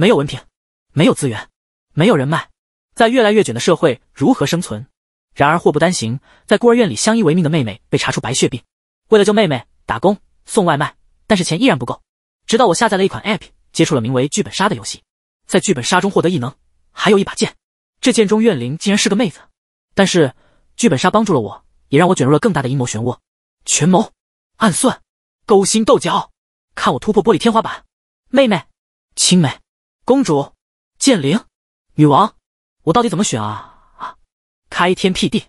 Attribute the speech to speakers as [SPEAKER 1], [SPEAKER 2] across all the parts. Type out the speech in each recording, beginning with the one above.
[SPEAKER 1] 没有文凭，没有资源，没有人脉，在越来越卷的社会如何生存？然而祸不单行，在孤儿院里相依为命的妹妹被查出白血病，为了救妹妹，打工送外卖，但是钱依然不够。直到我下载了一款 APP，接触了名为“剧本杀”的游戏，在剧本杀中获得异能，还有一把剑。这剑中怨灵竟然是个妹子，但是剧本杀帮助了我，也让我卷入了更大的阴谋漩涡，权谋、暗算、勾心斗角，看我突破玻璃天花板。妹妹，青梅。公主，剑灵，女王，我到底怎么选啊啊！开天辟地，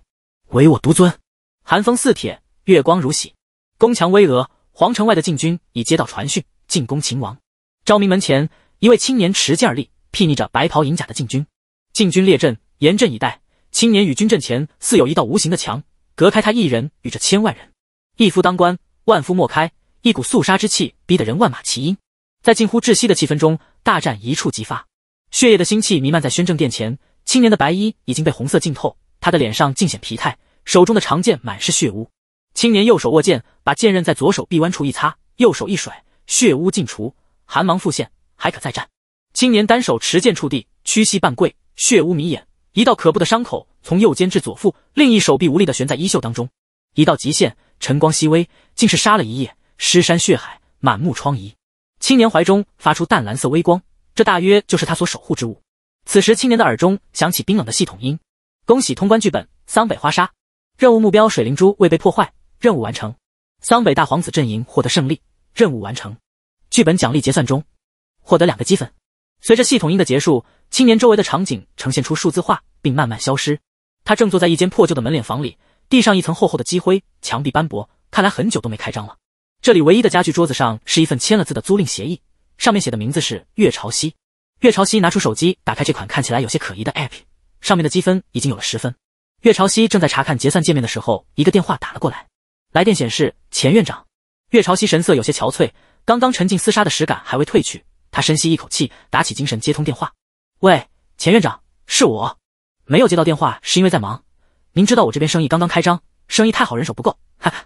[SPEAKER 1] 唯我独尊，寒风似铁，月光如洗，宫墙巍峨，皇城外的禁军已接到传讯，进攻秦王。昭明门前，一位青年持剑而立，睥睨着白袍银甲的禁军。禁军列阵，严阵以待。青年与军阵前似有一道无形的墙，隔开他一人与这千万人。一夫当关，万夫莫开。一股肃杀之气，逼得人万马齐喑。在近乎窒息的气氛中，大战一触即发。血液的腥气弥漫在宣政殿前，青年的白衣已经被红色浸透，他的脸上尽显疲态，手中的长剑满是血污。青年右手握剑，把剑刃在左手臂弯处一擦，右手一甩，血污尽除，寒芒复现，还可再战。青年单手持剑触地，屈膝半跪，血污迷眼，一道可怖的伤口从右肩至左腹，另一手臂无力的悬在衣袖当中，一道极限。晨光熹微，竟是杀了一夜，尸山血海，满目疮痍。青年怀中发出淡蓝色微光，这大约就是他所守护之物。此时，青年的耳中响起冰冷的系统音：“恭喜通关剧本《桑北花沙》，任务目标水灵珠未被破坏，任务完成。桑北大皇子阵营获得胜利，任务完成。剧本奖励结算中，获得两个积分。”随着系统音的结束，青年周围的场景呈现出数字化，并慢慢消失。他正坐在一间破旧的门脸房里，地上一层厚厚的积灰，墙壁斑驳，看来很久都没开张了。这里唯一的家具桌子上是一份签了字的租赁协议，上面写的名字是月朝夕。月朝夕拿出手机，打开这款看起来有些可疑的 App，上面的积分已经有了十分。月朝夕正在查看结算界面的时候，一个电话打了过来。来电显示钱院长。月朝夕神色有些憔悴，刚刚沉浸厮杀的实感还未褪去。他深吸一口气，打起精神接通电话：“喂，钱院长，是我。没有接到电话是因为在忙。您知道我这边生意刚刚开张，生意太好人手不够。哈哈。”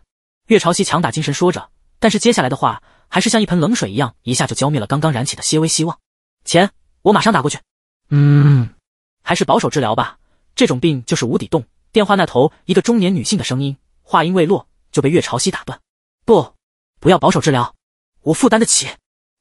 [SPEAKER 1] 月朝夕强打精神说着。但是接下来的话，还是像一盆冷水一样，一下就浇灭了刚刚燃起的些微希望。钱，我马上打过去。嗯，还是保守治疗吧，这种病就是无底洞。电话那头，一个中年女性的声音，话音未落就被月朝汐打断。不，不要保守治疗，我负担得起。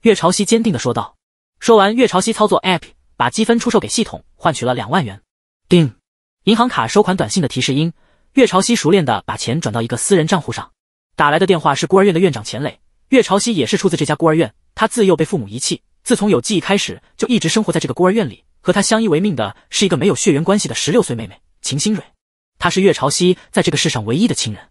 [SPEAKER 1] 月朝汐坚定地说道。说完，月朝汐操作 app 把积分出售给系统，换取了两万元。叮，银行卡收款短信的提示音。月朝汐熟练地把钱转到一个私人账户上。打来的电话是孤儿院的院长钱磊。岳朝夕也是出自这家孤儿院，他自幼被父母遗弃，自从有记忆开始就一直生活在这个孤儿院里。和他相依为命的是一个没有血缘关系的十六岁妹妹秦心蕊，她是岳朝夕在这个世上唯一的亲人。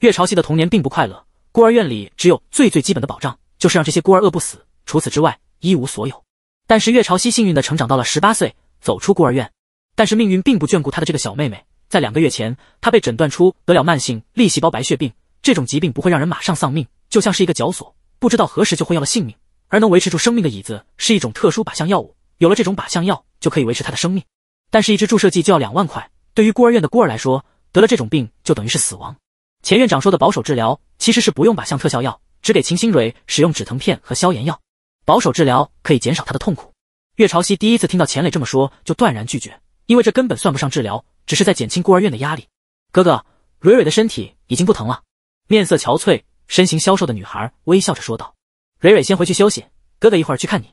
[SPEAKER 1] 岳朝夕的童年并不快乐，孤儿院里只有最最基本的保障，就是让这些孤儿饿不死，除此之外一无所有。但是岳朝夕幸运的成长到了十八岁，走出孤儿院。但是命运并不眷顾他的这个小妹妹，在两个月前，她被诊断出得了慢性粒细胞白血病。这种疾病不会让人马上丧命，就像是一个绞索，不知道何时就会要了性命。而能维持住生命的椅子是一种特殊靶向药物，有了这种靶向药，就可以维持他的生命。但是，一支注射剂就要两万块，对于孤儿院的孤儿来说，得了这种病就等于是死亡。钱院长说的保守治疗其实是不用靶向特效药，只给秦星蕊使用止疼片和消炎药，保守治疗可以减少他的痛苦。岳朝汐第一次听到钱磊这么说，就断然拒绝，因为这根本算不上治疗，只是在减轻孤儿院的压力。哥哥，蕊蕊的身体已经不疼了。面色憔悴、身形消瘦的女孩微笑着说道：“蕊蕊，先回去休息，哥哥一会儿去看你。”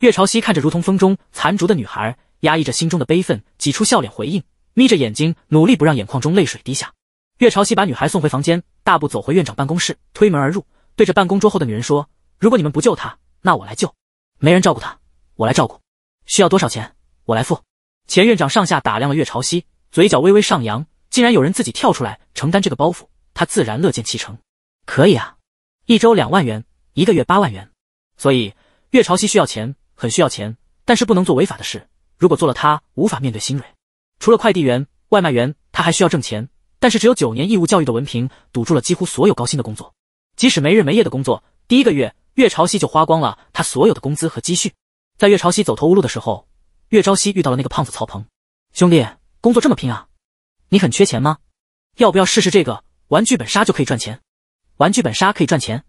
[SPEAKER 1] 月朝汐看着如同风中残烛的女孩，压抑着心中的悲愤，挤出笑脸回应，眯着眼睛，努力不让眼眶中泪水滴下。月朝汐把女孩送回房间，大步走回院长办公室，推门而入，对着办公桌后的女人说：“如果你们不救她，那我来救。没人照顾她，我来照顾。需要多少钱，我来付。”钱院长上下打量了月朝汐，嘴角微微上扬，竟然有人自己跳出来承担这个包袱。他自然乐见其成，可以啊，一周两万元，一个月八万元。所以，岳朝夕需要钱，很需要钱，但是不能做违法的事。如果做了，他无法面对新蕊。除了快递员、外卖员，他还需要挣钱。但是只有九年义务教育的文凭，堵住了几乎所有高薪的工作。即使没日没夜的工作，第一个月，岳朝夕就花光了他所有的工资和积蓄。在岳朝夕走投无路的时候，岳朝夕遇到了那个胖子曹鹏。兄弟，工作这么拼啊？你很缺钱吗？要不要试试这个？玩剧本杀就可以赚钱，玩剧本杀可以赚钱。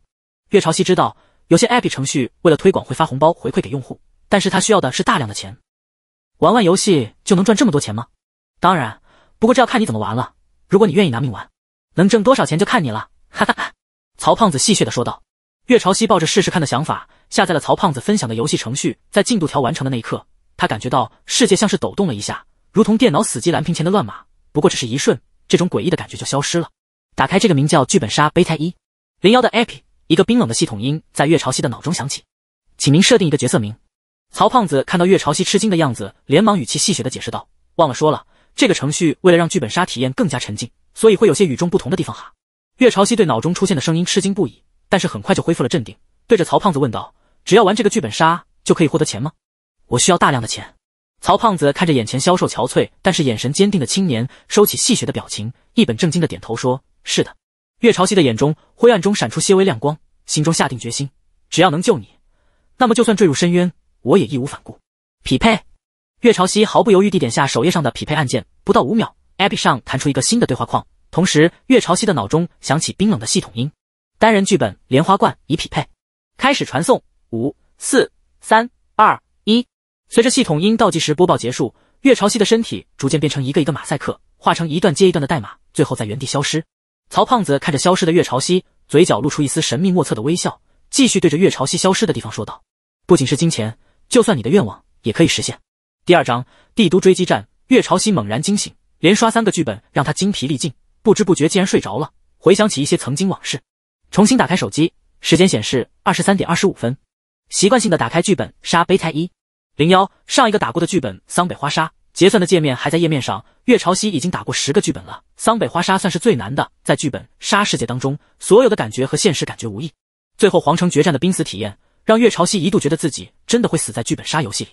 [SPEAKER 1] 岳朝夕知道，有些 App 程序为了推广会发红包回馈给用户，但是他需要的是大量的钱。玩玩游戏就能赚这么多钱吗？当然，不过这要看你怎么玩了。如果你愿意拿命玩，能挣多少钱就看你了。哈哈哈，曹胖子戏谑的说道。岳朝夕抱着试试看的想法，下载了曹胖子分享的游戏程序。在进度条完成的那一刻，他感觉到世界像是抖动了一下，如同电脑死机蓝屏前的乱码。不过只是一瞬，这种诡异的感觉就消失了。打开这个名叫“剧本杀悲胎一零幺”的 app，一个冰冷的系统音在月朝汐的脑中响起。请您设定一个角色名。曹胖子看到月朝汐吃惊的样子，连忙语气戏谑的解释道：“忘了说了，这个程序为了让剧本杀体验更加沉浸，所以会有些与众不同的地方哈。”月朝汐对脑中出现的声音吃惊不已，但是很快就恢复了镇定，对着曹胖子问道：“只要玩这个剧本杀就可以获得钱吗？我需要大量的钱。”曹胖子看着眼前消瘦憔悴，但是眼神坚定的青年，收起戏谑的表情，一本正经的点头说。是的，月朝汐的眼中灰暗中闪出些微亮光，心中下定决心：只要能救你，那么就算坠入深渊，我也义无反顾。匹配，月朝汐毫不犹豫地点下首页上的匹配按键。不到五秒，APP 上弹出一个新的对话框，同时月朝汐的脑中响起冰冷的系统音：“单人剧本《莲花冠》已匹配，开始传送。”五四三二一，随着系统音倒计时播报结束，月朝汐的身体逐渐变成一个一个马赛克，化成一段接一段的代码，最后在原地消失。曹胖子看着消失的月朝汐，嘴角露出一丝神秘莫测的微笑，继续对着月朝汐消失的地方说道：“不仅是金钱，就算你的愿望也可以实现。”第二章帝都追击战。月朝汐猛然惊醒，连刷三个剧本让他精疲力尽，不知不觉竟然睡着了。回想起一些曾经往事，重新打开手机，时间显示二十三点二十五分，习惯性的打开剧本杀备胎一零幺，上一个打过的剧本桑北花杀。结算的界面还在页面上。月潮汐已经打过十个剧本了，桑北花杀算是最难的，在剧本杀世界当中，所有的感觉和现实感觉无异。最后皇城决战的濒死体验，让月潮汐一度觉得自己真的会死在剧本杀游戏里。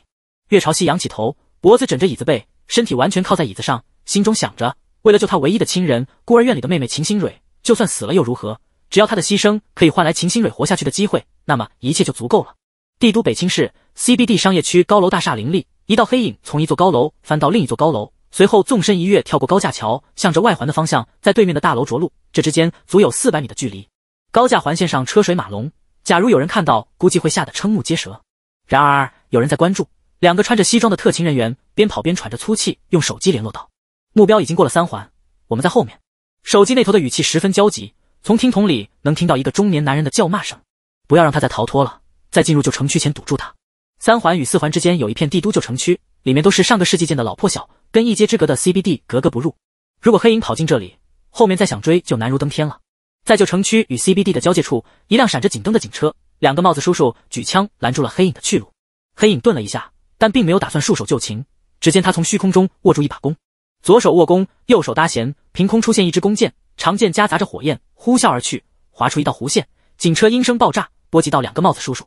[SPEAKER 1] 月潮汐仰起头，脖子枕着椅子背，身体完全靠在椅子上，心中想着：为了救他唯一的亲人，孤儿院里的妹妹秦心蕊，就算死了又如何？只要他的牺牲可以换来秦心蕊活下去的机会，那么一切就足够了。帝都北清市 CBD 商业区，高楼大厦林立。一道黑影从一座高楼翻到另一座高楼，随后纵身一跃跳过高架桥，向着外环的方向，在对面的大楼着陆。这之间足有四百米的距离。高架环线上车水马龙，假如有人看到，估计会吓得瞠目结舌。然而有人在关注。两个穿着西装的特勤人员边跑边喘着粗气，用手机联络道：“目标已经过了三环，我们在后面。”手机那头的语气十分焦急，从听筒里能听到一个中年男人的叫骂声：“不要让他再逃脱了，在进入旧城区前堵住他。”三环与四环之间有一片帝都旧城区，里面都是上个世纪建的老破小，跟一街之隔的 CBD 格格不入。如果黑影跑进这里，后面再想追就难如登天了。在旧城区与 CBD 的交界处，一辆闪着警灯的警车，两个帽子叔叔举枪拦住了黑影的去路。黑影顿了一下，但并没有打算束手就擒。只见他从虚空中握住一把弓，左手握弓，右手搭弦，凭空出现一支弓箭，长剑夹杂着火焰，呼啸而去，划出一道弧线。警车应声爆炸，波及到两个帽子叔叔。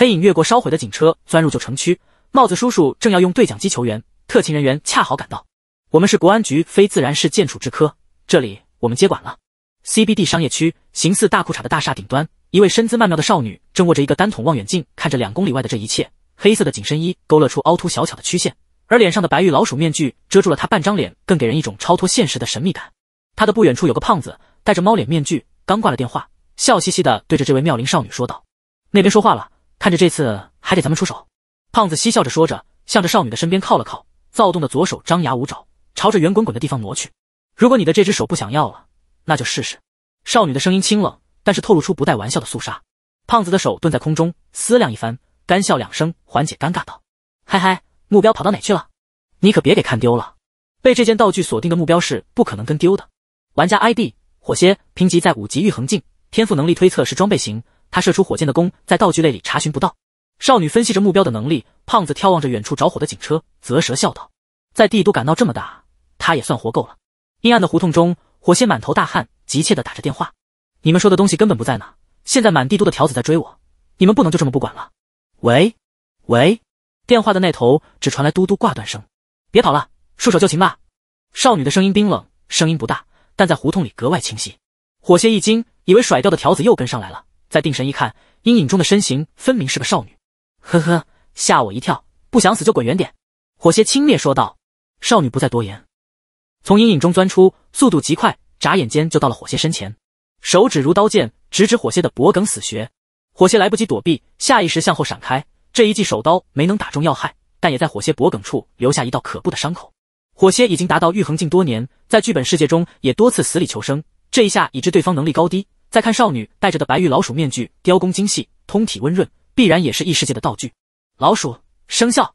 [SPEAKER 1] 黑影越过烧毁的警车，钻入旧城区。帽子叔叔正要用对讲机求援，特勤人员恰好赶到。我们是国安局非自然式建处之科，这里我们接管了 CBD 商业区。形似大裤衩的大厦顶端，一位身姿曼妙的少女正握着一个单筒望远镜，看着两公里外的这一切。黑色的紧身衣勾勒出凹凸小巧的曲线，而脸上的白玉老鼠面具遮住了她半张脸，更给人一种超脱现实的神秘感。她的不远处有个胖子，戴着猫脸面具，刚挂了电话，笑嘻嘻地对着这位妙龄少女说道：“那边说话了。”看着这次还得咱们出手，胖子嬉笑着说着，向着少女的身边靠了靠，躁动的左手张牙舞爪，朝着圆滚滚的地方挪去。如果你的这只手不想要了，那就试试。少女的声音清冷，但是透露出不带玩笑的肃杀。胖子的手顿在空中，思量一番，干笑两声，缓解尴尬道：“嗨嗨，目标跑到哪去了？你可别给看丢了。被这件道具锁定的目标是不可能跟丢的。玩家 ID：火蝎，评级在五级玉衡境，天赋能力推测是装备型。”他射出火箭的弓在道具类里查询不到。少女分析着目标的能力，胖子眺望着远处着火的警车，啧舌笑道：“在帝都敢闹这么大，他也算活够了。”阴暗的胡同中，火蝎满头大汗，急切的打着电话：“你们说的东西根本不在那，现在满帝都的条子在追我，你们不能就这么不管了。”喂，喂，电话的那头只传来嘟嘟挂断声。别跑了，束手就擒吧。少女的声音冰冷，声音不大，但在胡同里格外清晰。火蝎一惊，以为甩掉的条子又跟上来了。再定神一看，阴影中的身形分明是个少女。呵呵，吓我一跳！不想死就滚远点！火蝎轻蔑说道。少女不再多言，从阴影中钻出，速度极快，眨眼间就到了火蝎身前，手指如刀剑，直指火蝎的脖梗死穴。火蝎来不及躲避，下意识向后闪开，这一记手刀没能打中要害，但也在火蝎脖梗处留下一道可怖的伤口。火蝎已经达到玉衡境多年，在剧本世界中也多次死里求生，这一下已知对方能力高低。再看少女戴着的白玉老鼠面具，雕工精细，通体温润，必然也是异世界的道具。老鼠生肖，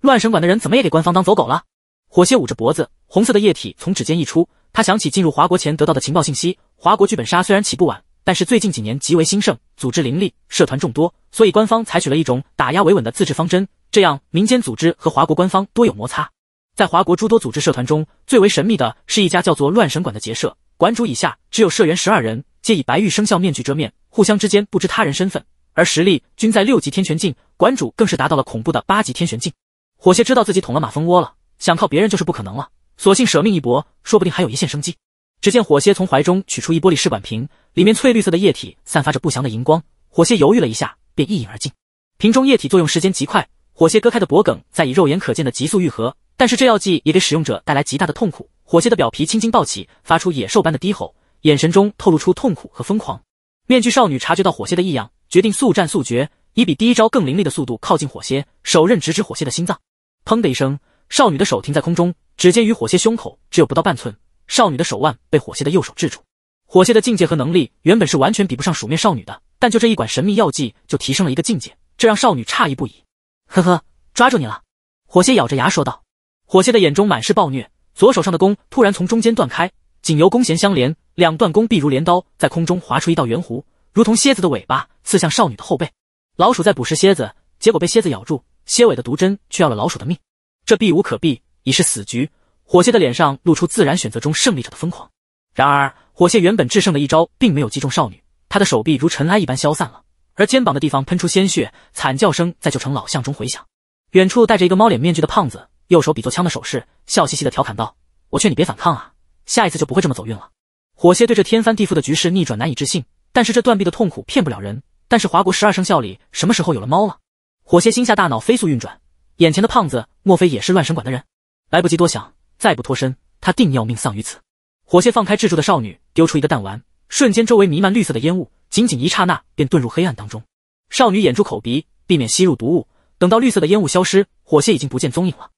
[SPEAKER 1] 乱神馆的人怎么也给官方当走狗了？火蝎捂着脖子，红色的液体从指尖溢出。他想起进入华国前得到的情报信息：华国剧本杀虽然起步晚，但是最近几年极为兴盛，组织林立，社团众多，所以官方采取了一种打压维稳的自治方针。这样，民间组织和华国官方多有摩擦。在华国诸多组织社团中，最为神秘的是一家叫做乱神馆的结社，馆主以下只有社员十二人。皆以白玉生肖面具遮面，互相之间不知他人身份，而实力均在六级天玄境，馆主更是达到了恐怖的八级天玄境。火蝎知道自己捅了马蜂窝了，想靠别人就是不可能了，索性舍命一搏，说不定还有一线生机。只见火蝎从怀中取出一玻璃试管瓶，里面翠绿色的液体散发着不祥的荧光。火蝎犹豫了一下，便一饮而尽。瓶中液体作用时间极快，火蝎割开的脖梗在以肉眼可见的急速愈合，但是这药剂也给使用者带来极大的痛苦。火蝎的表皮青筋暴起，发出野兽般的低吼。眼神中透露出痛苦和疯狂，面具少女察觉到火蝎的异样，决定速战速决，以比第一招更凌厉的速度靠近火蝎，手刃直指火蝎的心脏。砰的一声，少女的手停在空中，指尖与火蝎胸口只有不到半寸，少女的手腕被火蝎的右手制住。火蝎的境界和能力原本是完全比不上鼠面少女的，但就这一管神秘药剂就提升了一个境界，这让少女诧异不已。呵呵，抓住你了！火蝎咬着牙说道。火蝎的眼中满是暴虐，左手上的弓突然从中间断开。仅由弓弦相连，两段弓臂如镰刀，在空中划出一道圆弧，如同蝎子的尾巴，刺向少女的后背。老鼠在捕食蝎子，结果被蝎子咬住，蝎尾的毒针却要了老鼠的命。这避无可避，已是死局。火蝎的脸上露出自然选择中胜利者的疯狂。然而，火蝎原本制胜的一招并没有击中少女，他的手臂如尘埃一般消散了，而肩膀的地方喷出鲜血，惨叫声在旧城老巷中回响。远处戴着一个猫脸面具的胖子，右手比作枪的手势，笑嘻嘻的调侃道：“我劝你别反抗啊。”下一次就不会这么走运了。火蝎对这天翻地覆的局势逆转难以置信，但是这断臂的痛苦骗不了人。但是华国十二生肖里什么时候有了猫了？火蝎心下大脑飞速运转，眼前的胖子莫非也是乱神馆的人？来不及多想，再不脱身，他定要命丧于此。火蝎放开制住的少女，丢出一个弹丸，瞬间周围弥漫绿色的烟雾，仅仅一刹那便遁入黑暗当中。少女掩住口鼻，避免吸入毒物。等到绿色的烟雾消失，火蝎已经不见踪影了。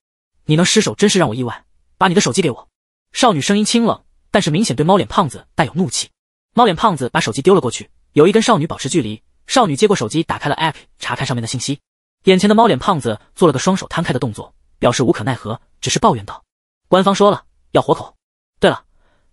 [SPEAKER 1] 你能失手，真是让我意外。把你的手机给我。少女声音清冷，但是明显对猫脸胖子带有怒气。猫脸胖子把手机丢了过去，有意跟少女保持距离。少女接过手机，打开了 APP，查看上面的信息。眼前的猫脸胖子做了个双手摊开的动作，表示无可奈何，只是抱怨道：“官方说了，要活口。对了，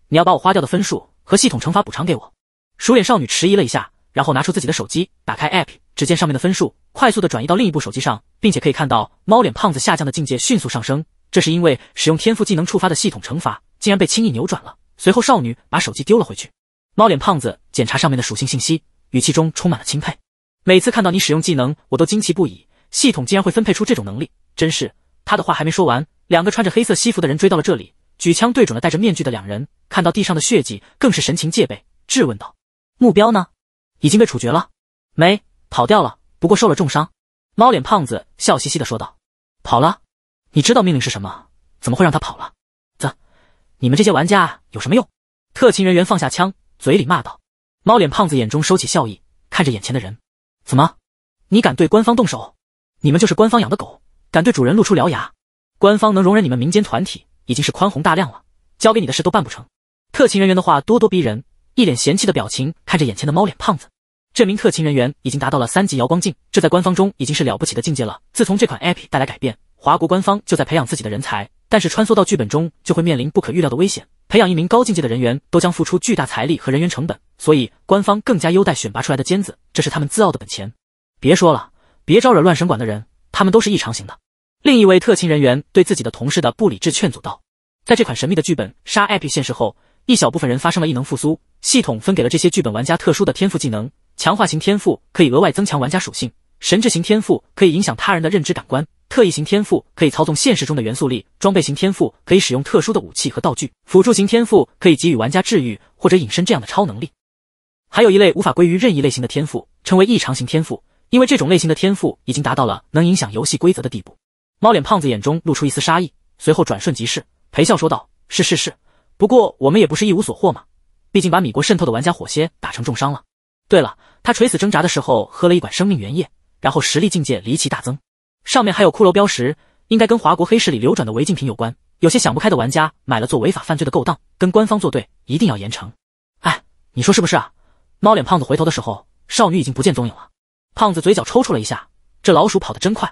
[SPEAKER 1] 你要把我花掉的分数和系统惩罚补偿给我。”熟脸少女迟疑了一下，然后拿出自己的手机，打开 APP，只见上面的分数快速的转移到另一部手机上，并且可以看到猫脸胖子下降的境界迅速上升，这是因为使用天赋技能触发的系统惩罚。竟然被轻易扭转了。随后，少女把手机丢了回去。猫脸胖子检查上面的属性信息，语气中充满了钦佩。每次看到你使用技能，我都惊奇不已。系统竟然会分配出这种能力，真是……他的话还没说完，两个穿着黑色西服的人追到了这里，举枪对准了戴着面具的两人。看到地上的血迹，更是神情戒备，质问道：“目标呢？已经被处决了？没跑掉了？不过受了重伤。”猫脸胖子笑嘻嘻的说道：“跑了？你知道命令是什么？怎么会让他跑了？”你们这些玩家有什么用？特勤人员放下枪，嘴里骂道。猫脸胖子眼中收起笑意，看着眼前的人，怎么？你敢对官方动手？你们就是官方养的狗，敢对主人露出獠牙？官方能容忍你们民间团体已经是宽宏大量了，交给你的事都办不成。特勤人员的话咄咄逼人，一脸嫌弃的表情看着眼前的猫脸胖子。这名特勤人员已经达到了三级瑶光镜，这在官方中已经是了不起的境界了。自从这款 APP 带来改变，华国官方就在培养自己的人才。但是穿梭到剧本中就会面临不可预料的危险，培养一名高境界的人员都将付出巨大财力和人员成本，所以官方更加优待选拔出来的尖子，这是他们自傲的本钱。别说了，别招惹乱神馆的人，他们都是异常型的。另一位特勤人员对自己的同事的不理智劝阻道：“在这款神秘的剧本杀 APP 现实后，一小部分人发生了异能复苏，系统分给了这些剧本玩家特殊的天赋技能，强化型天赋可以额外增强玩家属性，神智型天赋可以影响他人的认知感官。”特异型天赋可以操纵现实中的元素力，装备型天赋可以使用特殊的武器和道具，辅助型天赋可以给予玩家治愈或者隐身这样的超能力。还有一类无法归于任意类型的天赋，称为异常型天赋，因为这种类型的天赋已经达到了能影响游戏规则的地步。猫脸胖子眼中露出一丝杀意，随后转瞬即逝，陪笑说道：“是是是，不过我们也不是一无所获嘛，毕竟把米国渗透的玩家火蝎打成重伤了。对了，他垂死挣扎的时候喝了一管生命原液，然后实力境界离奇大增。”上面还有骷髅标识，应该跟华国黑市里流转的违禁品有关。有些想不开的玩家买了做违法犯罪的勾当，跟官方作对，一定要严惩。哎，你说是不是啊？猫脸胖子回头的时候，少女已经不见踪影了。胖子嘴角抽搐了一下，这老鼠跑得真快。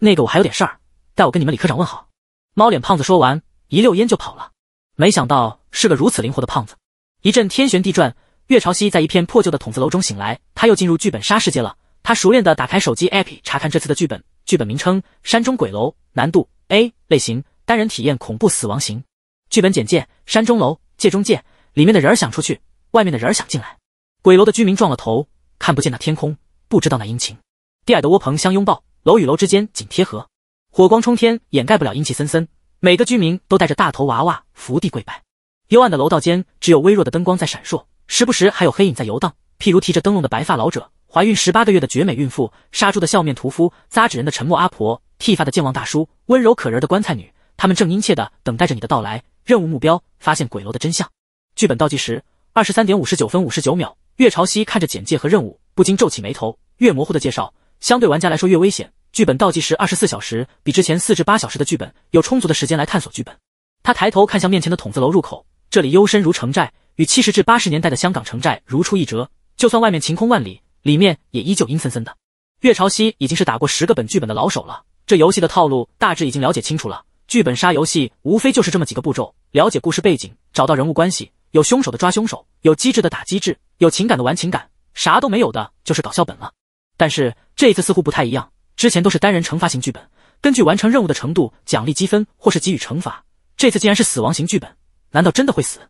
[SPEAKER 1] 那个，我还有点事儿，代我跟你们李科长问好。猫脸胖子说完，一溜烟就跑了。没想到是个如此灵活的胖子。一阵天旋地转，岳朝夕在一片破旧的筒子楼中醒来。他又进入剧本杀世界了。他熟练地打开手机 APP 查看这次的剧本。剧本名称：山中鬼楼，难度 A 类型：单人体验恐怖死亡型。剧本简介：山中楼，界中界，里面的人儿想出去，外面的人儿想进来。鬼楼的居民撞了头，看不见那天空，不知道那阴晴。低矮的窝棚相拥抱，楼与楼之间紧贴合。火光冲天，掩盖不了阴气森森。每个居民都带着大头娃娃伏地跪拜。幽暗的楼道间，只有微弱的灯光在闪烁，时不时还有黑影在游荡，譬如提着灯笼的白发老者。怀孕十八个月的绝美孕妇，杀猪的笑面屠夫，扎纸人的沉默阿婆，剃发的健忘大叔，温柔可人的棺材女，他们正殷切的等待着你的到来。任务目标：发现鬼楼的真相。剧本倒计时二十三点五十九分五十九秒。岳朝夕看着简介和任务，不禁皱起眉头。越模糊的介绍，相对玩家来说越危险。剧本倒计时二十四小时，比之前四至八小时的剧本有充足的时间来探索剧本。他抬头看向面前的筒子楼入口，这里幽深如城寨，与七十至八十年代的香港城寨如出一辙。就算外面晴空万里。里面也依旧阴森森的。月潮汐已经是打过十个本剧本的老手了，这游戏的套路大致已经了解清楚了。剧本杀游戏无非就是这么几个步骤：了解故事背景，找到人物关系，有凶手的抓凶手，有机制的打机制，有情感的玩情感，啥都没有的就是搞笑本了。但是这一次似乎不太一样，之前都是单人惩罚型剧本，根据完成任务的程度奖励积分或是给予惩罚。这次竟然是死亡型剧本，难道真的会死？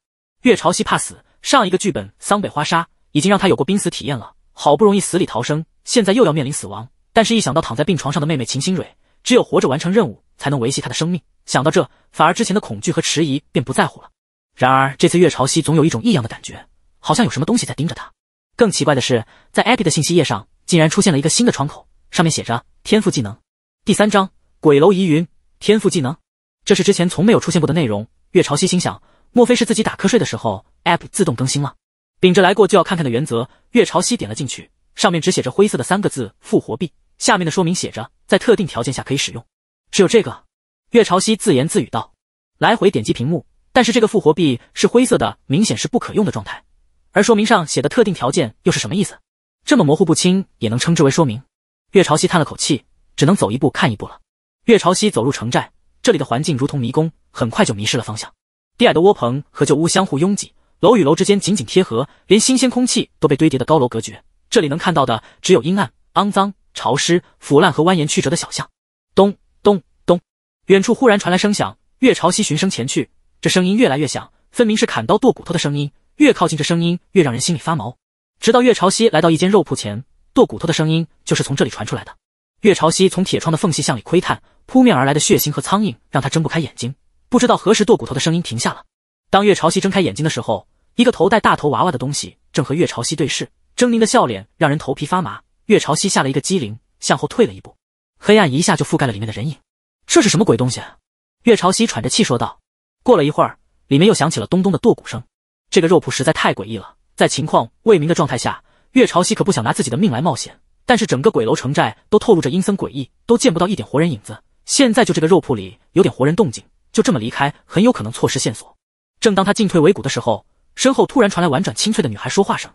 [SPEAKER 1] 月潮汐怕死，上一个剧本桑北花杀已经让他有过濒死体验了。好不容易死里逃生，现在又要面临死亡。但是，一想到躺在病床上的妹妹秦心蕊，只有活着完成任务，才能维系她的生命。想到这，反而之前的恐惧和迟疑便不在乎了。然而，这次月朝汐总有一种异样的感觉，好像有什么东西在盯着他。更奇怪的是，在 App 的信息页上，竟然出现了一个新的窗口，上面写着天赋技能。第三章：鬼楼疑云，天赋技能。这是之前从没有出现过的内容。月朝汐心想，莫非是自己打瞌睡的时候，App 自动更新了？秉着来过就要看看的原则，月朝夕点了进去，上面只写着灰色的三个字“复活币”，下面的说明写着，在特定条件下可以使用。只有这个，月朝夕自言自语道，来回点击屏幕，但是这个复活币是灰色的，明显是不可用的状态。而说明上写的特定条件又是什么意思？这么模糊不清，也能称之为说明？月朝夕叹了口气，只能走一步看一步了。月朝夕走入城寨，这里的环境如同迷宫，很快就迷失了方向。低矮的窝棚和旧屋相互拥挤。楼与楼之间紧紧贴合，连新鲜空气都被堆叠的高楼隔绝。这里能看到的只有阴暗、肮脏、潮湿、腐烂和蜿蜒曲折的小巷。咚咚咚，远处忽然传来声响。月朝西循声前去，这声音越来越响，分明是砍刀剁骨头的声音。越靠近，这声音越让人心里发毛。直到月朝西来到一间肉铺前，剁骨头的声音就是从这里传出来的。月朝西从铁窗的缝隙向里窥探，扑面而来的血腥和苍蝇让他睁不开眼睛。不知道何时，剁骨头的声音停下了。当岳朝汐睁开眼睛的时候，一个头戴大头娃娃的东西正和岳朝汐对视，狰狞的笑脸让人头皮发麻。岳朝汐吓了一个激灵，向后退了一步。黑暗一下就覆盖了里面的人影，这是什么鬼东西？岳朝汐喘着气说道。过了一会儿，里面又响起了咚咚的剁骨声。这个肉铺实在太诡异了，在情况未明的状态下，岳朝汐可不想拿自己的命来冒险。但是整个鬼楼城寨都透露着阴森诡异，都见不到一点活人影子。现在就这个肉铺里有点活人动静，就这么离开，很有可能错失线索。正当他进退维谷的时候，身后突然传来婉转清脆的女孩说话声：“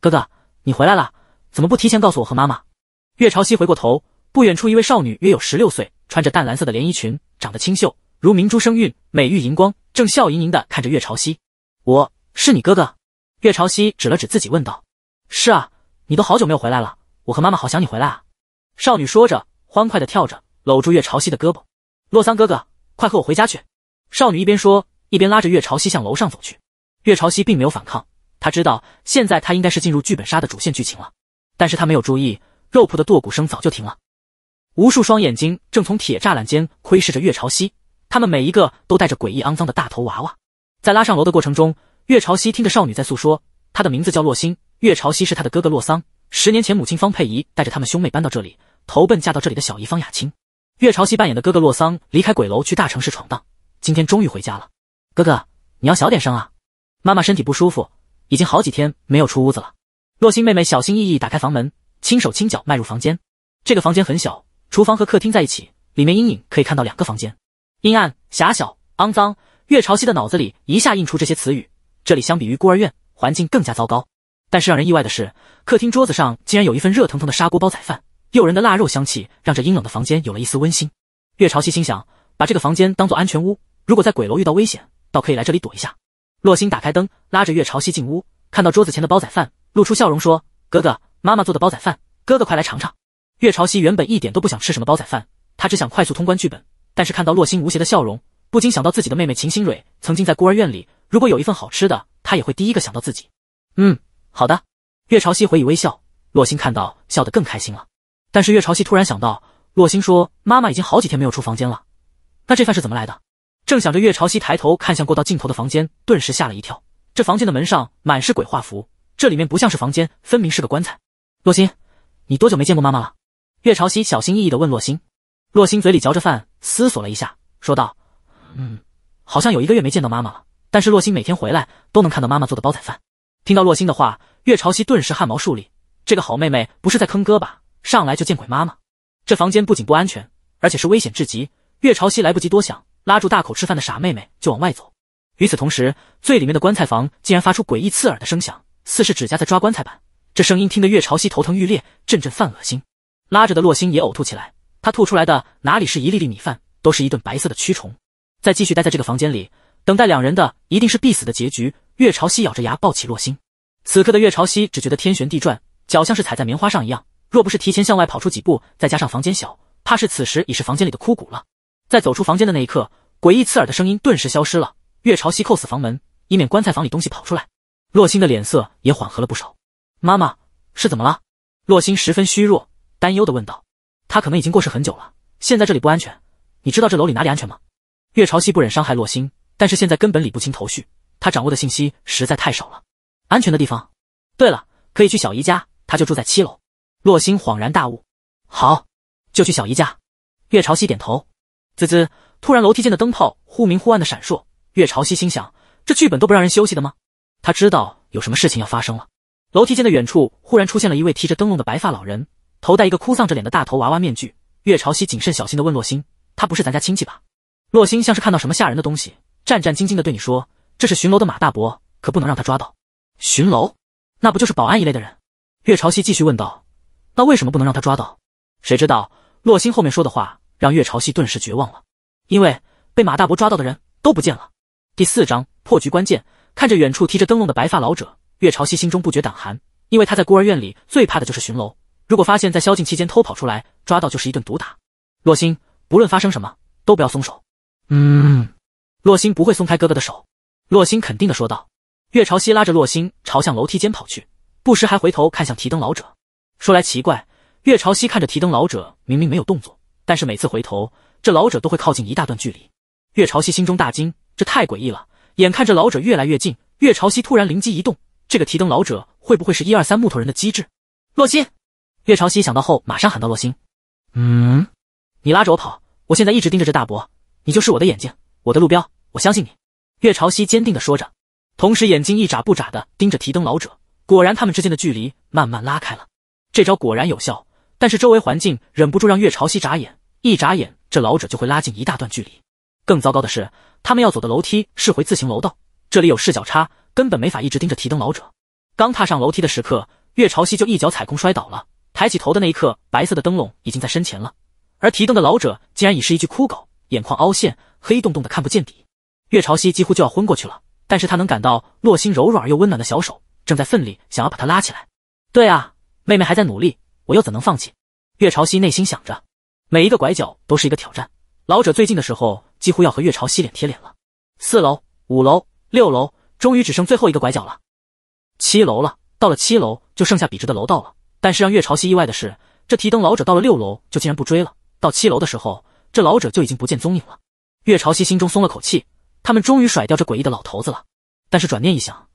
[SPEAKER 1] 哥哥，你回来了，怎么不提前告诉我和妈妈？”岳朝夕回过头，不远处一位少女约有十六岁，穿着淡蓝色的连衣裙，长得清秀，如明珠生韵，美玉荧光，正笑盈盈的看着岳朝夕。我是你哥哥。”岳朝夕指了指自己，问道：“是啊，你都好久没有回来了，我和妈妈好想你回来啊。”少女说着，欢快的跳着，搂住岳朝夕的胳膊：“洛桑哥哥，快和我回家去！”少女一边说。一边拉着岳朝汐向楼上走去，岳朝汐并没有反抗。他知道现在他应该是进入剧本杀的主线剧情了，但是他没有注意，肉铺的剁骨声早就停了。无数双眼睛正从铁栅栏间窥视着岳朝汐，他们每一个都带着诡异肮脏的大头娃娃。在拉上楼的过程中，岳朝汐听着少女在诉说，她的名字叫洛星，岳朝汐是她的哥哥洛桑。十年前，母亲方佩仪带着他们兄妹搬到这里，投奔嫁到这里的小姨方雅清。岳朝汐扮演的哥哥洛桑离开鬼楼去大城市闯荡，今天终于回家了。哥哥，你要小点声啊！妈妈身体不舒服，已经好几天没有出屋子了。洛星妹妹小心翼翼打开房门，轻手轻脚迈入房间。这个房间很小，厨房和客厅在一起，里面阴影可以看到两个房间，阴暗、狭小、肮脏。岳朝汐的脑子里一下印出这些词语。这里相比于孤儿院，环境更加糟糕。但是让人意外的是，客厅桌子上竟然有一份热腾腾的砂锅煲仔饭，诱人的腊肉香气让这阴冷的房间有了一丝温馨。岳朝汐心想，把这个房间当做安全屋，如果在鬼楼遇到危险。倒可以来这里躲一下。洛星打开灯，拉着月朝夕进屋，看到桌子前的煲仔饭，露出笑容说：“哥哥，妈妈做的煲仔饭，哥哥快来尝尝。”月朝夕原本一点都不想吃什么煲仔饭，他只想快速通关剧本。但是看到洛星无邪的笑容，不禁想到自己的妹妹秦星蕊，曾经在孤儿院里，如果有一份好吃的，她也会第一个想到自己。嗯，好的。月朝夕回以微笑，洛星看到笑得更开心了。但是月朝夕突然想到，洛星说：“妈妈已经好几天没有出房间了，那这饭是怎么来的？”正想着，岳朝汐抬头看向过道尽头的房间，顿时吓了一跳。这房间的门上满是鬼画符，这里面不像是房间，分明是个棺材。洛心，你多久没见过妈妈了？岳朝汐小心翼翼地问洛心。洛心嘴里嚼着饭，思索了一下，说道：“嗯，好像有一个月没见到妈妈了。但是洛心每天回来都能看到妈妈做的煲仔饭。”听到洛心的话，岳朝汐顿时汗毛竖立。这个好妹妹不是在坑哥吧？上来就见鬼妈妈！这房间不仅不安全，而且是危险至极。岳朝汐来不及多想。拉住大口吃饭的傻妹妹就往外走。与此同时，最里面的棺材房竟然发出诡异刺耳的声响，似是指甲在抓棺材板。这声音听得岳朝汐头疼欲裂，阵阵犯恶心。拉着的洛星也呕吐起来，他吐出来的哪里是一粒粒米饭，都是一顿白色的蛆虫。再继续待在这个房间里，等待两人的一定是必死的结局。岳朝汐咬着牙抱起洛星。此刻的岳朝汐只觉得天旋地转，脚像是踩在棉花上一样。若不是提前向外跑出几步，再加上房间小，怕是此时已是房间里的枯骨了。在走出房间的那一刻，诡异刺耳的声音顿时消失了。月朝夕扣死房门，以免棺材房里东西跑出来。洛星的脸色也缓和了不少。妈妈是怎么了？洛星十分虚弱，担忧的问道。他可能已经过世很久了，现在这里不安全。你知道这楼里哪里安全吗？月朝夕不忍伤害洛星，但是现在根本理不清头绪，他掌握的信息实在太少了。安全的地方？对了，可以去小姨家，她就住在七楼。洛星恍然大悟，好，就去小姨家。月朝夕点头。滋滋！突然，楼梯间的灯泡忽明忽暗的闪烁。月朝汐心想：这剧本都不让人休息的吗？他知道有什么事情要发生了。楼梯间的远处忽然出现了一位提着灯笼的白发老人，头戴一个哭丧着脸的大头娃娃面具。月朝汐谨慎小心的问洛星：“他不是咱家亲戚吧？”洛星像是看到什么吓人的东西，战战兢兢的对你说：“这是巡楼的马大伯，可不能让他抓到。巡楼？那不就是保安一类的人？”月朝汐继续问道：“那为什么不能让他抓到？”谁知道洛星后面说的话。让月朝汐顿时绝望了，因为被马大伯抓到的人都不见了。第四章破局关键，看着远处提着灯笼的白发老者，月朝汐心中不觉胆寒，因为他在孤儿院里最怕的就是巡楼，如果发现，在宵禁期间偷跑出来，抓到就是一顿毒打。洛星，不论发生什么，都不要松手。嗯，洛星不会松开哥哥的手。洛星肯定的说道。月朝汐拉着洛星朝向楼梯间跑去，不时还回头看向提灯老者。说来奇怪，月朝汐看着提灯老者，明明没有动作。但是每次回头，这老者都会靠近一大段距离。岳朝汐心中大惊，这太诡异了。眼看着老者越来越近，岳朝汐突然灵机一动：这个提灯老者会不会是一二三木头人的机制？洛心，岳朝汐想到后，马上喊道：“洛星，嗯，你拉着我跑，我现在一直盯着这大伯，你就是我的眼睛，我的路标，我相信你。”岳朝汐坚定地说着，同时眼睛一眨不眨地盯着提灯老者。果然，他们之间的距离慢慢拉开了。这招果然有效。但是周围环境忍不住让岳朝汐眨眼，一眨眼，这老者就会拉近一大段距离。更糟糕的是，他们要走的楼梯是回自行楼道，这里有视角差，根本没法一直盯着提灯老者。刚踏上楼梯的时刻，岳朝汐就一脚踩空摔倒了。抬起头的那一刻，白色的灯笼已经在身前了，而提灯的老者竟然已是一具枯槁，眼眶凹陷，黑洞洞的看不见底。岳朝汐几乎就要昏过去了，但是他能感到洛星柔软而又温暖的小手正在奋力想要把他拉起来。对啊，妹妹还在努力。我又怎能放弃？岳朝汐内心想着，每一个拐角都是一个挑战。老者最近的时候几乎要和岳朝汐脸贴脸了。四楼、五楼、六楼，终于只剩最后一个拐角了。七楼了，到了七楼就剩下笔直的楼道了。但是让岳朝汐意外的是，这提灯老者到了六楼就竟然不追了。到七楼的时候，这老者就已经不见踪影了。岳朝汐心中松了口气，他们终于甩掉这诡异的老头子了。但是转念一想，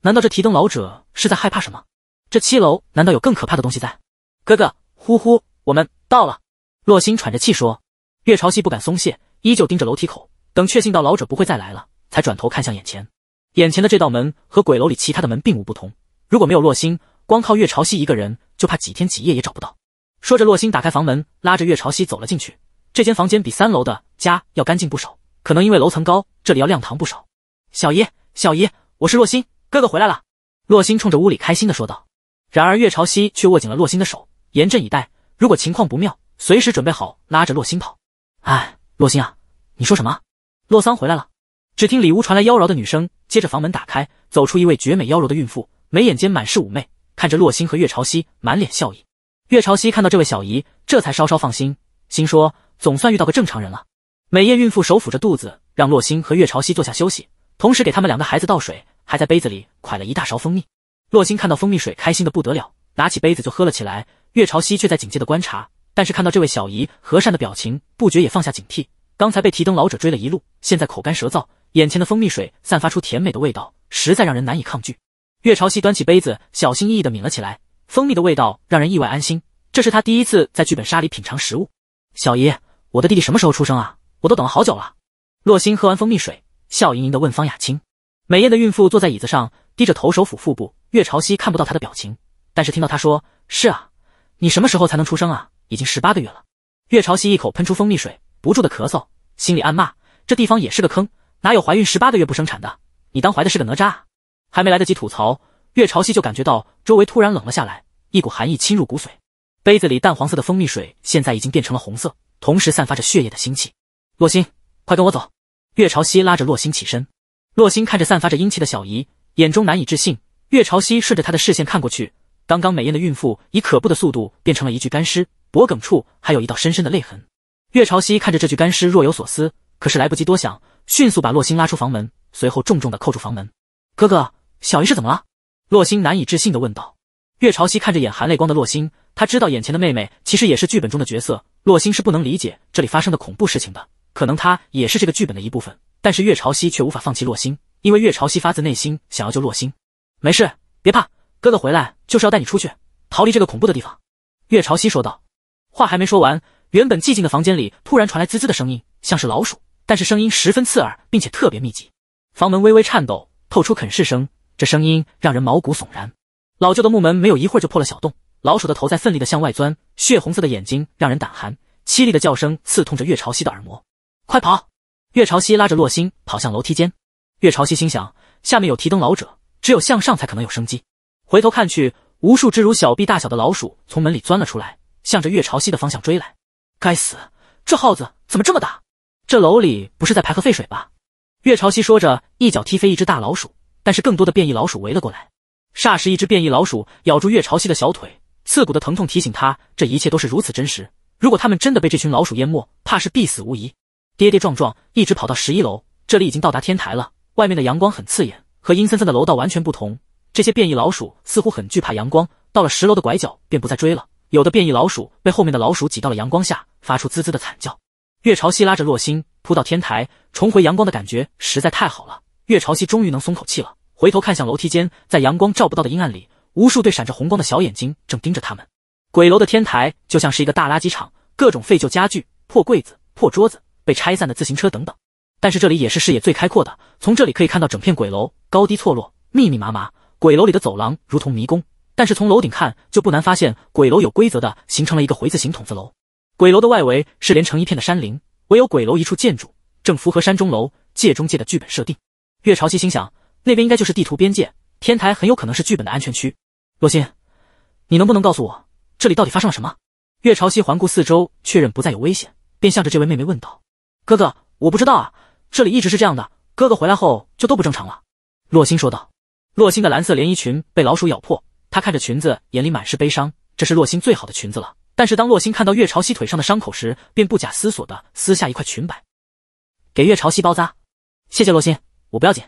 [SPEAKER 1] 难道这提灯老者是在害怕什么？这七楼难道有更可怕的东西在？哥哥，呼呼，我们到了。洛星喘着气说。月朝汐不敢松懈，依旧盯着楼梯口，等确信到老者不会再来了，才转头看向眼前。眼前的这道门和鬼楼里其他的门并无不同。如果没有洛星，光靠月朝汐一个人，就怕几天几夜也找不到。说着，洛星打开房门，拉着月朝汐走了进去。这间房间比三楼的家要干净不少，可能因为楼层高，这里要亮堂不少。小姨，小姨，我是洛星，哥哥回来了。洛星冲着屋里开心的说道。然而月朝汐却握紧了洛星的手。严阵以待，如果情况不妙，随时准备好拉着洛星跑。哎，洛星啊，你说什么？洛桑回来了。只听里屋传来妖娆的女声，接着房门打开，走出一位绝美妖娆的孕妇，眉眼间满是妩媚，看着洛星和月朝汐，满脸笑意。月朝汐看到这位小姨，这才稍稍放心，心说总算遇到个正常人了。美艳孕妇手抚着肚子，让洛星和月朝汐坐下休息，同时给他们两个孩子倒水，还在杯子里蒯了一大勺蜂蜜。洛星看到蜂蜜水，开心的不得了，拿起杯子就喝了起来。岳朝夕却在警戒的观察，但是看到这位小姨和善的表情，不觉也放下警惕。刚才被提灯老者追了一路，现在口干舌燥，眼前的蜂蜜水散发出甜美的味道，实在让人难以抗拒。岳朝夕端起杯子，小心翼翼的抿了起来。蜂蜜的味道让人意外安心，这是他第一次在剧本杀里品尝食物。小姨，我的弟弟什么时候出生啊？我都等了好久了。洛星喝完蜂蜜水，笑盈盈的问方雅清。美艳的孕妇坐在椅子上，低着头手抚腹部。岳朝夕看不到她的表情，但是听到她说：“是啊。”你什么时候才能出生啊？已经十八个月了。岳朝曦一口喷出蜂蜜水，不住的咳嗽，心里暗骂：这地方也是个坑，哪有怀孕十八个月不生产的？你当怀的是个哪吒？啊？还没来得及吐槽，岳朝曦就感觉到周围突然冷了下来，一股寒意侵入骨髓。杯子里淡黄色的蜂蜜水现在已经变成了红色，同时散发着血液的腥气。洛星，快跟我走！岳朝汐拉着洛星起身。洛星看着散发着阴气的小姨，眼中难以置信。岳朝汐顺着他的视线看过去。刚刚美艳的孕妇以可怖的速度变成了一具干尸，脖颈处还有一道深深的泪痕。岳朝汐看着这具干尸，若有所思。可是来不及多想，迅速把洛星拉出房门，随后重重的扣住房门。哥哥，小姨是怎么了？洛星难以置信的问道。岳朝汐看着眼含泪光的洛星，他知道眼前的妹妹其实也是剧本中的角色。洛星是不能理解这里发生的恐怖事情的，可能他也是这个剧本的一部分。但是岳朝汐却无法放弃洛星，因为岳朝汐发自内心想要救洛星。没事，别怕。哥哥回来就是要带你出去，逃离这个恐怖的地方。”岳朝汐说道。话还没说完，原本寂静的房间里突然传来滋滋的声音，像是老鼠，但是声音十分刺耳，并且特别密集。房门微微颤抖，透出啃噬声，这声音让人毛骨悚然。老旧的木门没有一会儿就破了小洞，老鼠的头在奋力的向外钻，血红色的眼睛让人胆寒，凄厉的叫声刺痛着岳朝汐的耳膜。快跑！岳朝汐拉着洛星跑向楼梯间。岳朝汐心想，下面有提灯老者，只有向上才可能有生机。回头看去，无数只如小臂大小的老鼠从门里钻了出来，向着月朝汐的方向追来。该死，这耗子怎么这么大？这楼里不是在排核废水吧？月朝汐说着，一脚踢飞一只大老鼠，但是更多的变异老鼠围了过来。霎时，一只变异老鼠咬住月朝汐的小腿，刺骨的疼痛提醒他，这一切都是如此真实。如果他们真的被这群老鼠淹没，怕是必死无疑。跌跌撞撞，一直跑到十一楼，这里已经到达天台了。外面的阳光很刺眼，和阴森森的楼道完全不同。这些变异老鼠似乎很惧怕阳光，到了十楼的拐角便不再追了。有的变异老鼠被后面的老鼠挤到了阳光下，发出滋滋的惨叫。月朝汐拉着洛星扑到天台，重回阳光的感觉实在太好了。月朝汐终于能松口气了，回头看向楼梯间，在阳光照不到的阴暗里，无数对闪着红光的小眼睛正盯着他们。鬼楼的天台就像是一个大垃圾场，各种废旧家具、破柜子、破桌子、被拆散的自行车等等。但是这里也是视野最开阔的，从这里可以看到整片鬼楼，高低错落，密密麻麻。鬼楼里的走廊如同迷宫，但是从楼顶看就不难发现，鬼楼有规则的形成了一个回字形筒子楼。鬼楼的外围是连成一片的山林，唯有鬼楼一处建筑正符合山中楼界中界的剧本设定。月朝汐心想，那边应该就是地图边界，天台很有可能是剧本的安全区。洛心，你能不能告诉我这里到底发生了什么？月朝汐环顾四周，确认不再有危险，便向着这位妹妹问道：“哥哥，我不知道啊，这里一直是这样的。哥哥回来后就都不正常了。”洛心说道。洛星的蓝色连衣裙被老鼠咬破，她看着裙子，眼里满是悲伤。这是洛星最好的裙子了。但是当洛星看到月朝汐腿上的伤口时，便不假思索地撕下一块裙摆，给月朝汐包扎。谢谢洛星，我不要紧。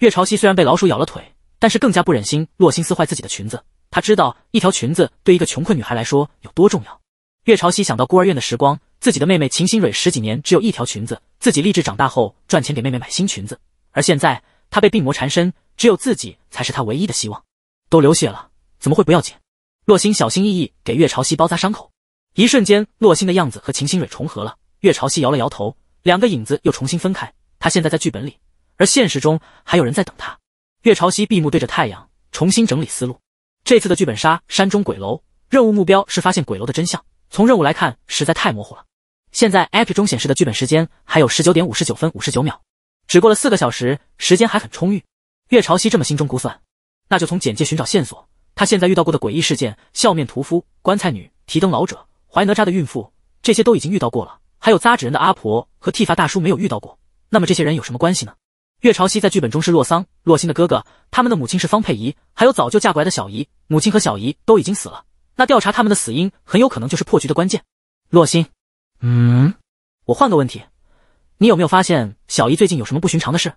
[SPEAKER 1] 月朝汐虽然被老鼠咬了腿，但是更加不忍心洛星撕坏自己的裙子。她知道一条裙子对一个穷困女孩来说有多重要。月朝汐想到孤儿院的时光，自己的妹妹秦心蕊十几年只有一条裙子，自己立志长大后赚钱给妹妹买新裙子，而现在。他被病魔缠身，只有自己才是他唯一的希望。都流血了，怎么会不要紧？洛星小心翼翼给岳朝曦包扎伤口。一瞬间，洛星的样子和秦星蕊重合了。岳朝曦摇了摇头，两个影子又重新分开。他现在在剧本里，而现实中还有人在等他。岳朝曦闭目对着太阳，重新整理思路。这次的剧本杀山中鬼楼任务目标是发现鬼楼的真相。从任务来看，实在太模糊了。现在 App 中显示的剧本时间还有十九点五十九分五十九秒。只过了四个小时，时间还很充裕。岳朝夕这么心中估算，那就从简介寻找线索。他现在遇到过的诡异事件：笑面屠夫、棺材女、提灯老者、怀哪吒的孕妇，这些都已经遇到过了。还有扎纸人的阿婆和剃发大叔没有遇到过。那么这些人有什么关系呢？岳朝夕在剧本中是洛桑、洛心的哥哥，他们的母亲是方佩仪，还有早就嫁过来的小姨。母亲和小姨都已经死了，那调查他们的死因很有可能就是破局的关键。洛心，嗯，我换个问题。你有没有发现小姨最近有什么不寻常的事？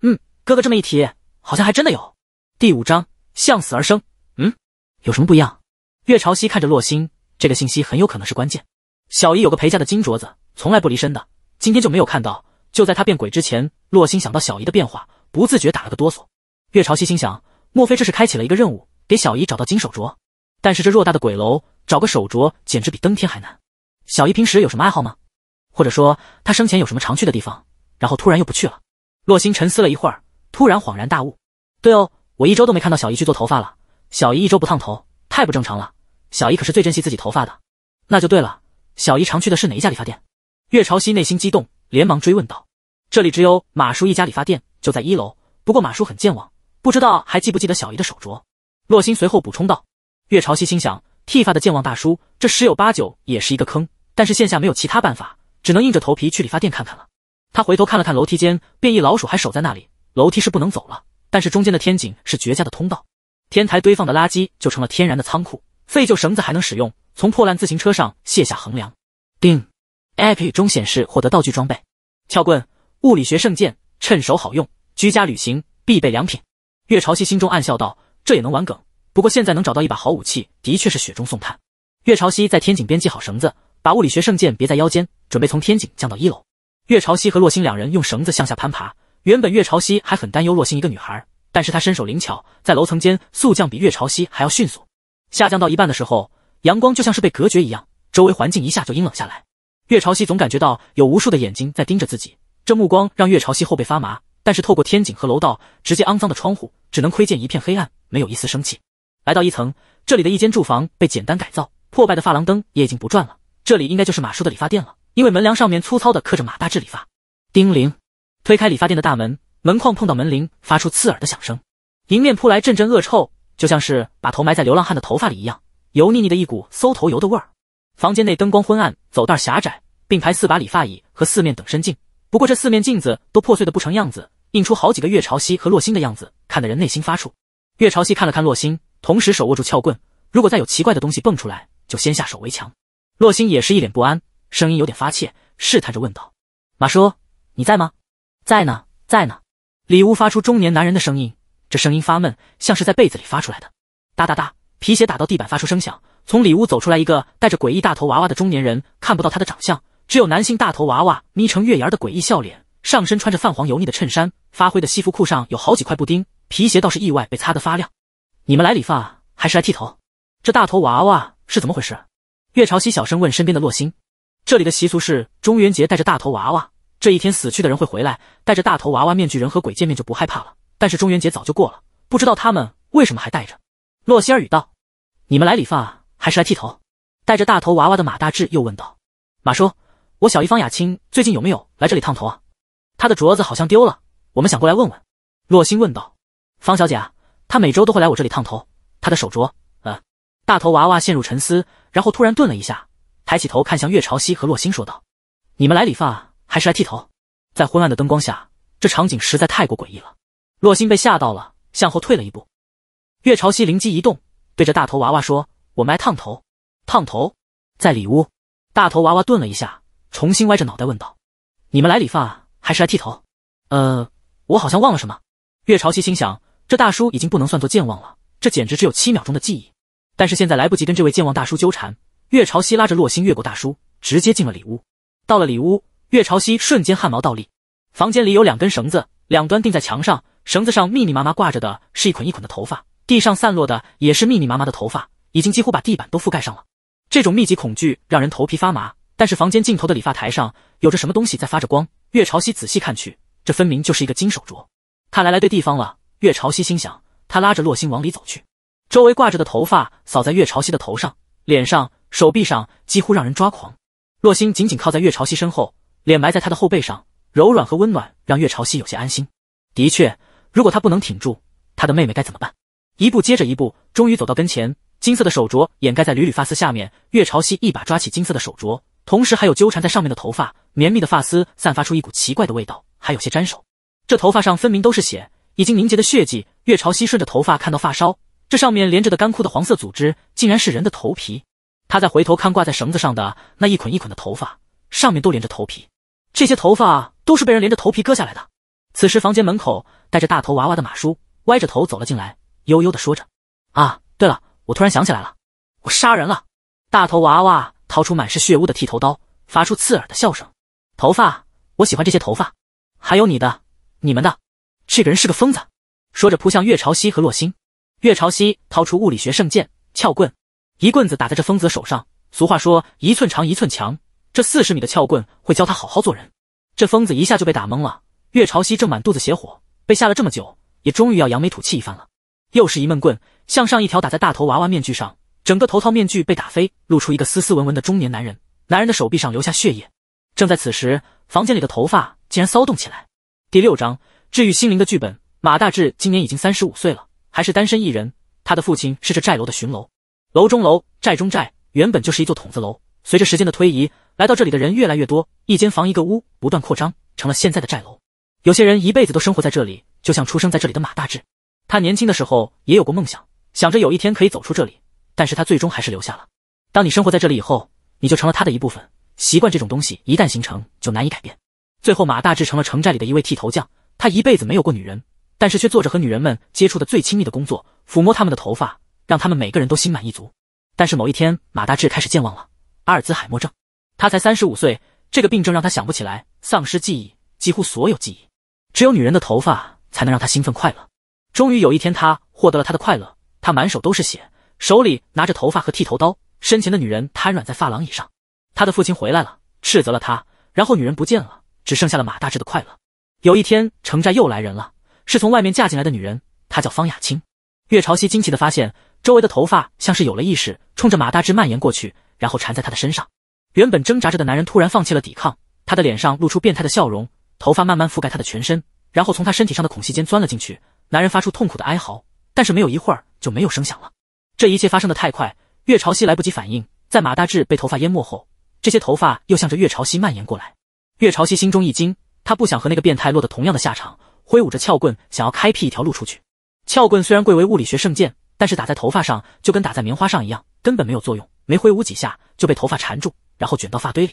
[SPEAKER 1] 嗯，哥哥这么一提，好像还真的有。第五章向死而生。嗯，有什么不一样？月朝汐看着洛星，这个信息很有可能是关键。小姨有个陪嫁的金镯子，从来不离身的，今天就没有看到。就在她变鬼之前，洛星想到小姨的变化，不自觉打了个哆嗦。月朝汐心想，莫非这是开启了一个任务，给小姨找到金手镯？但是这偌大的鬼楼，找个手镯简直比登天还难。小姨平时有什么爱好吗？或者说他生前有什么常去的地方，然后突然又不去了。洛星沉思了一会儿，突然恍然大悟：“对哦，我一周都没看到小姨去做头发了。小姨一周不烫头，太不正常了。小姨可是最珍惜自己头发的。”那就对了，小姨常去的是哪一家理发店？岳朝夕内心激动，连忙追问道：“这里只有马叔一家理发店，就在一楼。不过马叔很健忘，不知道还记不记得小姨的手镯。”洛星随后补充道。岳朝夕心想：剃发的健忘大叔，这十有八九也是一个坑。但是线下没有其他办法。只能硬着头皮去理发店看看了。他回头看了看楼梯间，变异老鼠还守在那里，楼梯是不能走了。但是中间的天井是绝佳的通道，天台堆放的垃圾就成了天然的仓库，废旧绳子还能使用，从破烂自行车上卸下横梁。叮 a p p 中显示获得道具装备，撬棍，物理学圣剑，趁手好用，居家旅行必备良品。岳潮汐心中暗笑道，这也能玩梗。不过现在能找到一把好武器，的确是雪中送炭。岳潮汐在天井边系好绳子。把物理学圣剑别在腰间，准备从天井降到一楼。岳朝汐和洛星两人用绳子向下攀爬。原本岳朝汐还很担忧洛星一个女孩，但是她身手灵巧，在楼层间速降比岳朝汐还要迅速。下降到一半的时候，阳光就像是被隔绝一样，周围环境一下就阴冷下来。岳朝汐总感觉到有无数的眼睛在盯着自己，这目光让岳朝汐后背发麻。但是透过天井和楼道直接肮脏的窗户，只能窥见一片黑暗，没有一丝生气。来到一层，这里的一间住房被简单改造，破败的发廊灯也已经不转了。这里应该就是马叔的理发店了，因为门梁上面粗糙的刻着“马大志理发”。叮铃，推开理发店的大门，门框碰到门铃，发出刺耳的响声，迎面扑来阵阵恶臭，就像是把头埋在流浪汉的头发里一样，油腻腻的一股馊头油的味儿。房间内灯光昏暗，走道狭窄，并排四把理发椅和四面等身镜，不过这四面镜子都破碎的不成样子，映出好几个月潮汐和洛星的样子，看得人内心发怵。月潮汐看了看洛星，同时手握住撬棍，如果再有奇怪的东西蹦出来，就先下手为强。洛星也是一脸不安，声音有点发怯，试探着问道：“马叔，你在吗？”“在呢，在呢。”里屋发出中年男人的声音，这声音发闷，像是在被子里发出来的。哒哒哒，皮鞋打到地板发出声响。从里屋走出来一个戴着诡异大头娃娃的中年人，看不到他的长相，只有男性大头娃娃眯成月牙的诡异笑脸。上身穿着泛黄油腻的衬衫，发灰的西服裤上有好几块布丁，皮鞋倒是意外被擦得发亮。你们来理发还是来剃头？这大头娃娃是怎么回事？月朝西小声问身边的洛星：“这里的习俗是中元节带着大头娃娃，这一天死去的人会回来，带着大头娃娃面具人和鬼见面就不害怕了。但是中元节早就过了，不知道他们为什么还带着。”洛星儿语道：“你们来理发还是来剃头？”带着大头娃娃的马大志又问道：“马叔，我小姨方雅青最近有没有来这里烫头啊？她的镯子好像丢了，我们想过来问问。”洛星问道：“方小姐啊，她每周都会来我这里烫头，她的手镯。”大头娃娃陷入沉思，然后突然顿了一下，抬起头看向月朝汐和洛星，说道：“你们来理发还是来剃头？”在昏暗的灯光下，这场景实在太过诡异了。洛星被吓到了，向后退了一步。月朝汐灵机一动，对着大头娃娃说：“我们来烫头，烫头，在里屋。”大头娃娃顿了一下，重新歪着脑袋问道：“你们来理发还是来剃头？”呃，我好像忘了什么。月朝汐心想，这大叔已经不能算作健忘了，这简直只有七秒钟的记忆。但是现在来不及跟这位健忘大叔纠缠，岳朝夕拉着洛星越过大叔，直接进了里屋。到了里屋，岳朝夕瞬间汗毛倒立。房间里有两根绳子，两端钉在墙上，绳子上密密麻麻挂着的是一捆一捆的头发，地上散落的也是密密麻麻的头发，已经几乎把地板都覆盖上了。这种密集恐惧让人头皮发麻。但是房间尽头的理发台上有着什么东西在发着光，岳朝夕仔细看去，这分明就是一个金手镯。看来来对地方了，岳朝夕心想，他拉着洛星往里走去。周围挂着的头发扫在岳朝汐的头上、脸上、手臂上，几乎让人抓狂。洛星紧紧靠在岳朝汐身后，脸埋在他的后背上，柔软和温暖让岳朝汐有些安心。的确，如果他不能挺住，他的妹妹该怎么办？一步接着一步，终于走到跟前，金色的手镯掩盖在缕缕发丝下面。岳朝汐一把抓起金色的手镯，同时还有纠缠在上面的头发，绵密的发丝散发出一股奇怪的味道，还有些粘手。这头发上分明都是血，已经凝结的血迹。岳朝汐顺着头发看到发梢。这上面连着的干枯的黄色组织，竟然是人的头皮。他再回头看挂在绳子上的那一捆一捆的头发，上面都连着头皮，这些头发都是被人连着头皮割下来的。此时房间门口带着大头娃娃的马叔歪着头走了进来，悠悠的说着：“啊，对了，我突然想起来了，我杀人了。”大头娃娃掏出满是血污的剃头刀，发出刺耳的笑声：“头发，我喜欢这些头发，还有你的，你们的。这个人是个疯子。”说着扑向月朝汐和洛星。岳朝夕掏出物理学圣剑撬棍，一棍子打在这疯子手上。俗话说一寸长一寸强，这四十米的撬棍会教他好好做人。这疯子一下就被打懵了。岳朝夕正满肚子邪火，被吓了这么久，也终于要扬眉吐气一番了。又是一闷棍，向上一条打在大头娃娃面具上，整个头套面具被打飞，露出一个斯斯文文的中年男人。男人的手臂上留下血液。正在此时，房间里的头发竟然骚动起来。第六章治愈心灵的剧本。马大志今年已经三十五岁了。还是单身一人。他的父亲是这寨楼的巡楼，楼中楼，寨中寨，原本就是一座筒子楼。随着时间的推移，来到这里的人越来越多，一间房一个屋，不断扩张，成了现在的寨楼。有些人一辈子都生活在这里，就像出生在这里的马大志。他年轻的时候也有过梦想，想着有一天可以走出这里，但是他最终还是留下了。当你生活在这里以后，你就成了他的一部分。习惯这种东西一旦形成，就难以改变。最后，马大志成了城寨里的一位剃头匠，他一辈子没有过女人。但是却做着和女人们接触的最亲密的工作，抚摸她们的头发，让她们每个人都心满意足。但是某一天，马大志开始健忘了，阿尔兹海默症。他才三十五岁，这个病症让他想不起来，丧失记忆，几乎所有记忆，只有女人的头发才能让他兴奋快乐。终于有一天，他获得了他的快乐，他满手都是血，手里拿着头发和剃头刀，身前的女人瘫软在发廊椅上。他的父亲回来了，斥责了他，然后女人不见了，只剩下了马大志的快乐。有一天，城寨又来人了。是从外面嫁进来的女人，她叫方雅清。岳朝夕惊奇的发现，周围的头发像是有了意识，冲着马大志蔓延过去，然后缠在他的身上。原本挣扎着的男人突然放弃了抵抗，他的脸上露出变态的笑容，头发慢慢覆盖他的全身，然后从他身体上的孔隙间钻了进去。男人发出痛苦的哀嚎，但是没有一会儿就没有声响了。这一切发生的太快，岳朝夕来不及反应，在马大志被头发淹没后，这些头发又向着岳朝夕蔓延过来。岳朝夕心中一惊，他不想和那个变态落得同样的下场。挥舞着撬棍，想要开辟一条路出去。撬棍虽然贵为物理学圣剑，但是打在头发上就跟打在棉花上一样，根本没有作用。没挥舞几下就被头发缠住，然后卷到发堆里。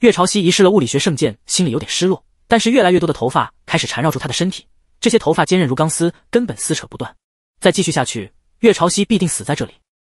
[SPEAKER 1] 岳朝夕遗失了物理学圣剑，心里有点失落。但是越来越多的头发开始缠绕住他的身体，这些头发坚韧如钢丝，根本撕扯不断。再继续下去，岳朝夕必定死在这里。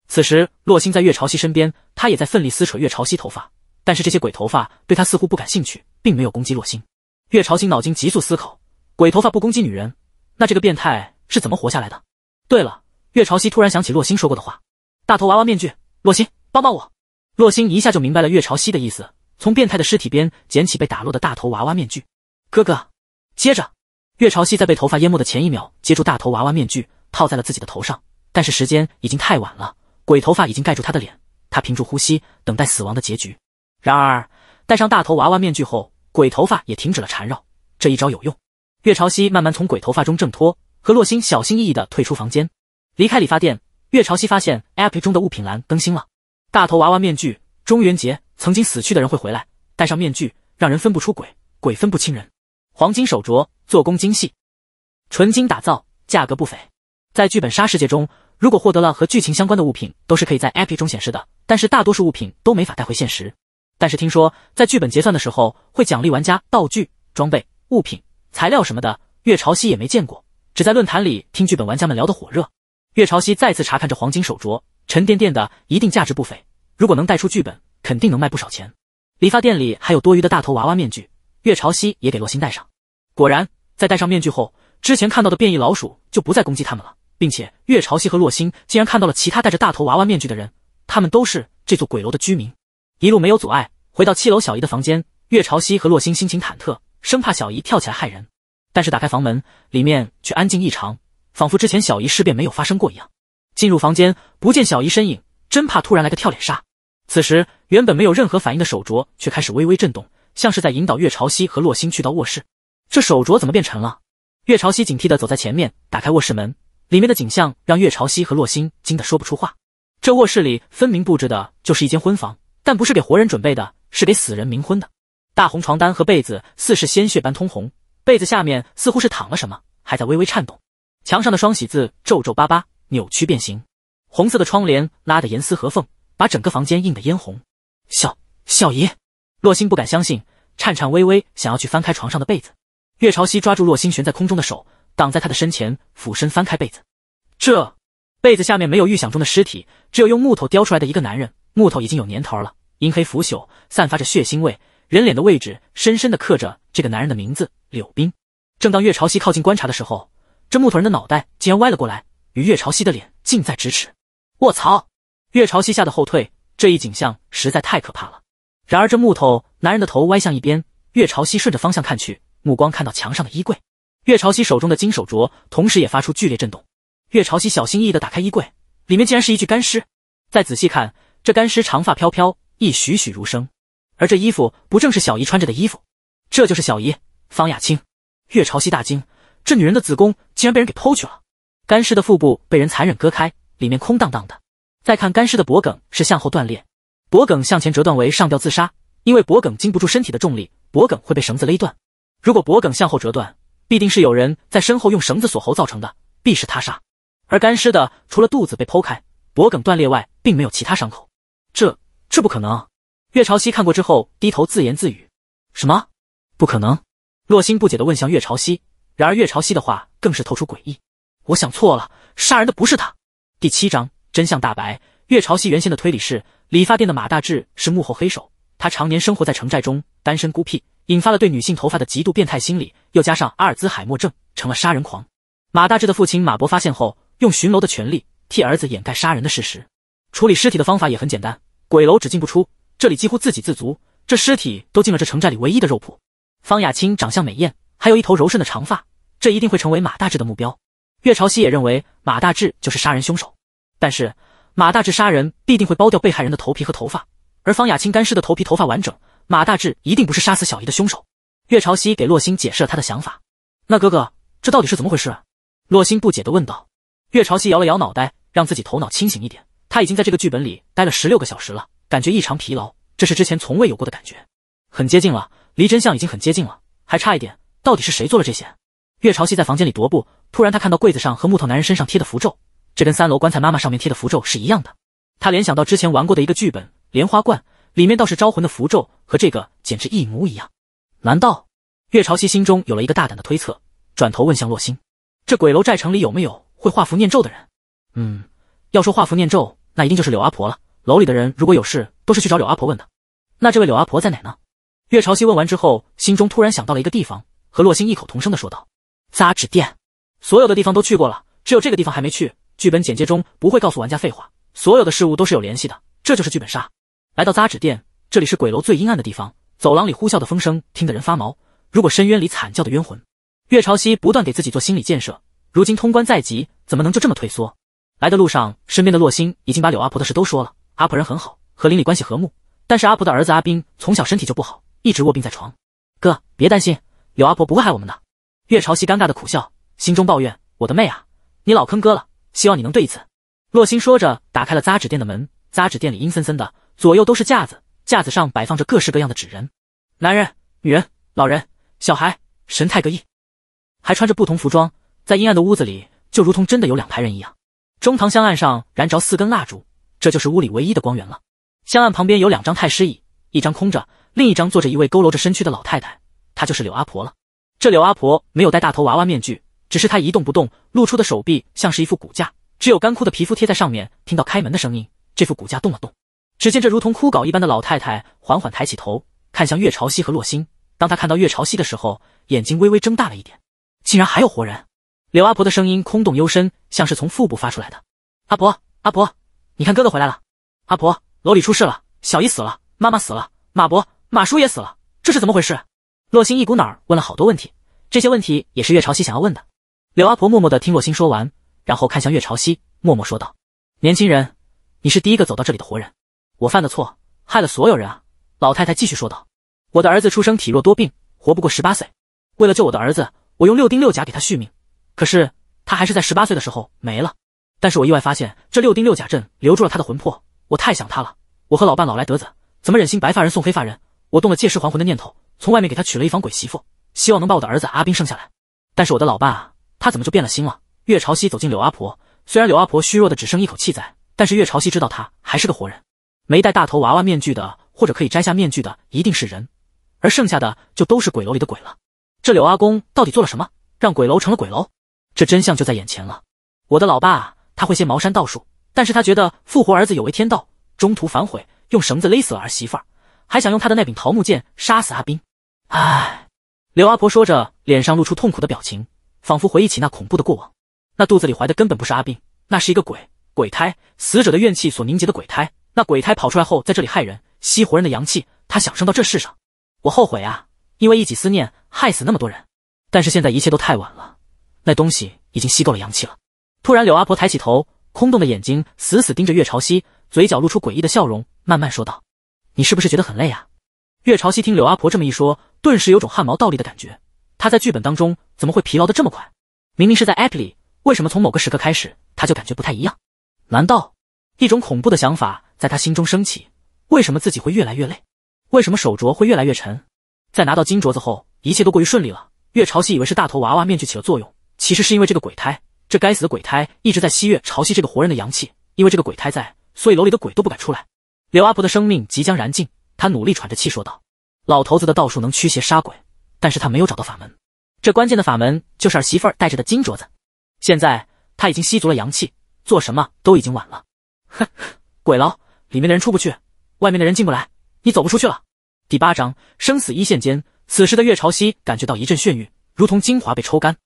[SPEAKER 1] 此时，洛星在岳朝夕身边，他也在奋力撕扯岳朝夕头发，但是这些鬼头发对他似乎不感兴趣，并没有攻击洛星。岳朝汐脑筋急速思考。鬼头发不攻击女人，那这个变态是怎么活下来的？对了，月朝汐突然想起洛星说过的话：大头娃娃面具，洛星帮帮我！洛星一下就明白了月朝汐的意思，从变态的尸体边捡起被打落的大头娃娃面具。哥哥，接着！月朝汐在被头发淹没的前一秒接住大头娃娃面具，套在了自己的头上。但是时间已经太晚了，鬼头发已经盖住他的脸。他屏住呼吸，等待死亡的结局。然而戴上大头娃娃面具后，鬼头发也停止了缠绕，这一招有用。月朝汐慢慢从鬼头发中挣脱，和洛星小心翼翼地退出房间，离开理发店。月朝汐发现 APP 中的物品栏更新了：大头娃娃面具，中元节，曾经死去的人会回来，戴上面具，让人分不出鬼，鬼分不清人。黄金手镯，做工精细，纯金打造，价格不菲。在剧本杀世界中，如果获得了和剧情相关的物品，都是可以在 APP 中显示的，但是大多数物品都没法带回现实。但是听说在剧本结算的时候，会奖励玩家道具、装备、物品。材料什么的，月朝汐也没见过，只在论坛里听剧本玩家们聊得火热。月朝汐再次查看这黄金手镯，沉甸甸的，一定价值不菲。如果能带出剧本，肯定能卖不少钱。理发店里还有多余的大头娃娃面具，月朝汐也给洛星戴上。果然，在戴上面具后，之前看到的变异老鼠就不再攻击他们了，并且月朝汐和洛星竟然看到了其他戴着大头娃娃面具的人，他们都是这座鬼楼的居民。一路没有阻碍，回到七楼小姨的房间，月朝汐和洛星心情忐忑。生怕小姨跳起来害人，但是打开房门，里面却安静异常，仿佛之前小姨事变没有发生过一样。进入房间，不见小姨身影，真怕突然来个跳脸杀。此时，原本没有任何反应的手镯却开始微微震动，像是在引导岳朝汐和洛星去到卧室。这手镯怎么变沉了？岳朝汐警惕地走在前面，打开卧室门，里面的景象让岳朝汐和洛星惊得说不出话。这卧室里分明布置的就是一间婚房，但不是给活人准备的，是给死人冥婚的。大红床单和被子似是鲜血般通红，被子下面似乎是躺了什么，还在微微颤动。墙上的双喜字皱皱巴巴、扭曲变形，红色的窗帘拉得严丝合缝，把整个房间映得嫣红。小小姨洛星不敢相信，颤颤巍巍想要去翻开床上的被子。岳朝夕抓住洛星悬在空中的手，挡在他的身前，俯身翻开被子。这被子下面没有预想中的尸体，只有用木头雕出来的一个男人。木头已经有年头了，阴黑腐朽，散发着血腥味。人脸的位置深深的刻着这个男人的名字柳冰。正当岳朝汐靠近观察的时候，这木头人的脑袋竟然歪了过来，与岳朝汐的脸近在咫尺。卧槽！岳朝汐吓得后退，这一景象实在太可怕了。然而这木头男人的头歪向一边，岳朝汐顺着方向看去，目光看到墙上的衣柜。岳朝汐手中的金手镯同时也发出剧烈震动。岳朝汐小心翼翼的打开衣柜，里面竟然是一具干尸。再仔细看，这干尸长发飘飘，亦栩栩如生。而这衣服不正是小姨穿着的衣服？这就是小姨方雅清。月朝夕大惊，这女人的子宫竟然被人给剖去了。干尸的腹部被人残忍割开，里面空荡荡的。再看干尸的脖颈是向后断裂，脖颈向前折断为上吊自杀，因为脖颈经不住身体的重力，脖颈会被绳子勒断。如果脖颈向后折断，必定是有人在身后用绳子锁喉造成的，必是他杀。而干尸的除了肚子被剖开、脖颈断裂外，并没有其他伤口。这这不可能！岳朝夕看过之后，低头自言自语：“什么？不可能！”洛星不解地问向岳朝夕。然而岳朝夕的话更是透出诡异：“我想错了，杀人的不是他。”第七章真相大白。岳朝夕原先的推理是：理发店的马大志是幕后黑手。他常年生活在城寨中，单身孤僻，引发了对女性头发的极度变态心理，又加上阿尔兹海默症，成了杀人狂。马大志的父亲马伯发现后，用巡楼的权利替儿子掩盖杀人的事实。处理尸体的方法也很简单，鬼楼只进不出。这里几乎自给自足，这尸体都进了这城寨里唯一的肉铺。方雅清长相美艳，还有一头柔顺的长发，这一定会成为马大志的目标。岳朝夕也认为马大志就是杀人凶手，但是马大志杀人必定会剥掉被害人的头皮和头发，而方雅清干尸的头皮头发完整，马大志一定不是杀死小姨的凶手。岳朝夕给洛星解释了他的想法。那哥哥，这到底是怎么回事？洛星不解地问道。岳朝夕摇了摇脑袋，让自己头脑清醒一点。他已经在这个剧本里待了十六个小时了。感觉异常疲劳，这是之前从未有过的感觉。很接近了，离真相已经很接近了，还差一点。到底是谁做了这些？岳朝汐在房间里踱步，突然他看到柜子上和木头男人身上贴的符咒，这跟三楼棺材妈妈上面贴的符咒是一样的。他联想到之前玩过的一个剧本《莲花罐，里面倒是招魂的符咒和这个简直一模一样。难道？岳朝汐心中有了一个大胆的推测，转头问向洛星：“这鬼楼寨城里有没有会画符念咒的人？”“嗯，要说画符念咒，那一定就是柳阿婆了。”楼里的人如果有事，都是去找柳阿婆问的。那这位柳阿婆在哪呢？岳朝夕问完之后，心中突然想到了一个地方，和洛星异口同声的说道：“杂志店。”所有的地方都去过了，只有这个地方还没去。剧本简介中不会告诉玩家废话，所有的事物都是有联系的，这就是剧本杀。来到杂志店，这里是鬼楼最阴暗的地方，走廊里呼啸的风声听得人发毛，如果深渊里惨叫的冤魂。岳朝夕不断给自己做心理建设，如今通关在即，怎么能就这么退缩？来的路上，身边的洛星已经把柳阿婆的事都说了。阿婆人很好，和邻里关系和睦。但是阿婆的儿子阿斌从小身体就不好，一直卧病在床。哥，别担心，有阿婆不会害我们的。月朝夕尴尬的苦笑，心中抱怨：我的妹啊，你老坑哥了。希望你能对一次。洛星说着，打开了扎纸店的门。扎纸店里阴森森的，左右都是架子，架子上摆放着各式各样的纸人，男人、女人、老人、小孩，神态各异，还穿着不同服装，在阴暗的屋子里，就如同真的有两排人一样。中堂香案上燃着四根蜡烛。这就是屋里唯一的光源了。香案旁边有两张太师椅，一张空着，另一张坐着一位佝偻着身躯的老太太，她就是柳阿婆了。这柳阿婆没有戴大头娃娃面具，只是她一动不动，露出的手臂像是一副骨架，只有干枯的皮肤贴在上面。听到开门的声音，这副骨架动了动。只见这如同枯槁一般的老太太缓缓抬起头，看向月潮汐和洛星。当她看到月潮汐的时候，眼睛微微睁大了一点，竟然还有活人。柳阿婆的声音空洞幽深，像是从腹部发出来的：“阿婆，阿婆。”你看哥哥回来了，阿婆，楼里出事了，小姨死了，妈妈死了，马伯、马叔也死了，这是怎么回事？洛星一股脑问了好多问题，这些问题也是岳朝夕想要问的。柳阿婆默默的听洛星说完，然后看向岳朝夕，默默说道：“年轻人，你是第一个走到这里的活人，我犯的错害了所有人啊。”老太太继续说道：“我的儿子出生体弱多病，活不过十八岁，为了救我的儿子，我用六丁六甲给他续命，可是他还是在十八岁的时候没了。”但是我意外发现，这六丁六甲阵留住了他的魂魄。我太想他了，我和老伴老来得子，怎么忍心白发人送黑发人？我动了借尸还魂的念头，从外面给他娶了一房鬼媳妇，希望能把我的儿子阿斌生下来。但是我的老伴啊，他怎么就变了心了？月朝夕走进柳阿婆，虽然柳阿婆虚弱的只剩一口气在，但是月朝夕知道他还是个活人。没戴大头娃娃面具的，或者可以摘下面具的，一定是人，而剩下的就都是鬼楼里的鬼了。这柳阿公到底做了什么，让鬼楼成了鬼楼？这真相就在眼前了，我的老啊，他会些茅山道术，但是他觉得复活儿子有违天道，中途反悔，用绳子勒死了儿媳妇儿，还想用他的那柄桃木剑杀死阿斌。唉，刘阿婆说着，脸上露出痛苦的表情，仿佛回忆起那恐怖的过往。那肚子里怀的根本不是阿斌，那是一个鬼鬼胎，死者的怨气所凝结的鬼胎。那鬼胎跑出来后，在这里害人，吸活人的阳气。他想生到这世上，我后悔啊，因为一己思念害死那么多人。但是现在一切都太晚了，那东西已经吸够了阳气了。突然，柳阿婆抬起头，空洞的眼睛死死盯着岳朝夕，嘴角露出诡异的笑容，慢慢说道：“你是不是觉得很累啊？”岳朝夕听柳阿婆这么一说，顿时有种汗毛倒立的感觉。他在剧本当中怎么会疲劳的这么快？明明是在 app 里，为什么从某个时刻开始他就感觉不太一样？难道一种恐怖的想法在他心中升起？为什么自己会越来越累？为什么手镯会越来越沉？在拿到金镯子后，一切都过于顺利了。岳朝夕以为是大头娃娃面具起了作用，其实是因为这个鬼胎。这该死的鬼胎一直在吸月潮汐这个活人的阳气，因为这个鬼胎在，所以楼里的鬼都不敢出来。刘阿婆的生命即将燃尽，她努力喘着气说道：“老头子的道术能驱邪杀鬼，但是他没有找到法门。这关键的法门就是儿媳妇带着的金镯子。现在他已经吸足了阳气，做什么都已经晚了。”哼，鬼牢里面的人出不去，外面的人进不来，你走不出去了。第八章生死一线间，此时的月潮汐感觉到一阵眩晕，如同精华被抽干。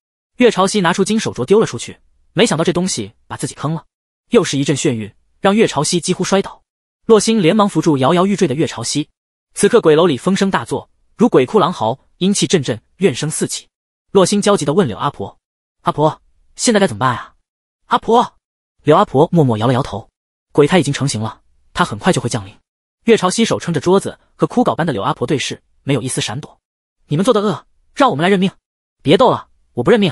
[SPEAKER 1] 岳朝夕拿出金手镯丢了出去，没想到这东西把自己坑了，又是一阵眩晕，让岳朝夕几乎摔倒。洛星连忙扶住摇摇欲坠的岳朝夕。此刻鬼楼里风声大作，如鬼哭狼嚎，阴气阵阵，怨声四起。洛星焦急地问柳阿婆：“阿婆，现在该怎么办啊？”阿婆，柳阿婆默默摇了摇头：“鬼胎已经成型了，他很快就会降临。”岳朝夕手撑着桌子，和枯槁般的柳阿婆对视，没有一丝闪躲：“你们做的恶，让我们来认命。”别逗了，我不认命。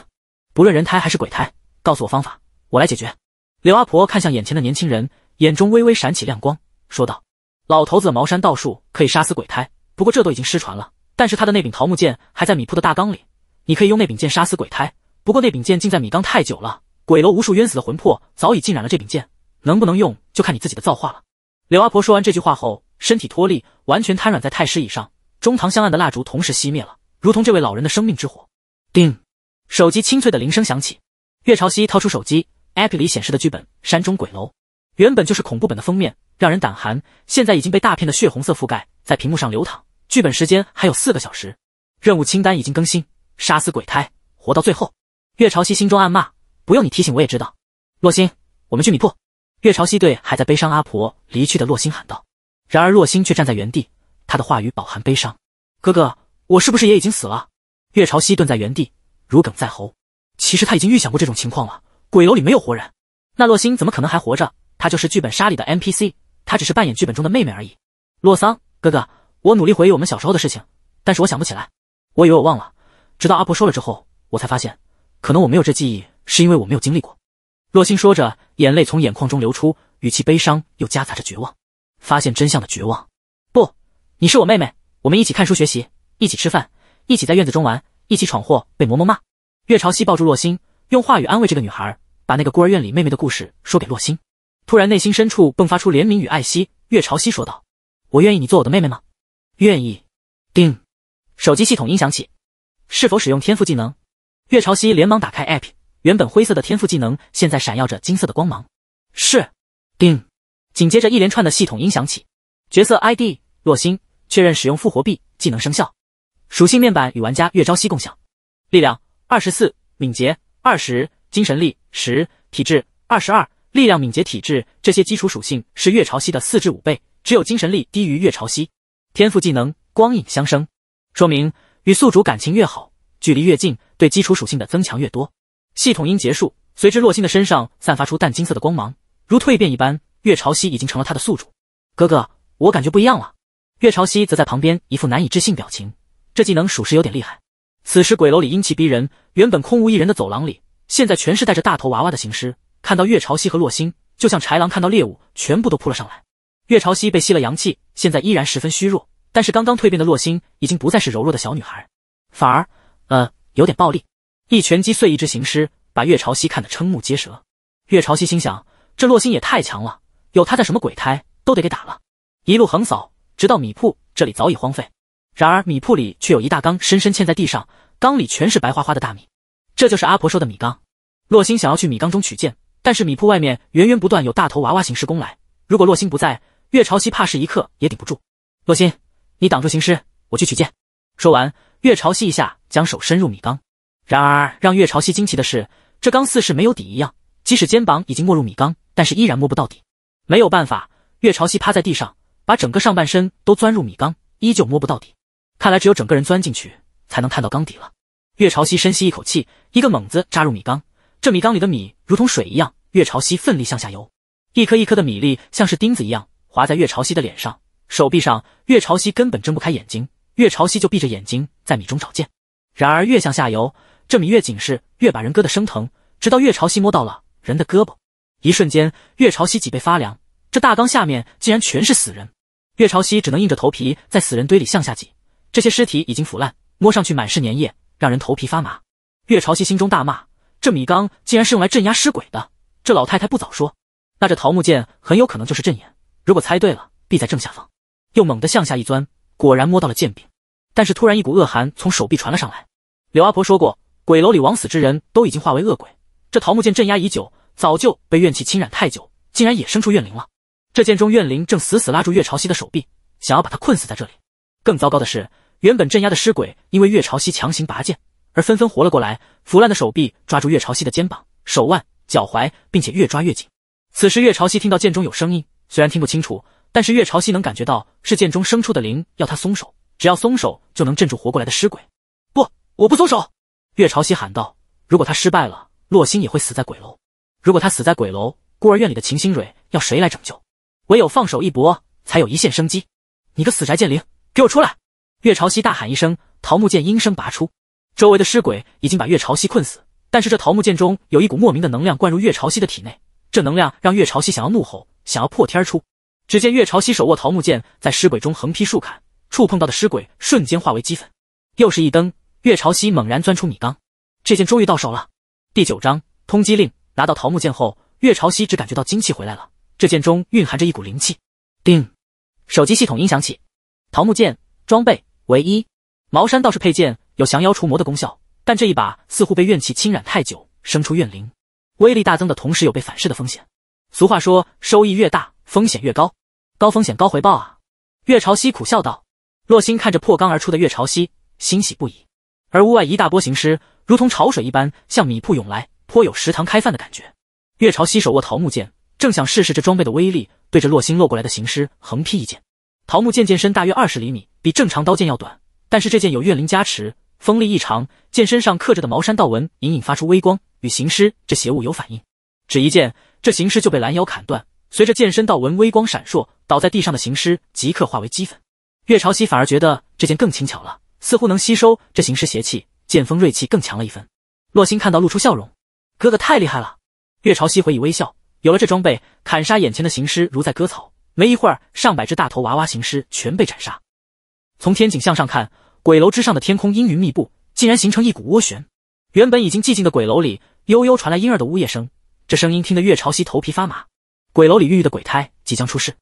[SPEAKER 1] 不论人胎还是鬼胎，告诉我方法，我来解决。刘阿婆看向眼前的年轻人，眼中微微闪起亮光，说道：“老头子的茅山道术可以杀死鬼胎，不过这都已经失传了。但是他的那柄桃木剑还在米铺的大缸里，你可以用那柄剑杀死鬼胎。不过那柄剑浸在米缸太久了，鬼楼无数冤死的魂魄早已浸染了这柄剑，能不能用就看你自己的造化了。”刘阿婆说完这句话后，身体脱力，完全瘫软在太师椅上。中堂香案的蜡烛同时熄灭了，如同这位老人的生命之火。定。手机清脆的铃声响起，岳朝夕掏出手机，App 里显示的剧本《山中鬼楼》原本就是恐怖本的封面，让人胆寒。现在已经被大片的血红色覆盖，在屏幕上流淌。剧本时间还有四个小时，任务清单已经更新，杀死鬼胎，活到最后。岳朝夕心中暗骂，不用你提醒我也知道。洛星，我们去米铺。岳朝夕对还在悲伤阿婆离去的洛星喊道。然而洛星却站在原地，他的话语饱含悲伤：“哥哥，我是不是也已经死了？”岳朝夕顿在原地。如鲠在喉。其实他已经预想过这种情况了。鬼楼里没有活人，那洛星怎么可能还活着？他就是剧本杀里的 NPC，他只是扮演剧本中的妹妹而已。洛桑哥哥，我努力回忆我们小时候的事情，但是我想不起来。我以为我忘了，直到阿婆说了之后，我才发现，可能我没有这记忆，是因为我没有经历过。洛星说着，眼泪从眼眶中流出，语气悲伤又夹杂着绝望，发现真相的绝望。不，你是我妹妹，我们一起看书学习，一起吃饭，一起在院子中玩。一起闯祸被嬷嬷骂，岳朝夕抱住洛星，用话语安慰这个女孩，把那个孤儿院里妹妹的故事说给洛星。突然内心深处迸发出怜悯与爱惜，岳朝夕说道：“我愿意你做我的妹妹吗？”“愿意。”叮，手机系统音响起，是否使用天赋技能？岳朝夕连忙打开 app，原本灰色的天赋技能现在闪耀着金色的光芒。是。叮，紧接着一连串的系统音响起，角色 ID 洛星确认使用复活币，技能生效。属性面板与玩家月朝夕共享，力量二十四，敏捷二十，精神力十，体质二十二，力量、敏捷、体质这些基础属性是月朝夕的四至五倍，只有精神力低于月朝夕。天赋技能光影相生，说明与宿主感情越好，距离越近，对基础属性的增强越多。系统音结束，随之洛星的身上散发出淡金色的光芒，如蜕变一般。月朝汐已经成了他的宿主。哥哥，我感觉不一样了。月朝汐则在旁边一副难以置信表情。这技能属实有点厉害。此时鬼楼里阴气逼人，原本空无一人的走廊里，现在全是带着大头娃娃的行尸。看到月潮汐和洛星，就像豺狼看到猎物，全部都扑了上来。月潮汐被吸了阳气，现在依然十分虚弱。但是刚刚蜕变的洛星，已经不再是柔弱的小女孩，反而呃有点暴力，一拳击碎一只行尸，把月潮汐看得瞠目结舌。月潮汐心想，这洛星也太强了，有他在，什么鬼胎都得给打了。一路横扫，直到米铺，这里早已荒废。然而米铺里却有一大缸深深嵌在地上，缸里全是白花花的大米，这就是阿婆说的米缸。洛星想要去米缸中取剑，但是米铺外面源源不断有大头娃娃行尸攻来，如果洛星不在，月朝汐怕是一刻也顶不住。洛星，你挡住行尸，我去取剑。说完，月朝汐一下将手伸入米缸，然而让月朝汐惊奇的是，这缸似是没有底一样，即使肩膀已经没入米缸，但是依然摸不到底。没有办法，月朝汐趴在地上，把整个上半身都钻入米缸，依旧摸不到底。看来只有整个人钻进去才能探到缸底了。岳朝西深吸一口气，一个猛子扎入米缸。这米缸里的米如同水一样，岳朝西奋力向下游。一颗一颗的米粒像是钉子一样划在岳朝西的脸上、手臂上。岳朝西根本睁不开眼睛，岳朝西就闭着眼睛在米中找剑。然而越向下游，这米越紧实，越把人割得生疼。直到岳朝西摸到了人的胳膊，一瞬间，岳朝西脊背发凉。这大缸下面竟然全是死人。岳朝西只能硬着头皮在死人堆里向下挤。这些尸体已经腐烂，摸上去满是粘液，让人头皮发麻。岳朝曦心中大骂：这米缸竟然是用来镇压尸鬼的！这老太太不早说，那这桃木剑很有可能就是阵眼。如果猜对了，必在正下方。又猛地向下一钻，果然摸到了剑柄。但是突然一股恶寒从手臂传了上来。柳阿婆说过，鬼楼里枉死之人都已经化为恶鬼，这桃木剑镇压已久，早就被怨气侵染太久，竟然也生出怨灵了。这剑中怨灵正死死拉住岳朝曦的手臂，想要把她困死在这里。更糟糕的是，原本镇压的尸鬼因为岳朝夕强行拔剑而纷纷活了过来，腐烂的手臂抓住岳朝夕的肩膀、手腕、脚踝，并且越抓越紧。此时，岳朝夕听到剑中有声音，虽然听不清楚，但是岳朝夕能感觉到是剑中生出的灵要他松手，只要松手就能镇住活过来的尸鬼。不，我不松手！岳朝夕喊道。如果他失败了，洛星也会死在鬼楼；如果他死在鬼楼，孤儿院里的秦星蕊要谁来拯救？唯有放手一搏，才有一线生机。你个死宅剑灵！给我出来！月朝汐大喊一声，桃木剑应声拔出。周围的尸鬼已经把月朝汐困死，但是这桃木剑中有一股莫名的能量灌入月朝汐的体内，这能量让月朝汐想要怒吼，想要破天而出。只见月朝汐手握桃木剑，在尸鬼中横劈竖砍，触碰到的尸鬼瞬间化为齑粉。又是一蹬，月朝汐猛然钻出米缸，这剑终于到手了。第九章通缉令拿到桃木剑后，月朝汐只感觉到精气回来了，这剑中蕴含着一股灵气。叮，手机系统音响起。桃木剑装备唯一，茅山道士佩剑有降妖除魔的功效，但这一把似乎被怨气侵染太久，生出怨灵，威力大增的同时有被反噬的风险。俗话说，收益越大，风险越高，高风险高回报啊！岳朝汐苦笑道。洛星看着破缸而出的岳朝汐，欣喜不已。而屋外一大波行尸如同潮水一般向米铺涌来，颇有食堂开饭的感觉。岳朝汐手握桃木剑，正想试试这装备的威力，对着洛星漏过来的行尸横劈一剑。桃木剑剑身大约二十厘米，比正常刀剑要短，但是这剑有怨灵加持，锋利异常。剑身上刻着的茅山道纹隐隐发出微光，与行尸这邪物有反应。只一剑，这行尸就被拦腰砍断。随着剑身道纹微光闪烁，倒在地上的行尸即刻化为齑粉。岳朝夕反而觉得这剑更轻巧了，似乎能吸收这行尸邪气，剑锋锐气更强了一分。洛星看到露出笑容：“哥哥太厉害了。”岳朝夕回以微笑。有了这装备，砍杀眼前的行尸如在割草。没一会儿，上百只大头娃娃行尸全被斩杀。从天井向上看，鬼楼之上的天空阴云密布，竟然形成一股涡旋。原本已经寂静的鬼楼里，悠悠传来婴儿的呜咽声。这声音听得岳朝汐头皮发麻。鬼楼里孕育的鬼胎即将出世，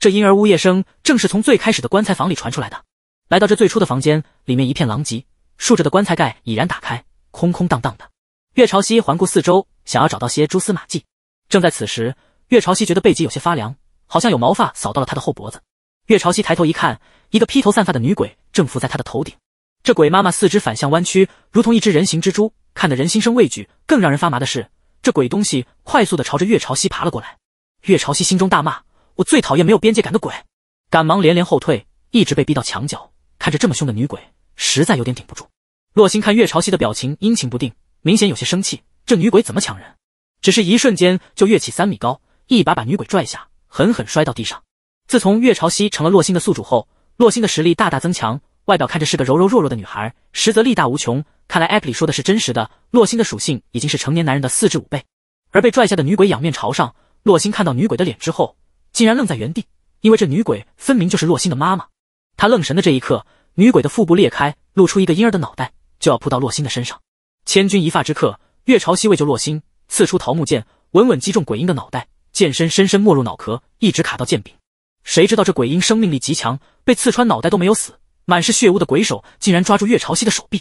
[SPEAKER 1] 这婴儿呜咽声正是从最开始的棺材房里传出来的。来到这最初的房间，里面一片狼藉，竖着的棺材盖已然打开，空空荡荡的。岳朝汐环顾四周，想要找到些蛛丝马迹。正在此时，岳朝汐觉得背脊有些发凉。好像有毛发扫到了他的后脖子，岳朝夕抬头一看，一个披头散发的女鬼正伏在他的头顶。这鬼妈妈四肢反向弯曲，如同一只人形蜘蛛，看得人心生畏惧。更让人发麻的是，这鬼东西快速的朝着岳朝夕爬了过来。岳朝夕心中大骂：“我最讨厌没有边界感的鬼！”赶忙连连后退，一直被逼到墙角，看着这么凶的女鬼，实在有点顶不住。洛星看岳朝夕的表情阴晴不定，明显有些生气。这女鬼怎么抢人？只是一瞬间就跃起三米高，一把把女鬼拽下。狠狠摔到地上。自从月朝汐成了洛星的宿主后，洛星的实力大大增强。外表看着是个柔柔弱弱的女孩，实则力大无穷。看来 App 里说的是真实的，洛星的属性已经是成年男人的四至五倍。而被拽下的女鬼仰面朝上，洛星看到女鬼的脸之后，竟然愣在原地，因为这女鬼分明就是洛星的妈妈。他愣神的这一刻，女鬼的腹部裂开，露出一个婴儿的脑袋，就要扑到洛星的身上。千钧一发之刻，月朝汐为救洛星，刺出桃木剑，稳稳击中鬼婴的脑袋。剑身深深没入脑壳，一直卡到剑柄。谁知道这鬼婴生命力极强，被刺穿脑袋都没有死。满是血污的鬼手竟然抓住月朝汐的手臂，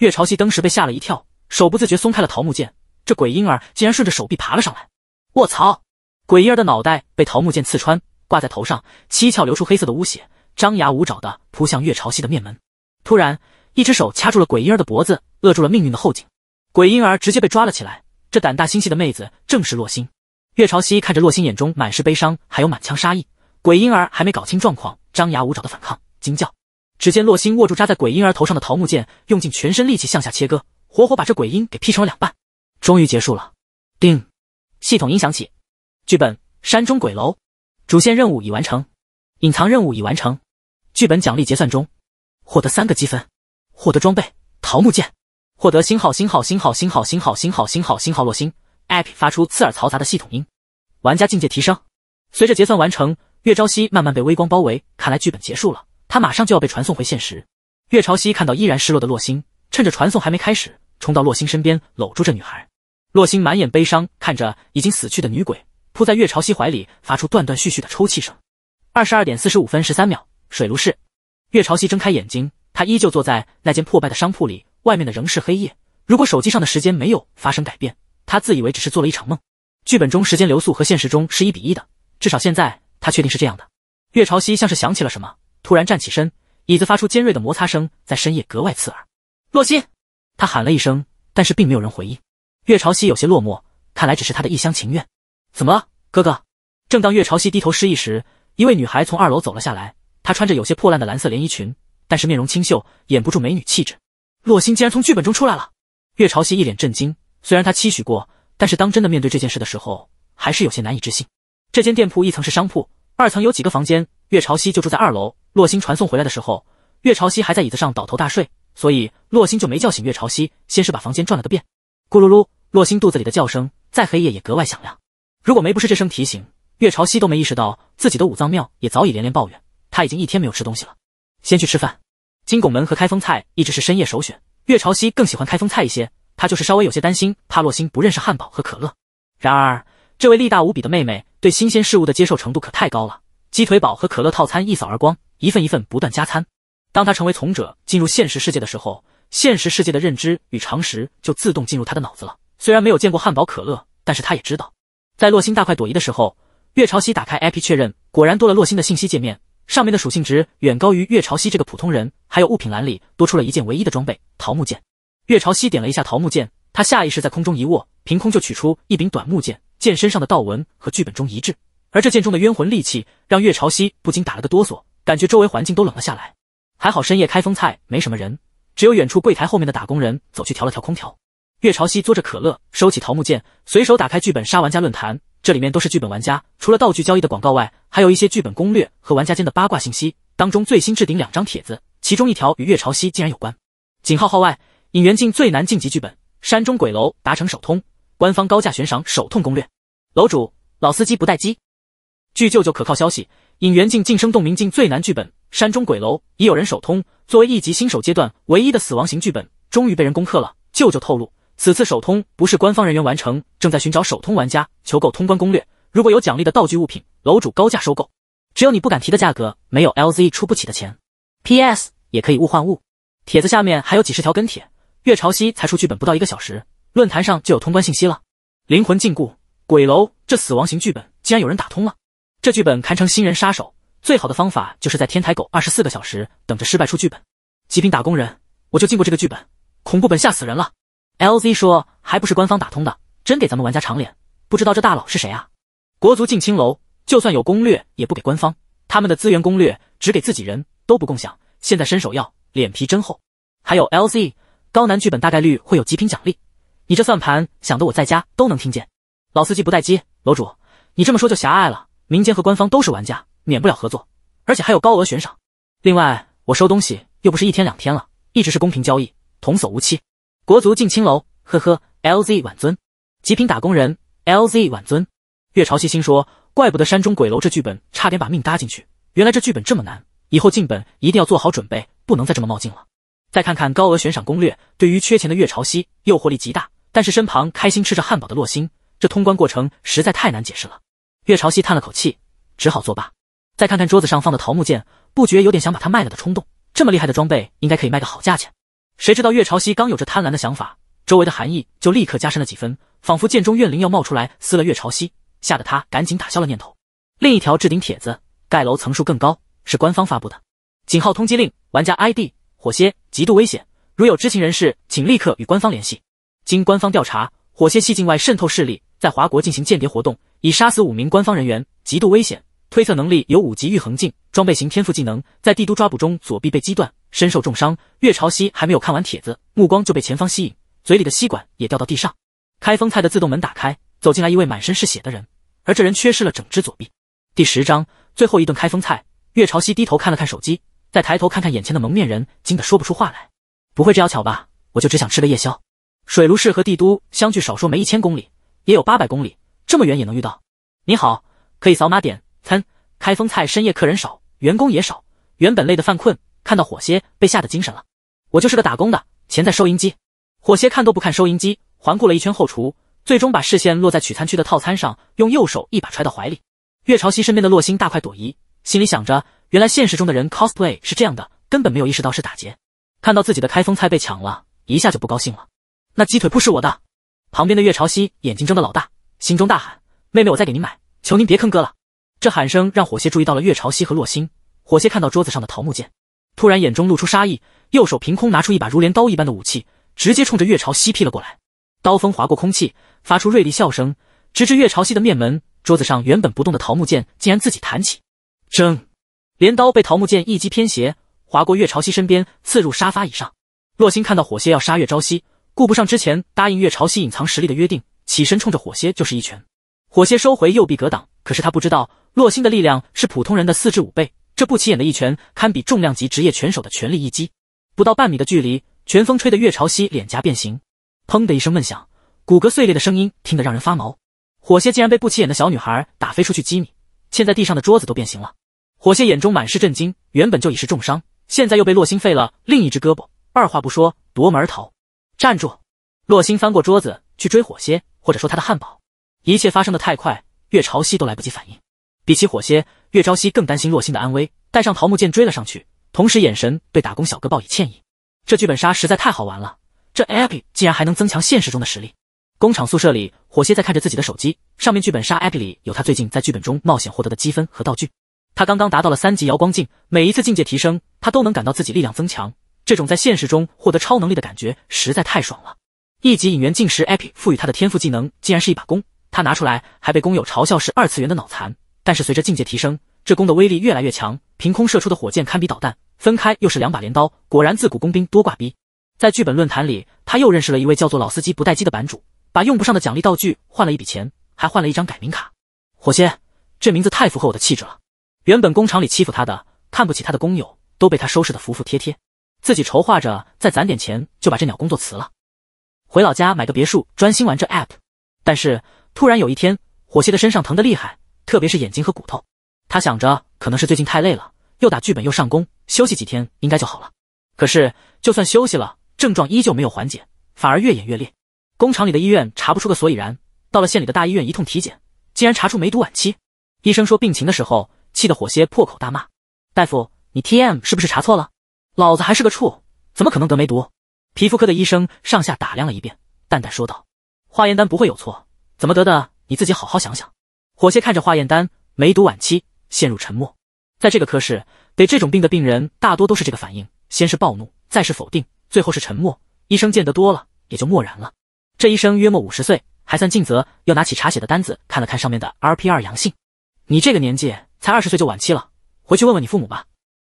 [SPEAKER 1] 月朝汐当时被吓了一跳，手不自觉松开了桃木剑。这鬼婴儿竟然顺着手臂爬了上来。卧槽！鬼婴儿的脑袋被桃木剑刺穿，挂在头上，七窍流出黑色的污血，张牙舞爪的扑向月朝汐的面门。突然，一只手掐住了鬼婴儿的脖子，扼住了命运的后颈。鬼婴儿直接被抓了起来。这胆大心细的妹子正是洛星。岳朝夕看着洛星，眼中满是悲伤，还有满腔杀意。鬼婴儿还没搞清状况，张牙舞爪的反抗，惊叫。只见洛星握住扎在鬼婴儿头上的桃木剑，用尽全身力气向下切割，活活把这鬼婴给劈成了两半。终于结束了。叮，系统音响起。剧本《山中鬼楼》，主线任务已完成，隐藏任务已完成，剧本奖励结算中，获得三个积分，获得装备桃木剑，获得星号星号星号星号星号星号星号星号洛星。app 发出刺耳嘈杂的系统音，玩家境界提升。随着结算完成，岳朝夕慢慢被微光包围。看来剧本结束了，他马上就要被传送回现实。岳朝夕看到依然失落的洛星，趁着传送还没开始，冲到洛星身边，搂住这女孩。洛星满眼悲伤，看着已经死去的女鬼，扑在岳朝夕怀里，发出断断续续的抽泣声。二十二点四十五分十三秒，水炉室。岳朝夕睁开眼睛，她依旧坐在那间破败的商铺里，外面的仍是黑夜。如果手机上的时间没有发生改变。他自以为只是做了一场梦，剧本中时间流速和现实中是一比一的，至少现在他确定是这样的。岳朝夕像是想起了什么，突然站起身，椅子发出尖锐的摩擦声，在深夜格外刺耳。洛心，他喊了一声，但是并没有人回应。岳朝夕有些落寞，看来只是他的一厢情愿。怎么了，哥哥？正当岳朝夕低头失意时，一位女孩从二楼走了下来。她穿着有些破烂的蓝色连衣裙，但是面容清秀，掩不住美女气质。洛心竟然从剧本中出来了！岳朝夕一脸震惊。虽然他期许过，但是当真的面对这件事的时候，还是有些难以置信。这间店铺一层是商铺，二层有几个房间。月朝夕就住在二楼。洛星传送回来的时候，月朝夕还在椅子上倒头大睡，所以洛星就没叫醒月朝夕，先是把房间转了个遍，咕噜噜，洛星肚子里的叫声在黑夜也格外响亮。如果没不是这声提醒，月朝夕都没意识到自己的五脏庙也早已连连抱怨，他已经一天没有吃东西了。先去吃饭，金拱门和开封菜一直是深夜首选。月朝夕更喜欢开封菜一些。他就是稍微有些担心，怕洛星不认识汉堡和可乐。然而，这位力大无比的妹妹对新鲜事物的接受程度可太高了，鸡腿堡和可乐套餐一扫而光，一份一份不断加餐。当她成为从者进入现实世界的时候，现实世界的认知与常识就自动进入她的脑子了。虽然没有见过汉堡可乐，但是她也知道，在洛星大快朵颐的时候，月潮汐打开 IP 确认，果然多了洛星的信息界面，上面的属性值远高于月潮汐这个普通人，还有物品栏里多出了一件唯一的装备——桃木剑。月朝夕点了一下桃木剑，他下意识在空中一握，凭空就取出一柄短木剑，剑身上的道纹和剧本中一致。而这剑中的冤魂戾气，让月朝夕不禁打了个哆嗦，感觉周围环境都冷了下来。还好深夜开封菜没什么人，只有远处柜台后面的打工人走去调了调空调。月朝夕嘬着可乐，收起桃木剑，随手打开剧本杀玩家论坛，这里面都是剧本玩家，除了道具交易的广告外，还有一些剧本攻略和玩家间的八卦信息。当中最新置顶两张帖子，其中一条与月朝夕竟然有关。井号号外。引援镜最难晋级剧本《山中鬼楼》达成首通，官方高价悬赏首通攻略。楼主老司机不待机。据舅舅可靠消息，引援镜晋升洞明镜最难剧本《山中鬼楼》已有人首通。作为一级新手阶段唯一的死亡型剧本，终于被人攻克了。舅舅透露，此次首通不是官方人员完成，正在寻找首通玩家求购通关攻略。如果有奖励的道具物品，楼主高价收购，只有你不敢提的价格，没有 LZ 出不起的钱。PS 也可以物换物。帖子下面还有几十条跟帖。月潮汐才出剧本不到一个小时，论坛上就有通关信息了。灵魂禁锢、鬼楼这死亡型剧本，竟然有人打通了。这剧本堪称新人杀手，最好的方法就是在天台苟二十四个小时，等着失败出剧本。极品打工人，我就进过这个剧本，恐怖本吓死人了。LZ 说，还不是官方打通的，真给咱们玩家长脸。不知道这大佬是谁啊？国足进青楼，就算有攻略也不给官方，他们的资源攻略只给自己人，都不共享。现在伸手要，脸皮真厚。还有 LZ。高难剧本大概率会有极品奖励，你这算盘想的我在家都能听见。老司机不待机，楼主你这么说就狭隘了。民间和官方都是玩家，免不了合作，而且还有高额悬赏。另外我收东西又不是一天两天了，一直是公平交易，童叟无欺。国足进青楼，呵呵。LZ 晚尊，极品打工人。LZ 晚尊，月朝夕心说，怪不得山中鬼楼这剧本差点把命搭进去，原来这剧本这么难，以后进本一定要做好准备，不能再这么冒进了。再看看高额悬赏攻略，对于缺钱的月潮汐诱惑力极大。但是身旁开心吃着汉堡的洛星，这通关过程实在太难解释了。月潮汐叹了口气，只好作罢。再看看桌子上放的桃木剑，不觉有点想把它卖了的冲动。这么厉害的装备，应该可以卖个好价钱。谁知道月潮汐刚有着贪婪的想法，周围的寒意就立刻加深了几分，仿佛剑中怨灵要冒出来撕了月潮汐，吓得他赶紧打消了念头。另一条置顶帖子，盖楼层数更高，是官方发布的警号通缉令，玩家 ID。火蝎极度危险，如有知情人士，请立刻与官方联系。经官方调查，火蝎系境外渗透势力在华国进行间谍活动，已杀死五名官方人员，极度危险。推测能力有五级御横镜装备型天赋技能，在帝都抓捕中左臂被击断，身受重伤。岳朝夕还没有看完帖子，目光就被前方吸引，嘴里的吸管也掉到地上。开封菜的自动门打开，走进来一位满身是血的人，而这人缺失了整只左臂。第十章最后一顿开封菜，岳朝夕低头看了看手机。再抬头看看眼前的蒙面人，惊得说不出话来。不会这要巧吧？我就只想吃个夜宵。水卢市和帝都相距少说没一千公里，也有八百公里，这么远也能遇到？你好，可以扫码点餐。开封菜深夜客人少，员工也少，原本累得犯困，看到火蝎被吓得精神了。我就是个打工的，钱在收银机。火蝎看都不看收银机，环顾了一圈后厨，最终把视线落在取餐区的套餐上，用右手一把揣到怀里。岳朝夕身边的洛星大快朵颐。心里想着，原来现实中的人 cosplay 是这样的，根本没有意识到是打劫。看到自己的开封菜被抢了，一下就不高兴了。那鸡腿不是我的。旁边的月朝汐眼睛睁得老大，心中大喊：“妹妹，我再给您买，求您别坑哥了。”这喊声让火蝎注意到了月朝汐和洛星。火蝎看到桌子上的桃木剑，突然眼中露出杀意，右手凭空拿出一把如镰刀一般的武器，直接冲着月朝汐劈了过来。刀锋划过空气，发出锐利笑声，直至月朝汐的面门。桌子上原本不动的桃木剑竟然自己弹起。争，镰刀被桃木剑一击偏斜，划过岳朝曦身边，刺入沙发以上。洛星看到火蝎要杀岳朝夕，顾不上之前答应岳朝夕隐藏实力的约定，起身冲着火蝎就是一拳。火蝎收回右臂格挡，可是他不知道洛星的力量是普通人的四至五倍，这不起眼的一拳堪比重量级职业拳手的全力一击。不到半米的距离，拳风吹得岳朝夕脸颊变形。砰的一声闷响，骨骼碎裂的声音听得让人发毛。火蝎竟然被不起眼的小女孩打飞出去几米，嵌在地上的桌子都变形了。火蝎眼中满是震惊，原本就已是重伤，现在又被洛星废了另一只胳膊，二话不说夺门而逃。站住！洛星翻过桌子去追火蝎，或者说他的汉堡。一切发生的太快，月朝汐都来不及反应。比起火蝎，月朝汐更担心洛星的安危，带上桃木剑追了上去，同时眼神对打工小哥报以歉意。这剧本杀实在太好玩了，这 APP 竟然还能增强现实中的实力。工厂宿舍里，火蝎在看着自己的手机，上面剧本杀 APP 里有他最近在剧本中冒险获得的积分和道具。他刚刚达到了三级瑶光境，每一次境界提升，他都能感到自己力量增强。这种在现实中获得超能力的感觉实在太爽了。一级引元境时，艾比赋予他的天赋技能竟然是一把弓，他拿出来还被工友嘲笑是二次元的脑残。但是随着境界提升，这弓的威力越来越强，凭空射出的火箭堪比导弹，分开又是两把镰刀。果然自古工兵多挂逼。在剧本论坛里，他又认识了一位叫做老司机不带机的版主，把用不上的奖励道具换了一笔钱，还换了一张改名卡。火仙，这名字太符合我的气质了。原本工厂里欺负他的、看不起他的工友都被他收拾得服服帖帖，自己筹划着再攒点钱就把这鸟工作辞了，回老家买个别墅专心玩这 app。但是突然有一天，火蝎的身上疼得厉害，特别是眼睛和骨头。他想着可能是最近太累了，又打剧本又上工，休息几天应该就好了。可是就算休息了，症状依旧没有缓解，反而越演越烈。工厂里的医院查不出个所以然，到了县里的大医院一通体检，竟然查出梅毒晚期。医生说病情的时候。气得火蝎破口大骂：“大夫，你 T M 是不是查错了？老子还是个处，怎么可能得梅毒？”皮肤科的医生上下打量了一遍，淡淡说道：“化验单不会有错，怎么得的你自己好好想想。”火蝎看着化验单，梅毒晚期，陷入沉默。在这个科室，得这种病的病人大多都是这个反应：先是暴怒，再是否定，最后是沉默。医生见得多了，也就默然了。这医生约莫五十岁，还算尽责，又拿起查血的单子看了看上面的 R P R 阳性。你这个年纪。才二十岁就晚期了，回去问问你父母吧。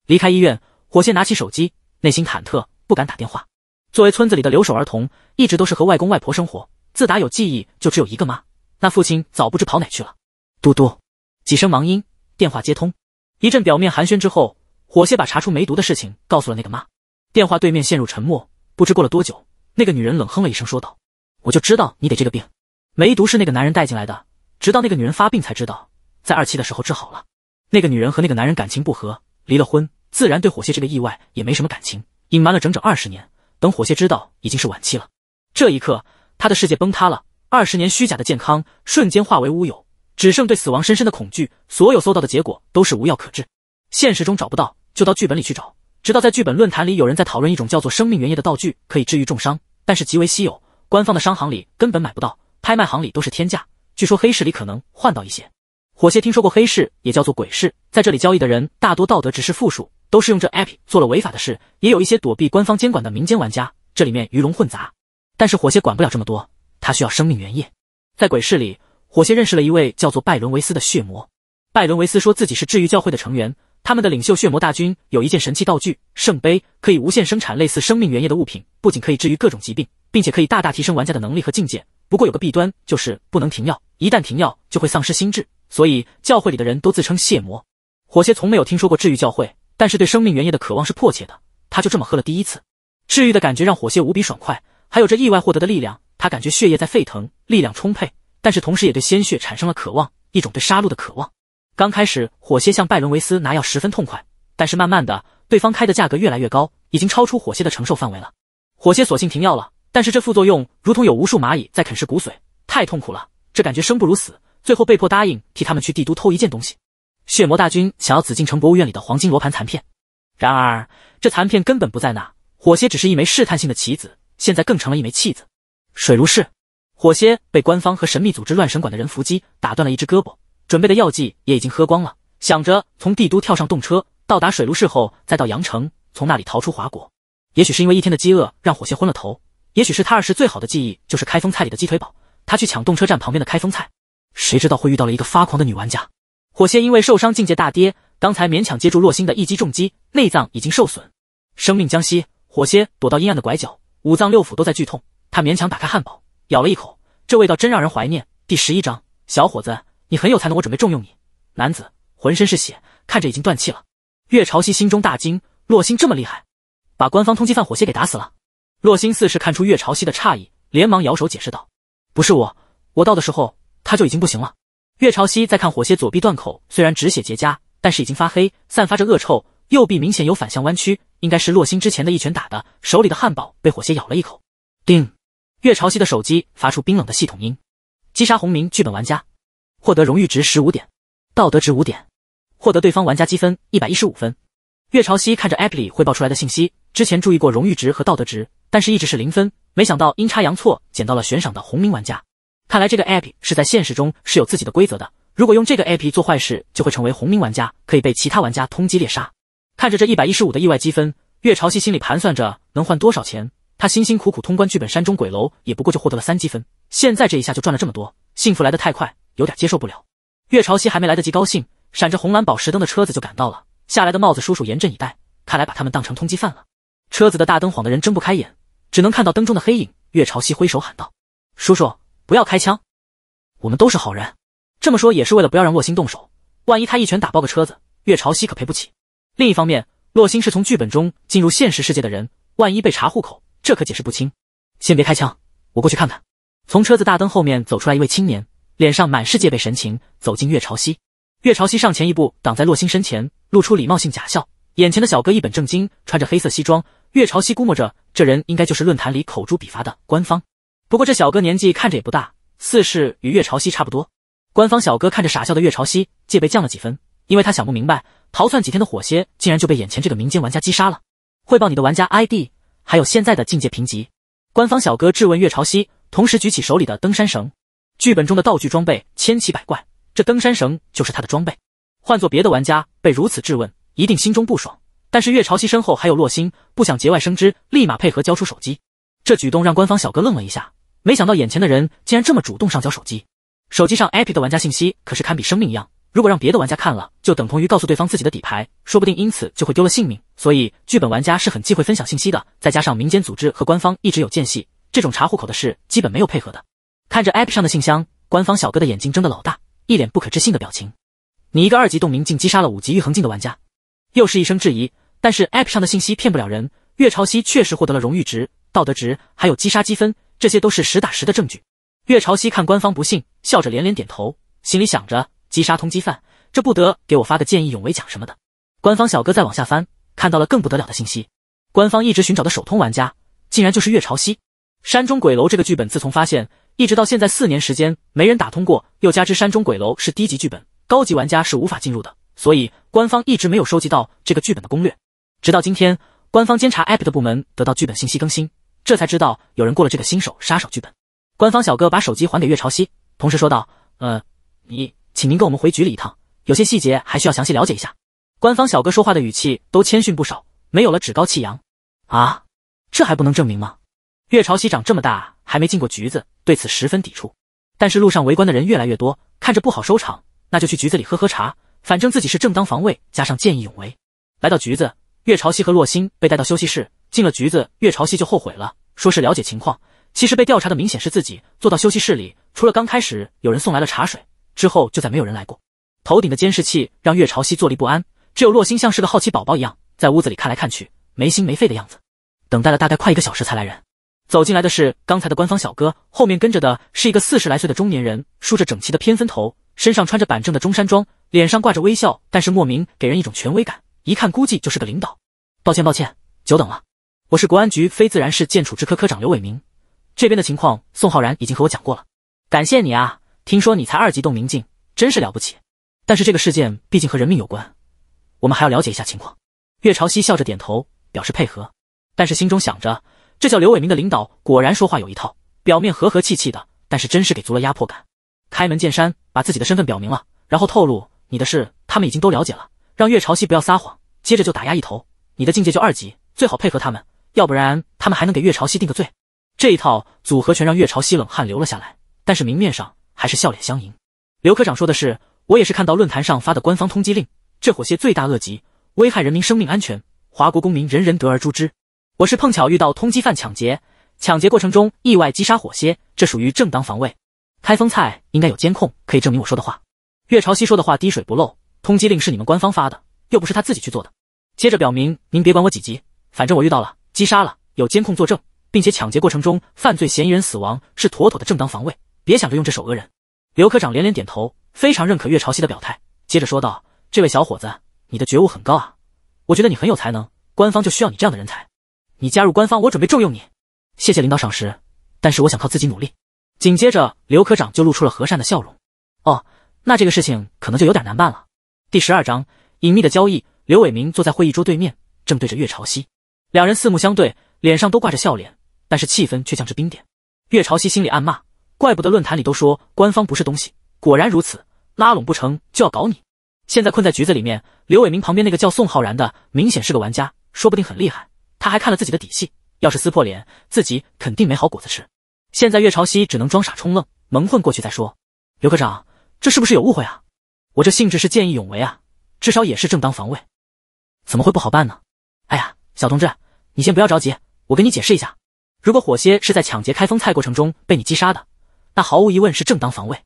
[SPEAKER 1] 离开医院，火蝎拿起手机，内心忐忑，不敢打电话。作为村子里的留守儿童，一直都是和外公外婆生活，自打有记忆就只有一个妈，那父亲早不知跑哪去了。嘟嘟几声忙音，电话接通，一阵表面寒暄之后，火蝎把查出梅毒的事情告诉了那个妈。电话对面陷入沉默，不知过了多久，那个女人冷哼了一声，说道：“我就知道你得这个病，梅毒是那个男人带进来的，直到那个女人发病才知道，在二期的时候治好了。”那个女人和那个男人感情不和，离了婚，自然对火蝎这个意外也没什么感情，隐瞒了整整二十年。等火蝎知道已经是晚期了，这一刻他的世界崩塌了，二十年虚假的健康瞬间化为乌有，只剩对死亡深深的恐惧。所有搜到的结果都是无药可治，现实中找不到，就到剧本里去找。直到在剧本论坛里有人在讨论一种叫做“生命原液”的道具，可以治愈重伤，但是极为稀有，官方的商行里根本买不到，拍卖行里都是天价，据说黑市里可能换到一些。火蝎听说过黑市，也叫做鬼市，在这里交易的人大多道德只是负数，都是用这 app 做了违法的事，也有一些躲避官方监管的民间玩家，这里面鱼龙混杂。但是火蝎管不了这么多，他需要生命原液。在鬼市里，火蝎认识了一位叫做拜伦维斯的血魔。拜伦维斯说自己是治愈教会的成员，他们的领袖血魔大军有一件神器道具圣杯，可以无限生产类似生命原液的物品，不仅可以治愈各种疾病，并且可以大大提升玩家的能力和境界。不过有个弊端就是不能停药，一旦停药就会丧失心智。所以教会里的人都自称血魔。火蝎从没有听说过治愈教会，但是对生命原液的渴望是迫切的。他就这么喝了第一次，治愈的感觉让火蝎无比爽快。还有这意外获得的力量，他感觉血液在沸腾，力量充沛。但是同时也对鲜血产生了渴望，一种对杀戮的渴望。刚开始，火蝎向拜伦维斯拿药十分痛快，但是慢慢的，对方开的价格越来越高，已经超出火蝎的承受范围了。火蝎索性停药了，但是这副作用如同有无数蚂蚁在啃噬骨髓，太痛苦了，这感觉生不如死。最后被迫答应替他们去帝都偷一件东西。血魔大军想要紫禁城博物院里的黄金罗盘残片，然而这残片根本不在那。火蝎只是一枚试探性的棋子，现在更成了一枚弃子。水如市，火蝎被官方和神秘组织乱神馆的人伏击，打断了一只胳膊，准备的药剂也已经喝光了。想着从帝都跳上动车，到达水如市后，再到阳城，从那里逃出华国。也许是因为一天的饥饿让火蝎昏了头，也许是他儿时最好的记忆就是开封菜里的鸡腿堡，他去抢动车站旁边的开封菜。谁知道会遇到了一个发狂的女玩家，火蝎因为受伤境界大跌，刚才勉强接住洛星的一击重击，内脏已经受损，生命将息。火蝎躲到阴暗的拐角，五脏六腑都在剧痛，他勉强打开汉堡，咬了一口，这味道真让人怀念。第十一章，小伙子，你很有才能，我准备重用你。男子浑身是血，看着已经断气了。月朝汐心中大惊，洛星这么厉害，把官方通缉犯火蝎给打死了。洛星似是看出月朝汐的诧异，连忙摇手解释道：“不是我，我到的时候。”他就已经不行了。月朝汐在看火蝎左臂断口，虽然止血结痂，但是已经发黑，散发着恶臭。右臂明显有反向弯曲，应该是洛星之前的一拳打的。手里的汉堡被火蝎咬了一口。叮，月朝汐的手机发出冰冷的系统音：击杀红名剧本玩家，获得荣誉值十五点，道德值五点，获得对方玩家积分一百一十五分。月朝汐看着 App 里汇报出来的信息，之前注意过荣誉值和道德值，但是一直是零分，没想到阴差阳错捡到了悬赏的红名玩家。看来这个 app 是在现实中是有自己的规则的。如果用这个 app 做坏事，就会成为红名玩家，可以被其他玩家通缉猎杀。看着这一百一十五的意外积分，月朝汐心里盘算着能换多少钱。他辛辛苦苦通关剧本《山中鬼楼》，也不过就获得了三积分，现在这一下就赚了这么多，幸福来得太快，有点接受不了。月朝汐还没来得及高兴，闪着红蓝宝石灯的车子就赶到了。下来的帽子叔叔严阵以待，看来把他们当成通缉犯了。车子的大灯晃得人睁不开眼，只能看到灯中的黑影。月朝汐挥手喊道：“叔叔。”不要开枪，我们都是好人。这么说也是为了不要让洛星动手，万一他一拳打爆个车子，岳朝夕可赔不起。另一方面，洛星是从剧本中进入现实世界的人，万一被查户口，这可解释不清。先别开枪，我过去看看。从车子大灯后面走出来一位青年，脸上满是戒备神情，走进岳朝夕。岳朝夕上前一步，挡在洛星身前，露出礼貌性假笑。眼前的小哥一本正经，穿着黑色西装。岳朝夕估摸着，这人应该就是论坛里口诛笔伐的官方。不过这小哥年纪看着也不大，似是与月潮汐差不多。官方小哥看着傻笑的月潮汐，戒备降了几分，因为他想不明白，逃窜几天的火蝎竟然就被眼前这个民间玩家击杀了。汇报你的玩家 ID，还有现在的境界评级。官方小哥质问月潮汐，同时举起手里的登山绳。剧本中的道具装备千奇百怪，这登山绳就是他的装备。换做别的玩家被如此质问，一定心中不爽。但是月潮汐身后还有洛星，不想节外生枝，立马配合交出手机。这举动让官方小哥愣了一下。没想到眼前的人竟然这么主动上交手机，手机上 APP 的玩家信息可是堪比生命一样，如果让别的玩家看了，就等同于告诉对方自己的底牌，说不定因此就会丢了性命。所以，剧本玩家是很忌讳分享信息的。再加上民间组织和官方一直有间隙，这种查户口的事基本没有配合的。看着 APP 上的信箱，官方小哥的眼睛睁得老大，一脸不可置信的表情。你一个二级洞明竟击杀了五级玉恒境的玩家，又是一声质疑。但是 APP 上的信息骗不了人，月潮汐确实获得了荣誉值、道德值，还有击杀积分。这些都是实打实的证据。岳朝西看官方不信，笑着连连点头，心里想着击杀通缉犯，这不得给我发个见义勇为奖什么的。官方小哥再往下翻，看到了更不得了的信息：官方一直寻找的首通玩家，竟然就是岳朝西。山中鬼楼这个剧本，自从发现一直到现在四年时间，没人打通过，又加之山中鬼楼是低级剧本，高级玩家是无法进入的，所以官方一直没有收集到这个剧本的攻略。直到今天，官方监察 App 的部门得到剧本信息更新。这才知道有人过了这个新手杀手剧本。官方小哥把手机还给岳朝夕，同时说道：“呃，你，请您跟我们回局里一趟，有些细节还需要详细了解一下。”官方小哥说话的语气都谦逊不少，没有了趾高气扬。啊，这还不能证明吗？岳朝夕长这么大还没进过局子，对此十分抵触。但是路上围观的人越来越多，看着不好收场，那就去局子里喝喝茶。反正自己是正当防卫，加上见义勇为。来到局子，岳朝夕和洛星被带到休息室。进了局子，岳朝曦就后悔了，说是了解情况，其实被调查的明显是自己。坐到休息室里，除了刚开始有人送来了茶水，之后就再没有人来过。头顶的监视器让岳朝曦坐立不安，只有洛星像是个好奇宝宝一样，在屋子里看来看去，没心没肺的样子。等待了大概快一个小时才来人，走进来的是刚才的官方小哥，后面跟着的是一个四十来岁的中年人，梳着整齐的偏分头，身上穿着板正的中山装，脸上挂着微笑，但是莫名给人一种权威感，一看估计就是个领导。抱歉，抱歉，久等了。我是国安局非自然事建处支科科长刘伟明，这边的情况宋浩然已经和我讲过了。感谢你啊，听说你才二级洞明境，真是了不起。但是这个事件毕竟和人命有关，我们还要了解一下情况。岳朝夕笑着点头表示配合，但是心中想着，这叫刘伟明的领导果然说话有一套，表面和和气气的，但是真是给足了压迫感。开门见山，把自己的身份表明了，然后透露你的事他们已经都了解了，让岳朝夕不要撒谎，接着就打压一头，你的境界就二级，最好配合他们。要不然他们还能给岳朝夕定个罪？这一套组合拳让岳朝夕冷汗流了下来，但是明面上还是笑脸相迎。刘科长说的是，我也是看到论坛上发的官方通缉令，这火蝎罪大恶极，危害人民生命安全，华国公民人人得而诛之。我是碰巧遇到通缉犯抢劫，抢劫过程中意外击杀火蝎，这属于正当防卫。开封菜应该有监控，可以证明我说的话。岳朝夕说的话滴水不漏，通缉令是你们官方发的，又不是他自己去做的。接着表明，您别管我几级，反正我遇到了。击杀了，有监控作证，并且抢劫过程中犯罪嫌疑人死亡是妥妥的正当防卫，别想着用这手讹人。刘科长连连点头，非常认可岳朝夕的表态，接着说道：“这位小伙子，你的觉悟很高啊，我觉得你很有才能，官方就需要你这样的人才，你加入官方，我准备重用你。谢谢领导赏识，但是我想靠自己努力。”紧接着，刘科长就露出了和善的笑容：“哦，那这个事情可能就有点难办了。”第十二章：隐秘的交易。刘伟明坐在会议桌对面，正对着岳朝夕。两人四目相对，脸上都挂着笑脸，但是气氛却降至冰点。岳朝夕心里暗骂：怪不得论坛里都说官方不是东西，果然如此。拉拢不成就要搞你，现在困在局子里面。刘伟明旁边那个叫宋浩然的，明显是个玩家，说不定很厉害。他还看了自己的底细，要是撕破脸，自己肯定没好果子吃。现在岳朝夕只能装傻充愣，蒙混过去再说。刘科长，这是不是有误会啊？我这性质是见义勇为啊，至少也是正当防卫，怎么会不好办呢？哎呀！小同志，你先不要着急，我跟你解释一下。如果火蝎是在抢劫开封菜过程中被你击杀的，那毫无疑问是正当防卫。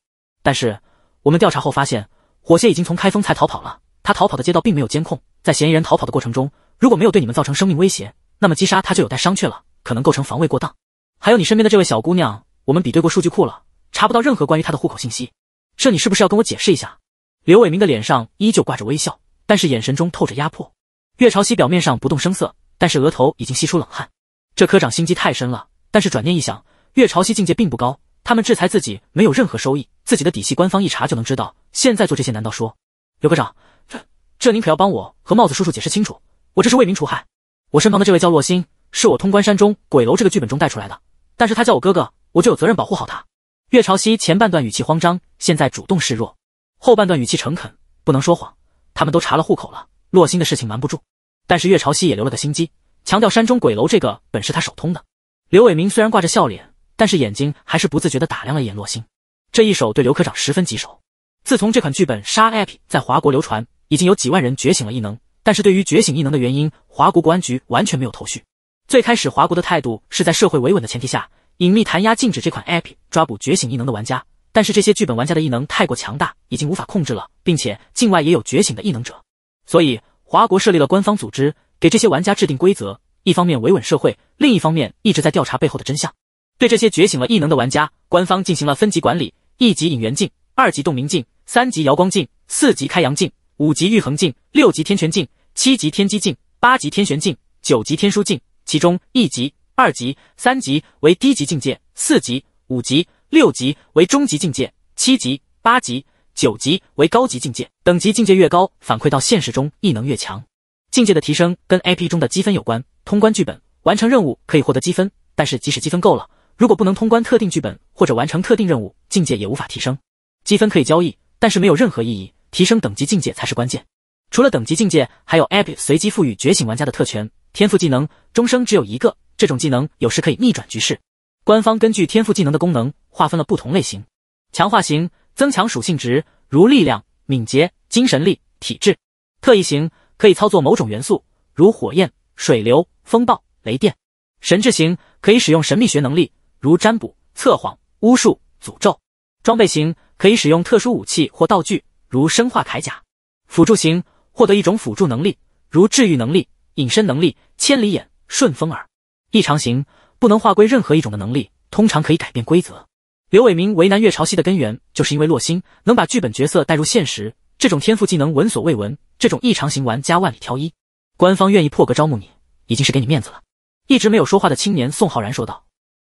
[SPEAKER 1] 但是我们调查后发现，火蝎已经从开封菜逃跑了。他逃跑的街道并没有监控，在嫌疑人逃跑的过程中，如果没有对你们造成生命威胁，那么击杀他就有待商榷了，可能构成防卫过当。还有你身边的这位小姑娘，我们比对过数据库了，查不到任何关于她的户口信息。这你是不是要跟我解释一下？刘伟明的脸上依旧挂着微笑，但是眼神中透着压迫。岳朝夕表面上不动声色，但是额头已经吸出冷汗。这科长心机太深了，但是转念一想，岳朝夕境界并不高，他们制裁自己没有任何收益，自己的底细官方一查就能知道。现在做这些难道说？刘科长，这这您可要帮我和帽子叔叔解释清楚，我这是为民除害。我身旁的这位叫洛星，是我通关山中鬼楼这个剧本中带出来的，但是他叫我哥哥，我就有责任保护好他。岳朝夕前半段语气慌张，现在主动示弱，后半段语气诚恳，不能说谎，他们都查了户口了。洛星的事情瞒不住，但是岳朝汐也留了个心机，强调山中鬼楼这个本是他手通的。刘伟明虽然挂着笑脸，但是眼睛还是不自觉地打量了一眼洛星。这一手对刘科长十分棘手。自从这款剧本杀 APP 在华国流传，已经有几万人觉醒了异能，但是对于觉醒异能的原因，华国国安局完全没有头绪。最开始华国的态度是在社会维稳的前提下，隐秘弹压禁止这款 APP 抓捕觉醒异能的玩家。但是这些剧本玩家的异能太过强大，已经无法控制了，并且境外也有觉醒的异能者。所以，华国设立了官方组织，给这些玩家制定规则，一方面维稳社会，另一方面一直在调查背后的真相。对这些觉醒了异能的玩家，官方进行了分级管理：一级引元镜，二级洞明镜，三级瑶光镜，四级开阳镜，五级玉衡镜，六级天泉镜，七级天机镜，八级天玄镜，九级天书镜。其中，一级、二级、三级为低级境界，四级、五级、六级为中级境界，七级、八级。九级为高级境界，等级境界越高，反馈到现实中异能越强。境界的提升跟 a p 中的积分有关，通关剧本、完成任务可以获得积分。但是即使积分够了，如果不能通关特定剧本或者完成特定任务，境界也无法提升。积分可以交易，但是没有任何意义。提升等级境界才是关键。除了等级境界，还有 APP 随机赋予觉醒玩家的特权天赋技能，终生只有一个。这种技能有时可以逆转局势。官方根据天赋技能的功能划分了不同类型，强化型。增强属性值，如力量、敏捷、精神力、体质。特异型可以操作某种元素，如火焰、水流、风暴、雷电。神智型可以使用神秘学能力，如占卜、测谎、巫术、诅咒。装备型可以使用特殊武器或道具，如生化铠甲。辅助型获得一种辅助能力，如治愈能力、隐身能力、千里眼、顺风耳。异常型不能划归任何一种的能力，通常可以改变规则。刘伟明为难岳朝汐的根源，就是因为洛星能把剧本角色带入现实，这种天赋技能闻所未闻，这种异常型玩家万里挑一。官方愿意破格招募你，已经是给你面子了。一直没有说话的青年宋浩然说道：“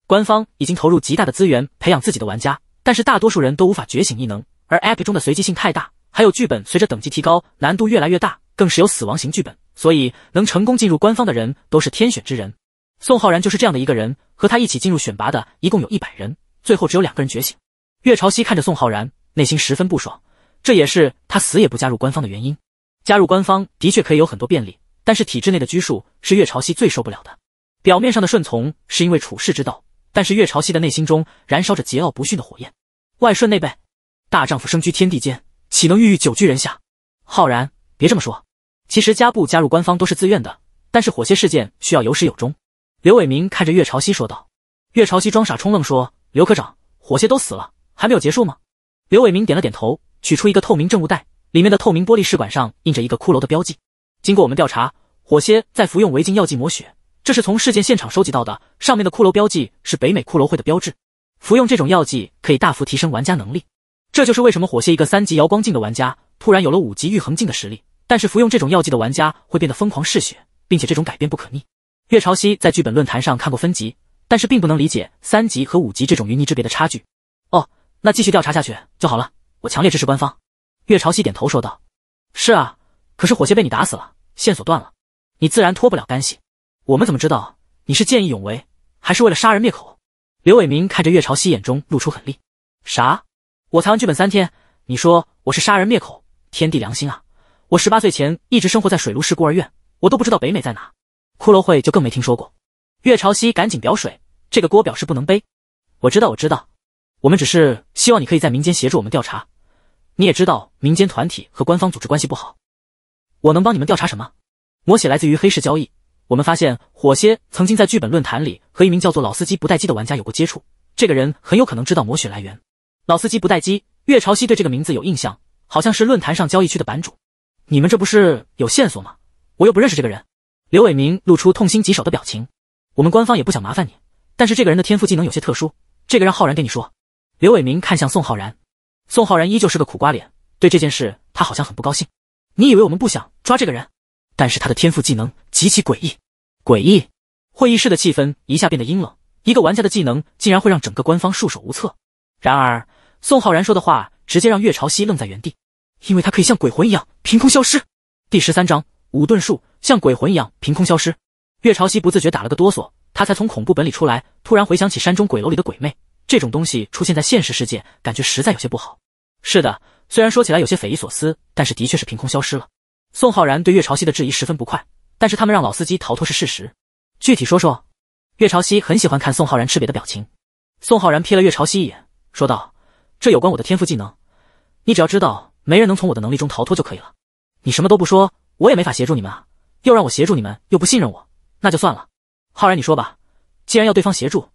[SPEAKER 1] 官方已经投入极大的资源培养自己的玩家，但是大多数人都无法觉醒异能，而 APP 中的随机性太大，还有剧本随着等级提高难度越来越大，更是有死亡型剧本。所以能成功进入官方的人都是天选之人。宋浩然就是这样的一个人，和他一起进入选拔的一共有一百人。”最后只有两个人觉醒。岳朝夕看着宋浩然，内心十分不爽，这也是他死也不加入官方的原因。加入官方的确可以有很多便利，但是体制内的拘束是岳朝夕最受不了的。表面上的顺从是因为处世之道，但是岳朝夕的内心中燃烧着桀骜不驯的火焰。外顺内悖，大丈夫生居天地间，岂能郁郁久居人下？浩然，别这么说。其实加不加入官方都是自愿的，但是火蝎事件需要有始有终。刘伟明看着岳朝夕说道。岳朝夕装傻充愣说。刘科长，火蝎都死了，还没有结束吗？刘伟明点了点头，取出一个透明证物袋，里面的透明玻璃试管上印着一个骷髅的标记。经过我们调查，火蝎在服用违禁药剂抹血，这是从事件现场收集到的。上面的骷髅标记是北美骷髅会的标志。服用这种药剂可以大幅提升玩家能力，这就是为什么火蝎一个三级摇光镜的玩家，突然有了五级御衡镜的实力。但是服用这种药剂的玩家会变得疯狂嗜血，并且这种改变不可逆。月朝汐在剧本论坛上看过分级。但是并不能理解三级和五级这种云泥之别的差距。哦，那继续调查下去就好了。我强烈支持官方。月朝夕点头说道：“是啊，可是火蝎被你打死了，线索断了，你自然脱不了干系。我们怎么知道你是见义勇为，还是为了杀人灭口？”刘伟明看着月朝夕，眼中露出狠厉：“啥？我才完剧本三天，你说我是杀人灭口？天地良心啊！我十八岁前一直生活在水陆市孤儿院，我都不知道北美在哪，骷髅会就更没听说过。”月朝汐赶紧表水，这个锅表示不能背。我知道，我知道，我们只是希望你可以在民间协助我们调查。你也知道，民间团体和官方组织关系不好。我能帮你们调查什么？魔血来自于黑市交易。我们发现火蝎曾经在剧本论坛里和一名叫做老司机不带机的玩家有过接触。这个人很有可能知道魔血来源。老司机不带机，月朝汐对这个名字有印象，好像是论坛上交易区的版主。你们这不是有线索吗？我又不认识这个人。刘伟明露出痛心疾首的表情。我们官方也不想麻烦你，但是这个人的天赋技能有些特殊，这个让浩然给你说。刘伟明看向宋浩然，宋浩然依旧是个苦瓜脸，对这件事他好像很不高兴。你以为我们不想抓这个人？但是他的天赋技能极其诡异，诡异！会议室的气氛一下变得阴冷，一个玩家的技能竟然会让整个官方束手无策。然而，宋浩然说的话直接让岳朝夕愣在原地，因为他可以像鬼魂一样凭空消失。第十三章，武遁术像鬼魂一样凭空消失。月朝汐不自觉打了个哆嗦，他才从恐怖本里出来，突然回想起山中鬼楼里的鬼魅，这种东西出现在现实世界，感觉实在有些不好。是的，虽然说起来有些匪夷所思，但是的确是凭空消失了。宋浩然对月朝汐的质疑十分不快，但是他们让老司机逃脱是事实。具体说说。月朝汐很喜欢看宋浩然吃瘪的表情。宋浩然瞥了月朝汐一眼，说道：“这有关我的天赋技能，你只要知道没人能从我的能力中逃脱就可以了。你什么都不说，我也没法协助你们啊！又让我协助你们，又不信任我。”那就算了，浩然，你说吧。既然要对方协助，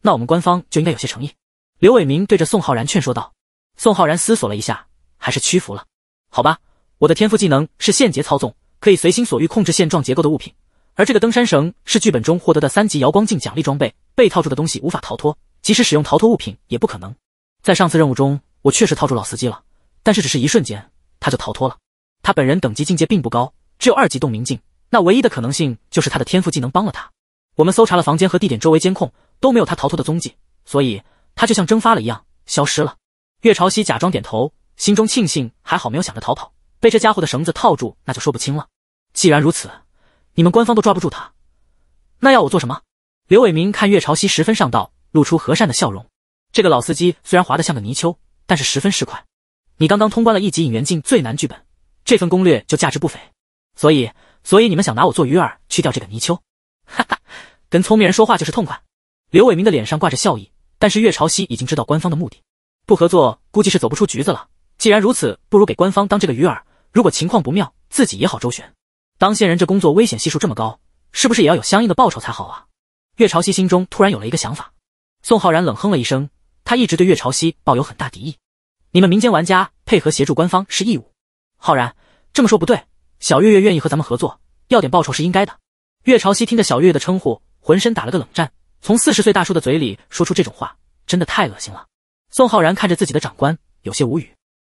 [SPEAKER 1] 那我们官方就应该有些诚意。刘伟明对着宋浩然劝说道。宋浩然思索了一下，还是屈服了。好吧，我的天赋技能是线结操纵，可以随心所欲控制现状结构的物品。而这个登山绳是剧本中获得的三级摇光镜奖励装备，被套住的东西无法逃脱，即使使用逃脱物品也不可能。在上次任务中，我确实套住老司机了，但是只是一瞬间，他就逃脱了。他本人等级境界并不高，只有二级洞明镜。那唯一的可能性就是他的天赋技能帮了他。我们搜查了房间和地点周围监控，都没有他逃脱的踪迹，所以他就像蒸发了一样消失了。岳朝夕假装点头，心中庆幸还好没有想着逃跑，被这家伙的绳子套住那就说不清了。既然如此，你们官方都抓不住他，那要我做什么？刘伟明看岳朝夕十分上道，露出和善的笑容。这个老司机虽然滑得像个泥鳅，但是十分识快。你刚刚通关了一级引援境最难剧本，这份攻略就价值不菲，所以。所以你们想拿我做鱼饵去钓这个泥鳅，哈哈，跟聪明人说话就是痛快。刘伟明的脸上挂着笑意，但是岳朝夕已经知道官方的目的，不合作估计是走不出局子了。既然如此，不如给官方当这个鱼饵，如果情况不妙，自己也好周旋。当线人这工作危险系数这么高，是不是也要有相应的报酬才好啊？岳朝夕心中突然有了一个想法。宋浩然冷哼了一声，他一直对岳朝夕抱有很大敌意。你们民间玩家配合协助官方是义务，浩然这么说不对。小月月愿意和咱们合作，要点报酬是应该的。月朝夕听着小月月的称呼，浑身打了个冷战。从四十岁大叔的嘴里说出这种话，真的太恶心了。宋浩然看着自己的长官，有些无语。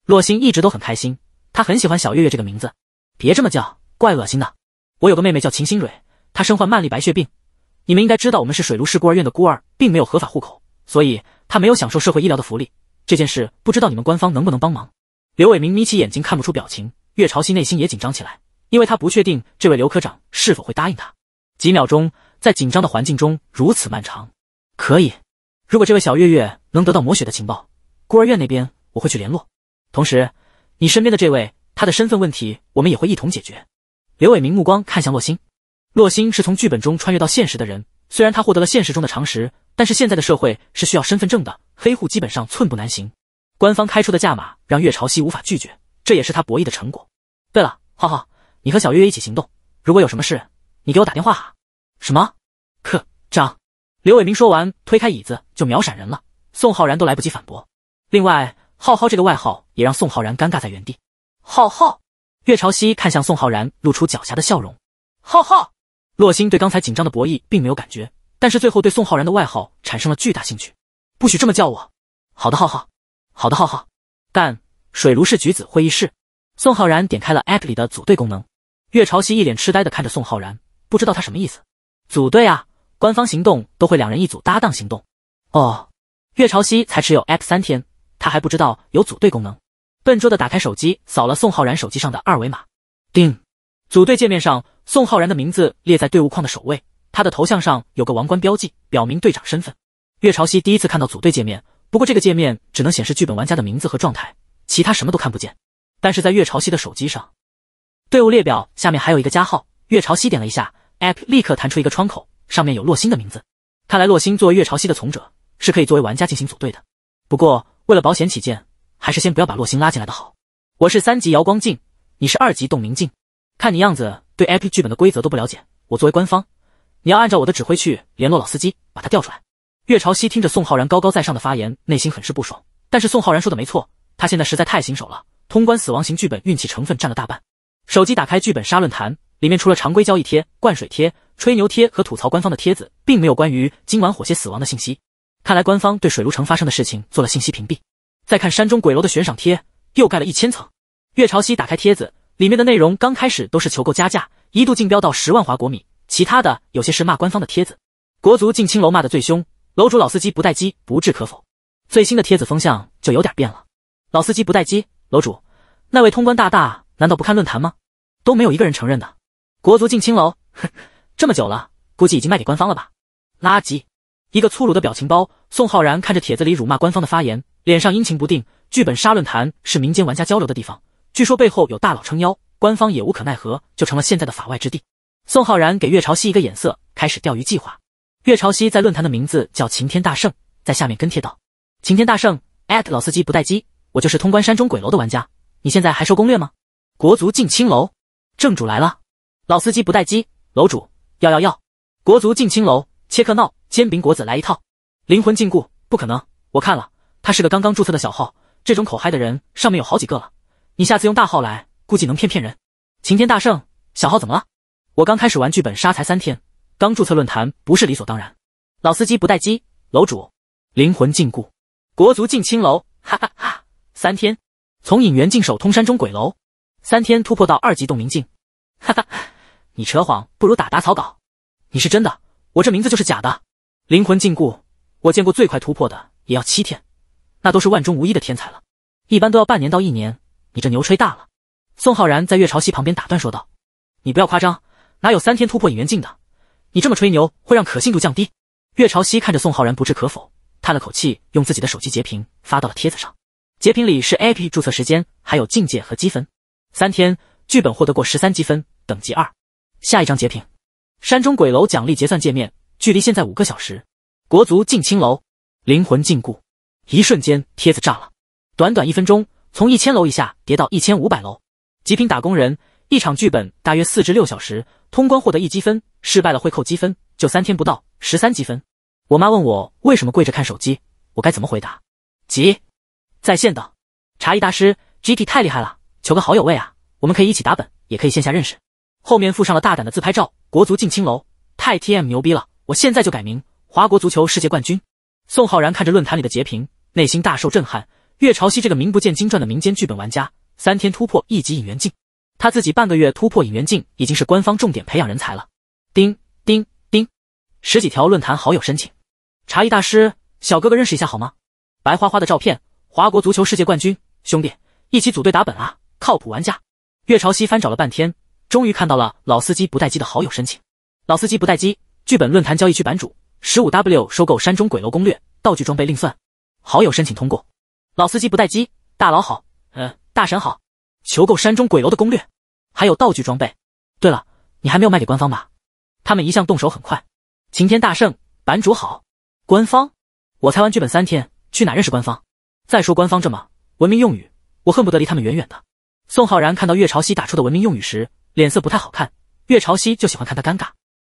[SPEAKER 1] 洛星一直都很开心，他很喜欢小月月这个名字。别这么叫，怪恶心的。我有个妹妹叫秦心蕊，她身患慢粒白血病。你们应该知道，我们是水卢市孤儿院的孤儿，并没有合法户口，所以她没有享受社会医疗的福利。这件事不知道你们官方能不能帮忙？刘伟明眯起眼睛，看不出表情。岳朝曦内心也紧张起来，因为他不确定这位刘科长是否会答应他。几秒钟，在紧张的环境中如此漫长。可以，如果这位小月月能得到魔雪的情报，孤儿院那边我会去联络。同时，你身边的这位，他的身份问题我们也会一同解决。刘伟明目光看向洛星，洛星是从剧本中穿越到现实的人，虽然他获得了现实中的常识，但是现在的社会是需要身份证的，黑户基本上寸步难行。官方开出的价码让岳朝汐无法拒绝。这也是他博弈的成果。对了，浩浩，你和小月月一起行动，如果有什么事，你给我打电话哈。什么？科张？刘伟明说完，推开椅子就秒闪人了。宋浩然都来不及反驳。另外，浩浩这个外号也让宋浩然尴尬在原地。浩浩，岳朝夕看向宋浩然，露出狡黠的笑容。浩浩，洛星对刚才紧张的博弈并没有感觉，但是最后对宋浩然的外号产生了巨大兴趣。不许这么叫我。好的，浩浩。好的，浩浩。但水炉市橘子会议室，宋浩然点开了 App 里的组队功能。岳朝夕一脸痴呆的看着宋浩然，不知道他什么意思。组队啊，官方行动都会两人一组搭档行动。哦，岳朝夕才持有 App 三天，他还不知道有组队功能。笨拙的打开手机，扫了宋浩然手机上的二维码。叮，组队界面上，宋浩然的名字列在队伍框的首位，他的头像上有个王冠标记，表明队长身份。岳朝夕第一次看到组队界面，不过这个界面只能显示剧本玩家的名字和状态。其他什么都看不见，但是在月潮汐的手机上，队伍列表下面还有一个加号。月潮汐点了一下，app 立刻弹出一个窗口，上面有洛星的名字。看来洛星作为月潮汐的从者，是可以作为玩家进行组队的。不过为了保险起见，还是先不要把洛星拉进来的好。我是三级瑶光镜，你是二级洞明镜，看你样子对 app 剧本的规则都不了解。我作为官方，你要按照我的指挥去联络老司机，把他调出来。月潮汐听着宋浩然高高在上的发言，内心很是不爽。但是宋浩然说的没错。他现在实在太新手了，通关死亡型剧本运气成分占了大半。手机打开剧本杀论坛，里面除了常规交易贴、灌水贴、吹牛贴和吐槽官方的帖子，并没有关于今晚火蝎死亡的信息。看来官方对水炉城发生的事情做了信息屏蔽。再看山中鬼楼的悬赏贴，又盖了一千层。月朝汐打开帖子，里面的内容刚开始都是求购加价，一度竞标到十万华国米。其他的有些是骂官方的帖子，国足进青楼骂的最凶，楼主老司机不待机，不置可否。最新的帖子风向就有点变了。老司机不待机，楼主，那位通关大大难道不看论坛吗？都没有一个人承认的。国足进青楼，呵 这么久了，估计已经卖给官方了吧？垃圾！一个粗鲁的表情包。宋浩然看着帖子里辱骂官方的发言，脸上阴晴不定。剧本杀论坛是民间玩家交流的地方，据说背后有大佬撑腰，官方也无可奈何，就成了现在的法外之地。宋浩然给岳朝夕一个眼色，开始钓鱼计划。岳朝夕在论坛的名字叫晴天大圣，在下面跟帖道：“晴天大圣，艾特老司机不待机。”我就是通关山中鬼楼的玩家，你现在还收攻略吗？国足进青楼，正主来了，老司机不带机，楼主要要要！国足进青楼，切克闹，煎饼果子来一套，灵魂禁锢，不可能！我看了，他是个刚刚注册的小号，这种口嗨的人上面有好几个了，你下次用大号来，估计能骗骗人。晴天大圣，小号怎么了？我刚开始玩剧本杀才三天，刚注册论坛不是理所当然。老司机不带机，楼主灵魂禁锢，国足进青楼，哈哈哈。三天，从引元境守通山中鬼楼，三天突破到二级洞明境。哈哈，你扯谎不如打打草稿。你是真的，我这名字就是假的。灵魂禁锢，我见过最快突破的也要七天，那都是万中无一的天才了，一般都要半年到一年。你这牛吹大了。宋浩然在岳朝汐旁边打断说道：“你不要夸张，哪有三天突破引元境的？你这么吹牛会让可信度降低。”岳朝汐看着宋浩然不置可否，叹了口气，用自己的手机截屏发到了帖子上。截屏里是 app 注册时间，还有境界和积分。三天剧本获得过十三积分，等级二。下一张截屏，山中鬼楼奖励结算界面，距离现在五个小时。国足进青楼，灵魂禁锢，一瞬间帖子炸了。短短一分钟，从一千楼以下跌到一千五百楼。极品打工人，一场剧本大约四至六小时，通关获得一积分，失败了会扣积分。就三天不到，十三积分。我妈问我为什么跪着看手机，我该怎么回答？急。在线等。茶艺大师 GT 太厉害了，求个好友位啊！我们可以一起打本，也可以线下认识。后面附上了大胆的自拍照，国足进青楼，太 T M 牛逼了！我现在就改名华国足球世界冠军。宋浩然看着论坛里的截屏，内心大受震撼。岳朝夕这个名不见经传的民间剧本玩家，三天突破一级引援镜，他自己半个月突破引援镜，已经是官方重点培养人才了。叮叮叮，十几条论坛好友申请，茶艺大师小哥哥认识一下好吗？白花花的照片。华国足球世界冠军，兄弟，一起组队打本啊！靠谱玩家，月朝汐翻找了半天，终于看到了老司机不带机的好友申请。老司机不带机，剧本论坛交易区版主，十五 W 收购山中鬼楼攻略、道具装备另算。好友申请通过。老司机不带机，大佬好，呃，大神好，求购山中鬼楼的攻略，还有道具装备。对了，你还没有卖给官方吧？他们一向动手很快。晴天大圣，版主好，官方，我才玩剧本三天，去哪认识官方？再说官方这么文明用语，我恨不得离他们远远的。宋浩然看到岳朝夕打出的文明用语时，脸色不太好看。岳朝夕就喜欢看他尴尬。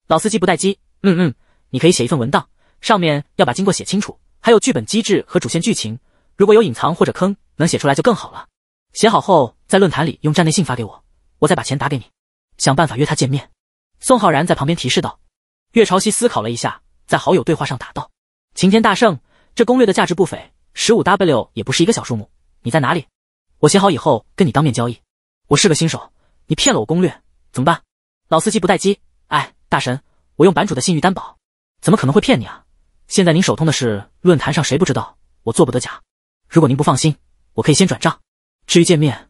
[SPEAKER 1] 老司机不带机，嗯嗯，你可以写一份文档，上面要把经过写清楚，还有剧本机制和主线剧情。如果有隐藏或者坑，能写出来就更好了。写好后，在论坛里用站内信发给我，我再把钱打给你。想办法约他见面。宋浩然在旁边提示道。岳朝夕思考了一下，在好友对话上打道：“晴天大圣，这攻略的价值不菲。”十五 W 也不是一个小数目。你在哪里？我写好以后跟你当面交易。我是个新手，你骗了我攻略怎么办？老司机不待机。哎，大神，我用版主的信誉担保，怎么可能会骗你啊？现在您手通的事，论坛上谁不知道？我做不得假。如果您不放心，我可以先转账。至于见面，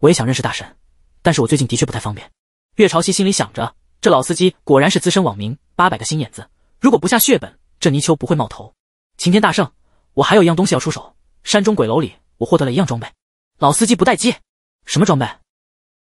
[SPEAKER 1] 我也想认识大神，但是我最近的确不太方便。月朝汐心里想着，这老司机果然是资深网民，八百个心眼子。如果不下血本，这泥鳅不会冒头。晴天大圣。我还有一样东西要出手，山中鬼楼里我获得了一样装备。老司机不待机，什么装备？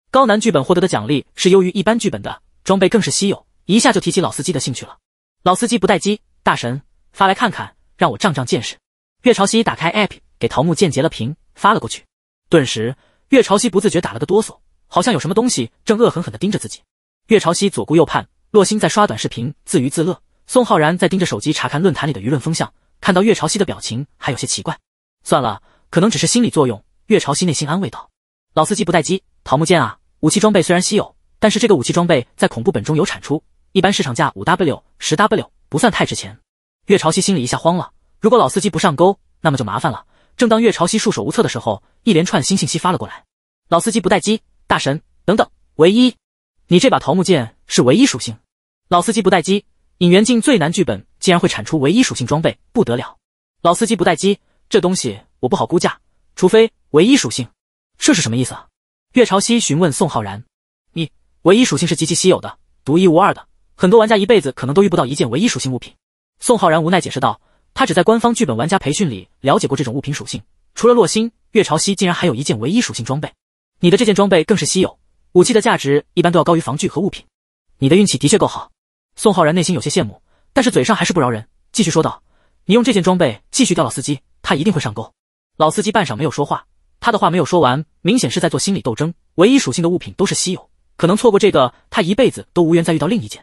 [SPEAKER 1] 高难剧本获得的奖励是优于一般剧本的，装备更是稀有，一下就提起老司机的兴趣了。老司机不待机，大神发来看看，让我长长见识。岳朝夕打开 APP，给桃木剑截了屏，发了过去。顿时，岳朝夕不自觉打了个哆嗦，好像有什么东西正恶狠狠地盯着自己。岳朝夕左顾右盼，洛星在刷短视频自娱自乐，宋浩然在盯着手机查看论坛里的舆论风向。看到岳朝汐的表情还有些奇怪，算了，可能只是心理作用。岳朝汐内心安慰道：“老司机不带机，桃木剑啊，武器装备虽然稀有，但是这个武器装备在恐怖本中有产出，一般市场价五 W 十 W 不算太值钱。”岳朝汐心里一下慌了，如果老司机不上钩，那么就麻烦了。正当岳朝汐束手无策的时候，一连串新信息发了过来：“老司机不带机，大神等等，唯一，你这把桃木剑是唯一属性。”“老司机不带机，引元境最难剧本。”竟然会产出唯一属性装备，不得了！老司机不带鸡，这东西我不好估价，除非唯一属性。这是什么意思啊？岳朝夕询问宋浩然：“你唯一属性是极其稀有的，独一无二的，很多玩家一辈子可能都遇不到一件唯一属性物品。”宋浩然无奈解释道：“他只在官方剧本玩家培训里了解过这种物品属性。除了洛星，岳朝夕竟然还有一件唯一属性装备，你的这件装备更是稀有。武器的价值一般都要高于防具和物品，你的运气的确够好。”宋浩然内心有些羡慕。但是嘴上还是不饶人，继续说道：“你用这件装备继续钓老司机，他一定会上钩。”老司机半晌没有说话，他的话没有说完，明显是在做心理斗争。唯一属性的物品都是稀有，可能错过这个，他一辈子都无缘再遇到另一件。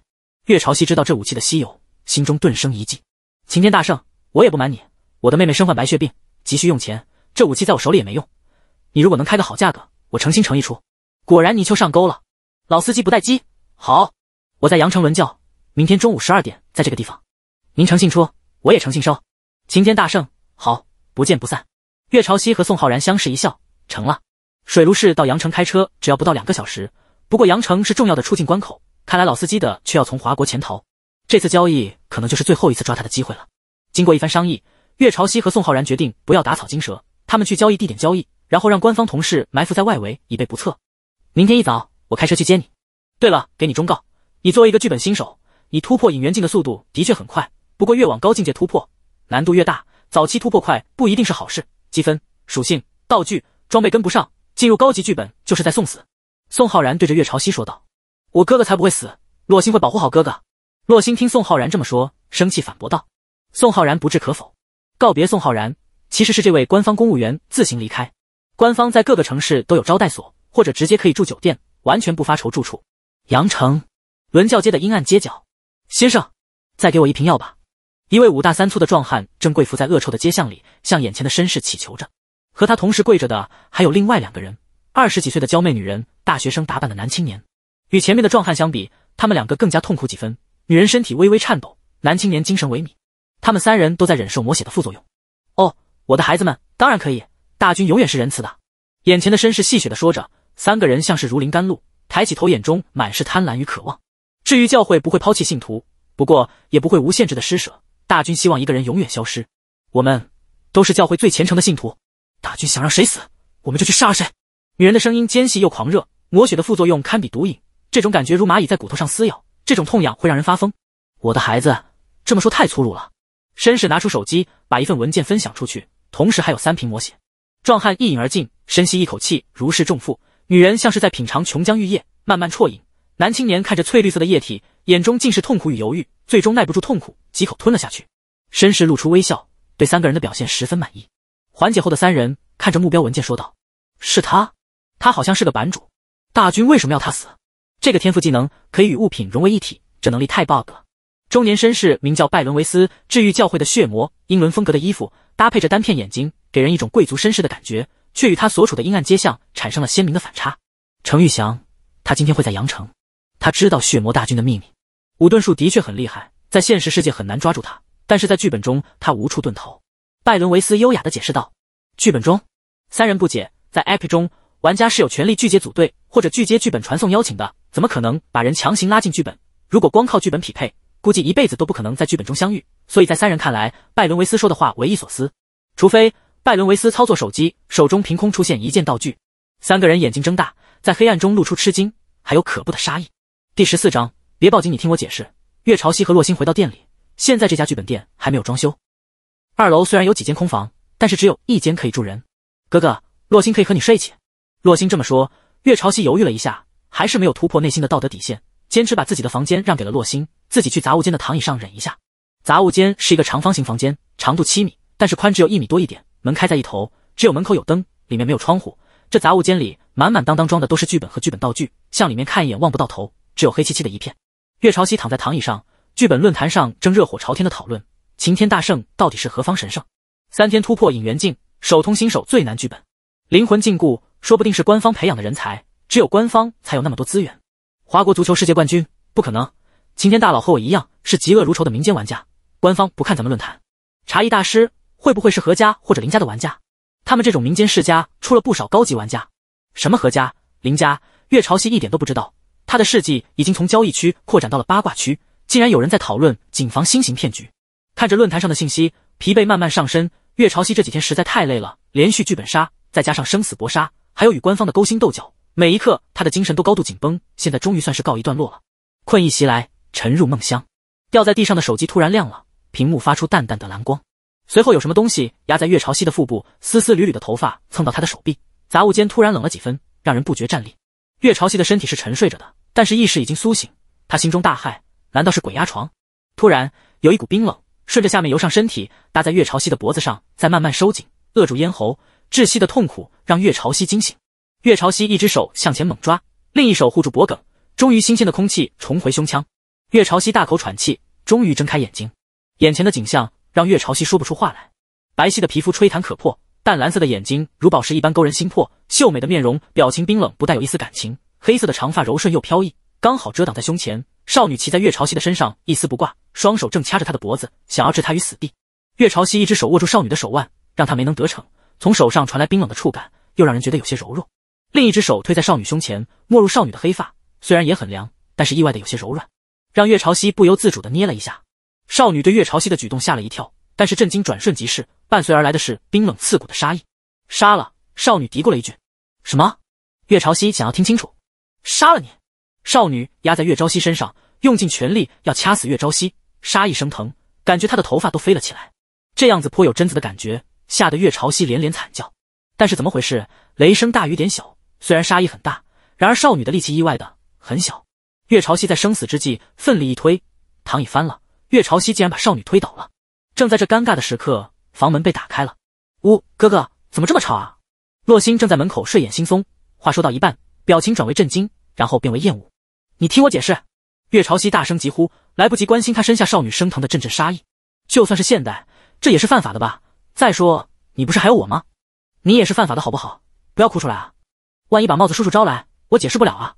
[SPEAKER 1] 月潮汐知道这武器的稀有，心中顿生一计。晴天大圣，我也不瞒你，我的妹妹身患白血病，急需用钱，这武器在我手里也没用。你如果能开个好价格，我诚心诚意出。果然泥鳅上钩了，老司机不待机。好，我在羊城文教明天中午十二点，在这个地方，您诚信出，我也诚信收。齐天大圣，好，不见不散。岳朝夕和宋浩然相视一笑，成了。水陆市到阳城开车只要不到两个小时，不过阳城是重要的出境关口，看来老司机的却要从华国潜逃，这次交易可能就是最后一次抓他的机会了。经过一番商议，岳朝夕和宋浩然决定不要打草惊蛇，他们去交易地点交易，然后让官方同事埋伏在外围，以备不测。明天一早我开车去接你。对了，给你忠告，你作为一个剧本新手。你突破引元境的速度的确很快，不过越往高境界突破难度越大，早期突破快不一定是好事。积分、属性、道具、装备跟不上，进入高级剧本就是在送死。宋浩然对着岳朝夕说道：“我哥哥才不会死，洛星会保护好哥哥。”洛星听宋浩然这么说，生气反驳道：“宋浩然不置可否。”告别宋浩然，其实是这位官方公务员自行离开。官方在各个城市都有招待所，或者直接可以住酒店，完全不发愁住处。阳城伦教街的阴暗街角。先生，再给我一瓶药吧。一位五大三粗的壮汉正跪伏在恶臭的街巷里，向眼前的绅士祈求着。和他同时跪着的还有另外两个人，二十几岁的娇媚女人，大学生打扮的男青年。与前面的壮汉相比，他们两个更加痛苦几分。女人身体微微颤抖，男青年精神萎靡。他们三人都在忍受魔血的副作用。哦，我的孩子们，当然可以。大军永远是仁慈的。眼前的绅士戏谑的说着，三个人像是如临甘露，抬起头，眼中满是贪婪与渴望。至于教会不会抛弃信徒，不过也不会无限制的施舍。大军希望一个人永远消失。我们都是教会最虔诚的信徒。大军想让谁死，我们就去杀谁。女人的声音尖细又狂热，魔血的副作用堪比毒瘾，这种感觉如蚂蚁在骨头上撕咬，这种痛痒会让人发疯。我的孩子，这么说太粗鲁了。绅士拿出手机，把一份文件分享出去，同时还有三瓶魔血。壮汉一饮而尽，深吸一口气，如释重负。女人像是在品尝琼浆玉液，慢慢啜饮。男青年看着翠绿色的液体，眼中尽是痛苦与犹豫，最终耐不住痛苦，几口吞了下去。绅士露出微笑，对三个人的表现十分满意。缓解后的三人看着目标文件说道：“是他，他好像是个版主。大军为什么要他死？这个天赋技能可以与物品融为一体，这能力太 bug 了。”中年绅士名叫拜伦维斯，治愈教会的血魔，英伦风格的衣服搭配着单片眼睛，给人一种贵族绅士的感觉，却与他所处的阴暗街巷产生了鲜明的反差。程玉祥，他今天会在阳城。他知道血魔大军的秘密，武遁术的确很厉害，在现实世界很难抓住他，但是在剧本中他无处遁逃。拜伦维斯优雅的解释道：“剧本中，三人不解，在 APP 中，玩家是有权利拒绝组队或者拒接剧本传送邀请的，怎么可能把人强行拉进剧本？如果光靠剧本匹配，估计一辈子都不可能在剧本中相遇。所以在三人看来，拜伦维斯说的话匪夷所思。除非拜伦维斯操作手机，手中凭空出现一件道具，三个人眼睛睁大，在黑暗中露出吃惊，还有可怖的杀意。”第十四章，别报警！你听我解释。岳朝夕和洛星回到店里，现在这家剧本店还没有装修，二楼虽然有几间空房，但是只有一间可以住人。哥哥，洛星可以和你睡一起。洛星这么说，岳朝夕犹豫了一下，还是没有突破内心的道德底线，坚持把自己的房间让给了洛星，自己去杂物间的躺椅上忍一下。杂物间是一个长方形房间，长度七米，但是宽只有一米多一点，门开在一头，只有门口有灯，里面没有窗户。这杂物间里满满当当装的都是剧本和剧本道具，向里面看一眼望不到头。只有黑漆漆的一片。岳朝夕躺在躺椅上，剧本论坛上正热火朝天的讨论：晴天大圣到底是何方神圣？三天突破引元境，首通新手最难剧本，灵魂禁锢，说不定是官方培养的人才。只有官方才有那么多资源。华国足球世界冠军不可能。晴天大佬和我一样是嫉恶如仇的民间玩家，官方不看咱们论坛。茶艺大师会不会是何家或者林家的玩家？他们这种民间世家出了不少高级玩家。什么何家、林家，岳朝夕一点都不知道。他的事迹已经从交易区扩展到了八卦区，竟然有人在讨论谨防新型骗局。看着论坛上的信息，疲惫慢慢上身。岳朝汐这几天实在太累了，连续剧本杀，再加上生死搏杀，还有与官方的勾心斗角，每一刻他的精神都高度紧绷。现在终于算是告一段落了，困意袭来，沉入梦乡。掉在地上的手机突然亮了，屏幕发出淡淡的蓝光。随后有什么东西压在岳朝汐的腹部，丝丝缕缕的头发蹭到他的手臂，杂物间突然冷了几分，让人不觉战栗。岳朝汐的身体是沉睡着的。但是意识已经苏醒，他心中大骇，难道是鬼压床？突然有一股冰冷顺着下面游上身体，搭在岳朝汐的脖子上，再慢慢收紧，扼住咽喉，窒息的痛苦让岳朝汐惊醒。岳朝汐一只手向前猛抓，另一手护住脖梗，终于新鲜的空气重回胸腔。岳朝汐大口喘气，终于睁开眼睛，眼前的景象让岳朝汐说不出话来。白皙的皮肤吹弹可破，淡蓝色的眼睛如宝石一般勾人心魄，秀美的面容，表情冰冷，不带有一丝感情。黑色的长发柔顺又飘逸，刚好遮挡在胸前。少女骑在岳朝汐的身上，一丝不挂，双手正掐着他的脖子，想要置他于死地。岳朝汐一只手握住少女的手腕，让她没能得逞。从手上传来冰冷的触感，又让人觉得有些柔弱。另一只手推在少女胸前，没入少女的黑发，虽然也很凉，但是意外的有些柔软，让岳朝汐不由自主的捏了一下。少女对岳朝汐的举动吓了一跳，但是震惊转瞬即逝，伴随而来的是冰冷刺骨的杀意。杀了少女嘀咕了一句：“什么？”岳朝汐想要听清楚。杀了你！少女压在岳朝夕身上，用尽全力要掐死岳朝夕，杀意升腾，感觉她的头发都飞了起来，这样子颇有贞子的感觉，吓得岳朝夕连连惨叫。但是怎么回事？雷声大雨点小，虽然杀意很大，然而少女的力气意外的很小。岳朝夕在生死之际奋力一推，躺椅翻了，岳朝夕竟然把少女推倒了。正在这尴尬的时刻，房门被打开了。呜，哥哥，怎么这么吵啊？洛星正在门口睡眼惺忪，话说到一半。表情转为震惊，然后变为厌恶。你听我解释！岳朝夕大声疾呼，来不及关心他身下少女升腾的阵阵杀意。就算是现代，这也是犯法的吧？再说，你不是还有我吗？你也是犯法的好不好？不要哭出来啊！万一把帽子叔叔招来，我解释不了啊！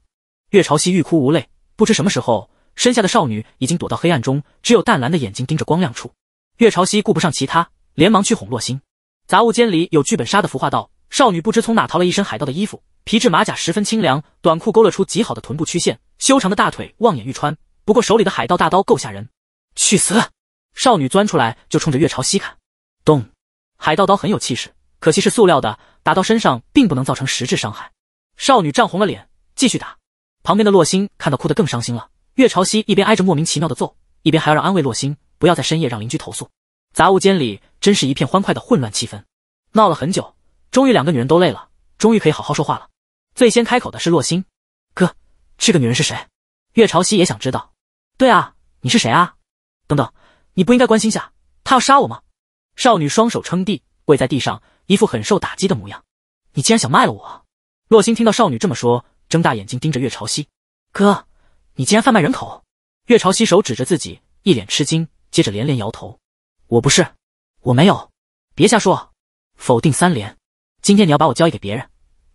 [SPEAKER 1] 岳朝夕欲哭无泪，不知什么时候，身下的少女已经躲到黑暗中，只有淡蓝的眼睛盯着光亮处。岳朝夕顾不上其他，连忙去哄洛星。杂物间里有剧本杀的孵化道。少女不知从哪淘了一身海盗的衣服，皮质马甲十分清凉，短裤勾勒出极好的臀部曲线，修长的大腿望眼欲穿。不过手里的海盗大刀够吓人，去死！少女钻出来就冲着月朝西砍，咚！海盗刀很有气势，可惜是塑料的，打到身上并不能造成实质伤害。少女涨红了脸，继续打。旁边的洛星看到，哭得更伤心了。月朝西一边挨着莫名其妙的揍，一边还要让安慰洛星，不要在深夜让邻居投诉。杂物间里真是一片欢快的混乱气氛，闹了很久。终于，两个女人都累了，终于可以好好说话了。最先开口的是洛星，哥，这个女人是谁？月朝汐也想知道。对啊，你是谁啊？等等，你不应该关心下，她要杀我吗？少女双手撑地，跪在地上，一副很受打击的模样。你竟然想卖了我？洛星听到少女这么说，睁大眼睛盯着月朝汐，哥，你竟然贩卖人口？月朝汐手指着自己，一脸吃惊，接着连连摇头，我不是，我没有，别瞎说，否定三连。今天你要把我交易给别人，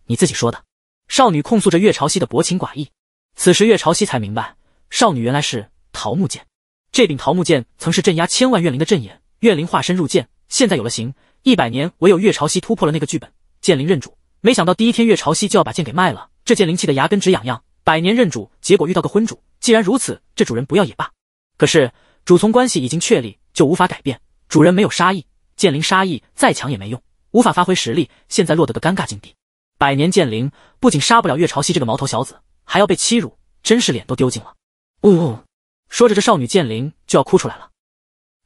[SPEAKER 1] 你自己说的。少女控诉着岳朝夕的薄情寡义。此时岳朝夕才明白，少女原来是桃木剑。这柄桃木剑曾是镇压千万怨灵的阵眼，怨灵化身入剑，现在有了形。一百年唯有岳朝夕突破了那个剧本，剑灵认主。没想到第一天岳朝夕就要把剑给卖了，这剑灵气的牙根直痒痒。百年认主，结果遇到个昏主。既然如此，这主人不要也罢。可是主从关系已经确立，就无法改变。主人没有杀意，剑灵杀意再强也没用。无法发挥实力，现在落得个尴尬境地。百年剑灵不仅杀不了月朝汐这个毛头小子，还要被欺辱，真是脸都丢尽了。呜，说着，这少女剑灵就要哭出来了。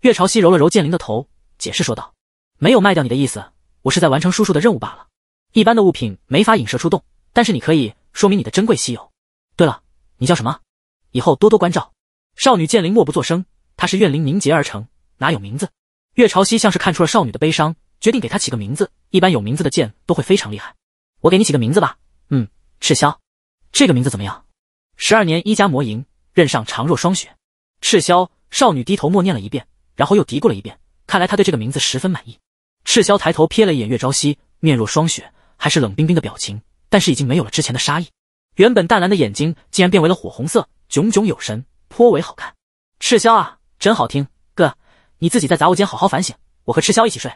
[SPEAKER 1] 月朝汐揉了揉剑灵的头，解释说道：“没有卖掉你的意思，我是在完成叔叔的任务罢了。一般的物品没法引蛇出洞，但是你可以说明你的珍贵稀有。对了，你叫什么？以后多多关照。”少女剑灵默不作声，她是怨灵凝结而成，哪有名字？月朝汐像是看出了少女的悲伤。决定给他起个名字，一般有名字的剑都会非常厉害。我给你起个名字吧，嗯，赤霄，这个名字怎么样？十二年一加魔吟，刃上长若霜雪。赤霄少女低头默念了一遍，然后又嘀咕了一遍。看来她对这个名字十分满意。赤霄抬头瞥了一眼月朝夕，面若霜雪，还是冷冰冰的表情，但是已经没有了之前的杀意。原本淡蓝的眼睛竟然变为了火红色，炯炯有神，颇为好看。赤霄啊，真好听。哥，你自己在杂物间好好反省，我和赤霄一起睡。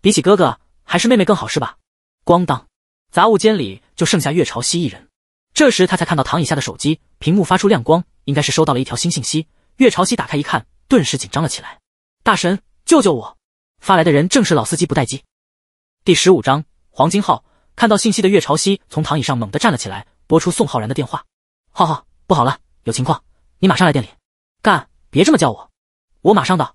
[SPEAKER 1] 比起哥哥，还是妹妹更好是吧？咣当，杂物间里就剩下月朝汐一人。这时他才看到躺椅下的手机屏幕发出亮光，应该是收到了一条新信息。月朝汐打开一看，顿时紧张了起来：“大神，救救我！”发来的人正是老司机不带机。第十五章黄金号。看到信息的月朝汐从躺椅上猛地站了起来，拨出宋浩然的电话：“浩浩，不好了，有情况，你马上来店里。”“干，别这么叫我，我马上到。”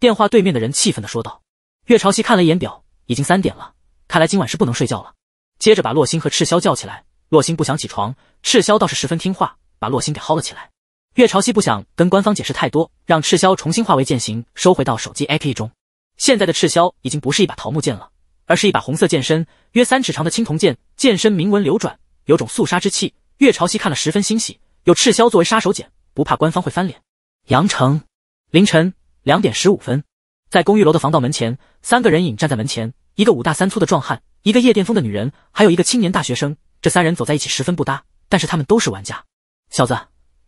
[SPEAKER 1] 电话对面的人气愤地说道。岳朝汐看了一眼表，已经三点了，看来今晚是不能睡觉了。接着把洛星和赤霄叫起来。洛星不想起床，赤霄倒是十分听话，把洛星给薅了起来。岳朝汐不想跟官方解释太多，让赤霄重新化为剑形，收回到手机 App 中。现在的赤霄已经不是一把桃木剑了，而是一把红色剑身约三尺长的青铜剑，剑身铭文流转，有种肃杀之气。岳朝汐看了十分欣喜，有赤霄作为杀手锏，不怕官方会翻脸。阳城，凌晨两点十五分。在公寓楼的防盗门前，三个人影站在门前。一个五大三粗的壮汉，一个夜店风的女人，还有一个青年大学生。这三人走在一起十分不搭，但是他们都是玩家。小子，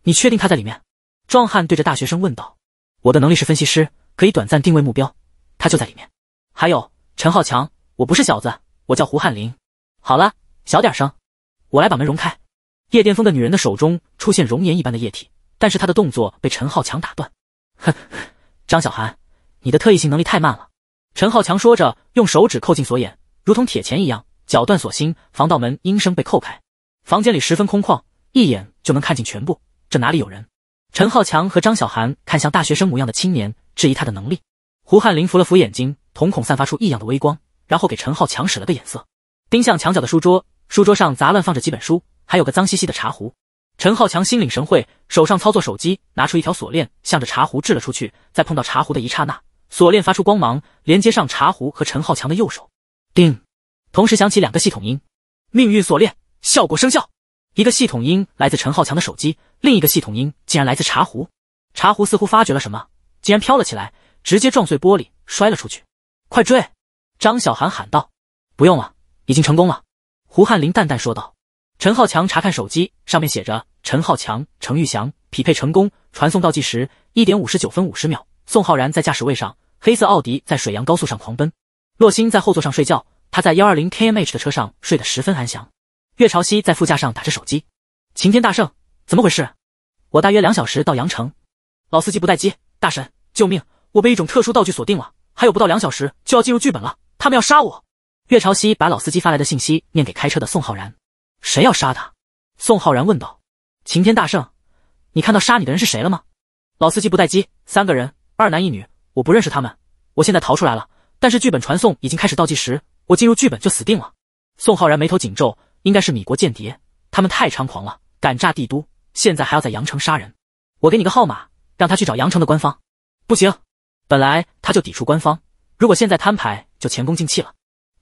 [SPEAKER 1] 你确定他在里面？壮汉对着大学生问道。我的能力是分析师，可以短暂定位目标。他就在里面。还有陈浩强，我不是小子，我叫胡汉林。好了，小点声，我来把门融开。夜店风的女人的手中出现熔岩一般的液体，但是她的动作被陈浩强打断。哼，张小涵，你的特异性能力太慢了，陈浩强说着，用手指扣进锁眼，如同铁钳一样绞断锁芯，防盗门应声被扣开。房间里十分空旷，一眼就能看尽全部，这哪里有人？陈浩强和张小涵看向大学生模样的青年，质疑他的能力。胡汉林扶了扶眼睛，瞳孔散发出异样的微光，然后给陈浩强使了个眼色，盯向墙角的书桌。书桌上杂乱放着几本书，还有个脏兮兮的茶壶。陈浩强心领神会，手上操作手机，拿出一条锁链，向着茶壶掷了出去，在碰到茶壶的一刹那。锁链发出光芒，连接上茶壶和陈浩强的右手。叮，同时响起两个系统音，命运锁链效果生效。一个系统音来自陈浩强的手机，另一个系统音竟然来自茶壶。茶壶似乎发觉了什么，竟然飘了起来，直接撞碎玻璃，摔了出去。快追！张小涵喊道。不用了，已经成功了。胡汉林淡淡说道。陈浩强查看手机，上面写着：陈浩强、程玉祥匹配成功，传送倒计时：一点五十九分五十秒。宋浩然在驾驶位上，黑色奥迪在水阳高速上狂奔。洛星在后座上睡觉，他在幺二零 km/h 的车上睡得十分安详。岳朝夕在副驾上打着手机。晴天大圣，怎么回事？我大约两小时到阳城。老司机不待机，大神救命！我被一种特殊道具锁定了，还有不到两小时就要进入剧本了，他们要杀我。岳朝夕把老司机发来的信息念给开车的宋浩然：“谁要杀他？”宋浩然问道：“晴天大圣，你看到杀你的人是谁了吗？”老司机不待机，三个人。二男一女，我不认识他们。我现在逃出来了，但是剧本传送已经开始倒计时，我进入剧本就死定了。宋浩然眉头紧皱，应该是米国间谍，他们太猖狂了，敢炸帝都，现在还要在阳城杀人。我给你个号码，让他去找阳城的官方。不行，本来他就抵触官方，如果现在摊牌，就前功尽弃了。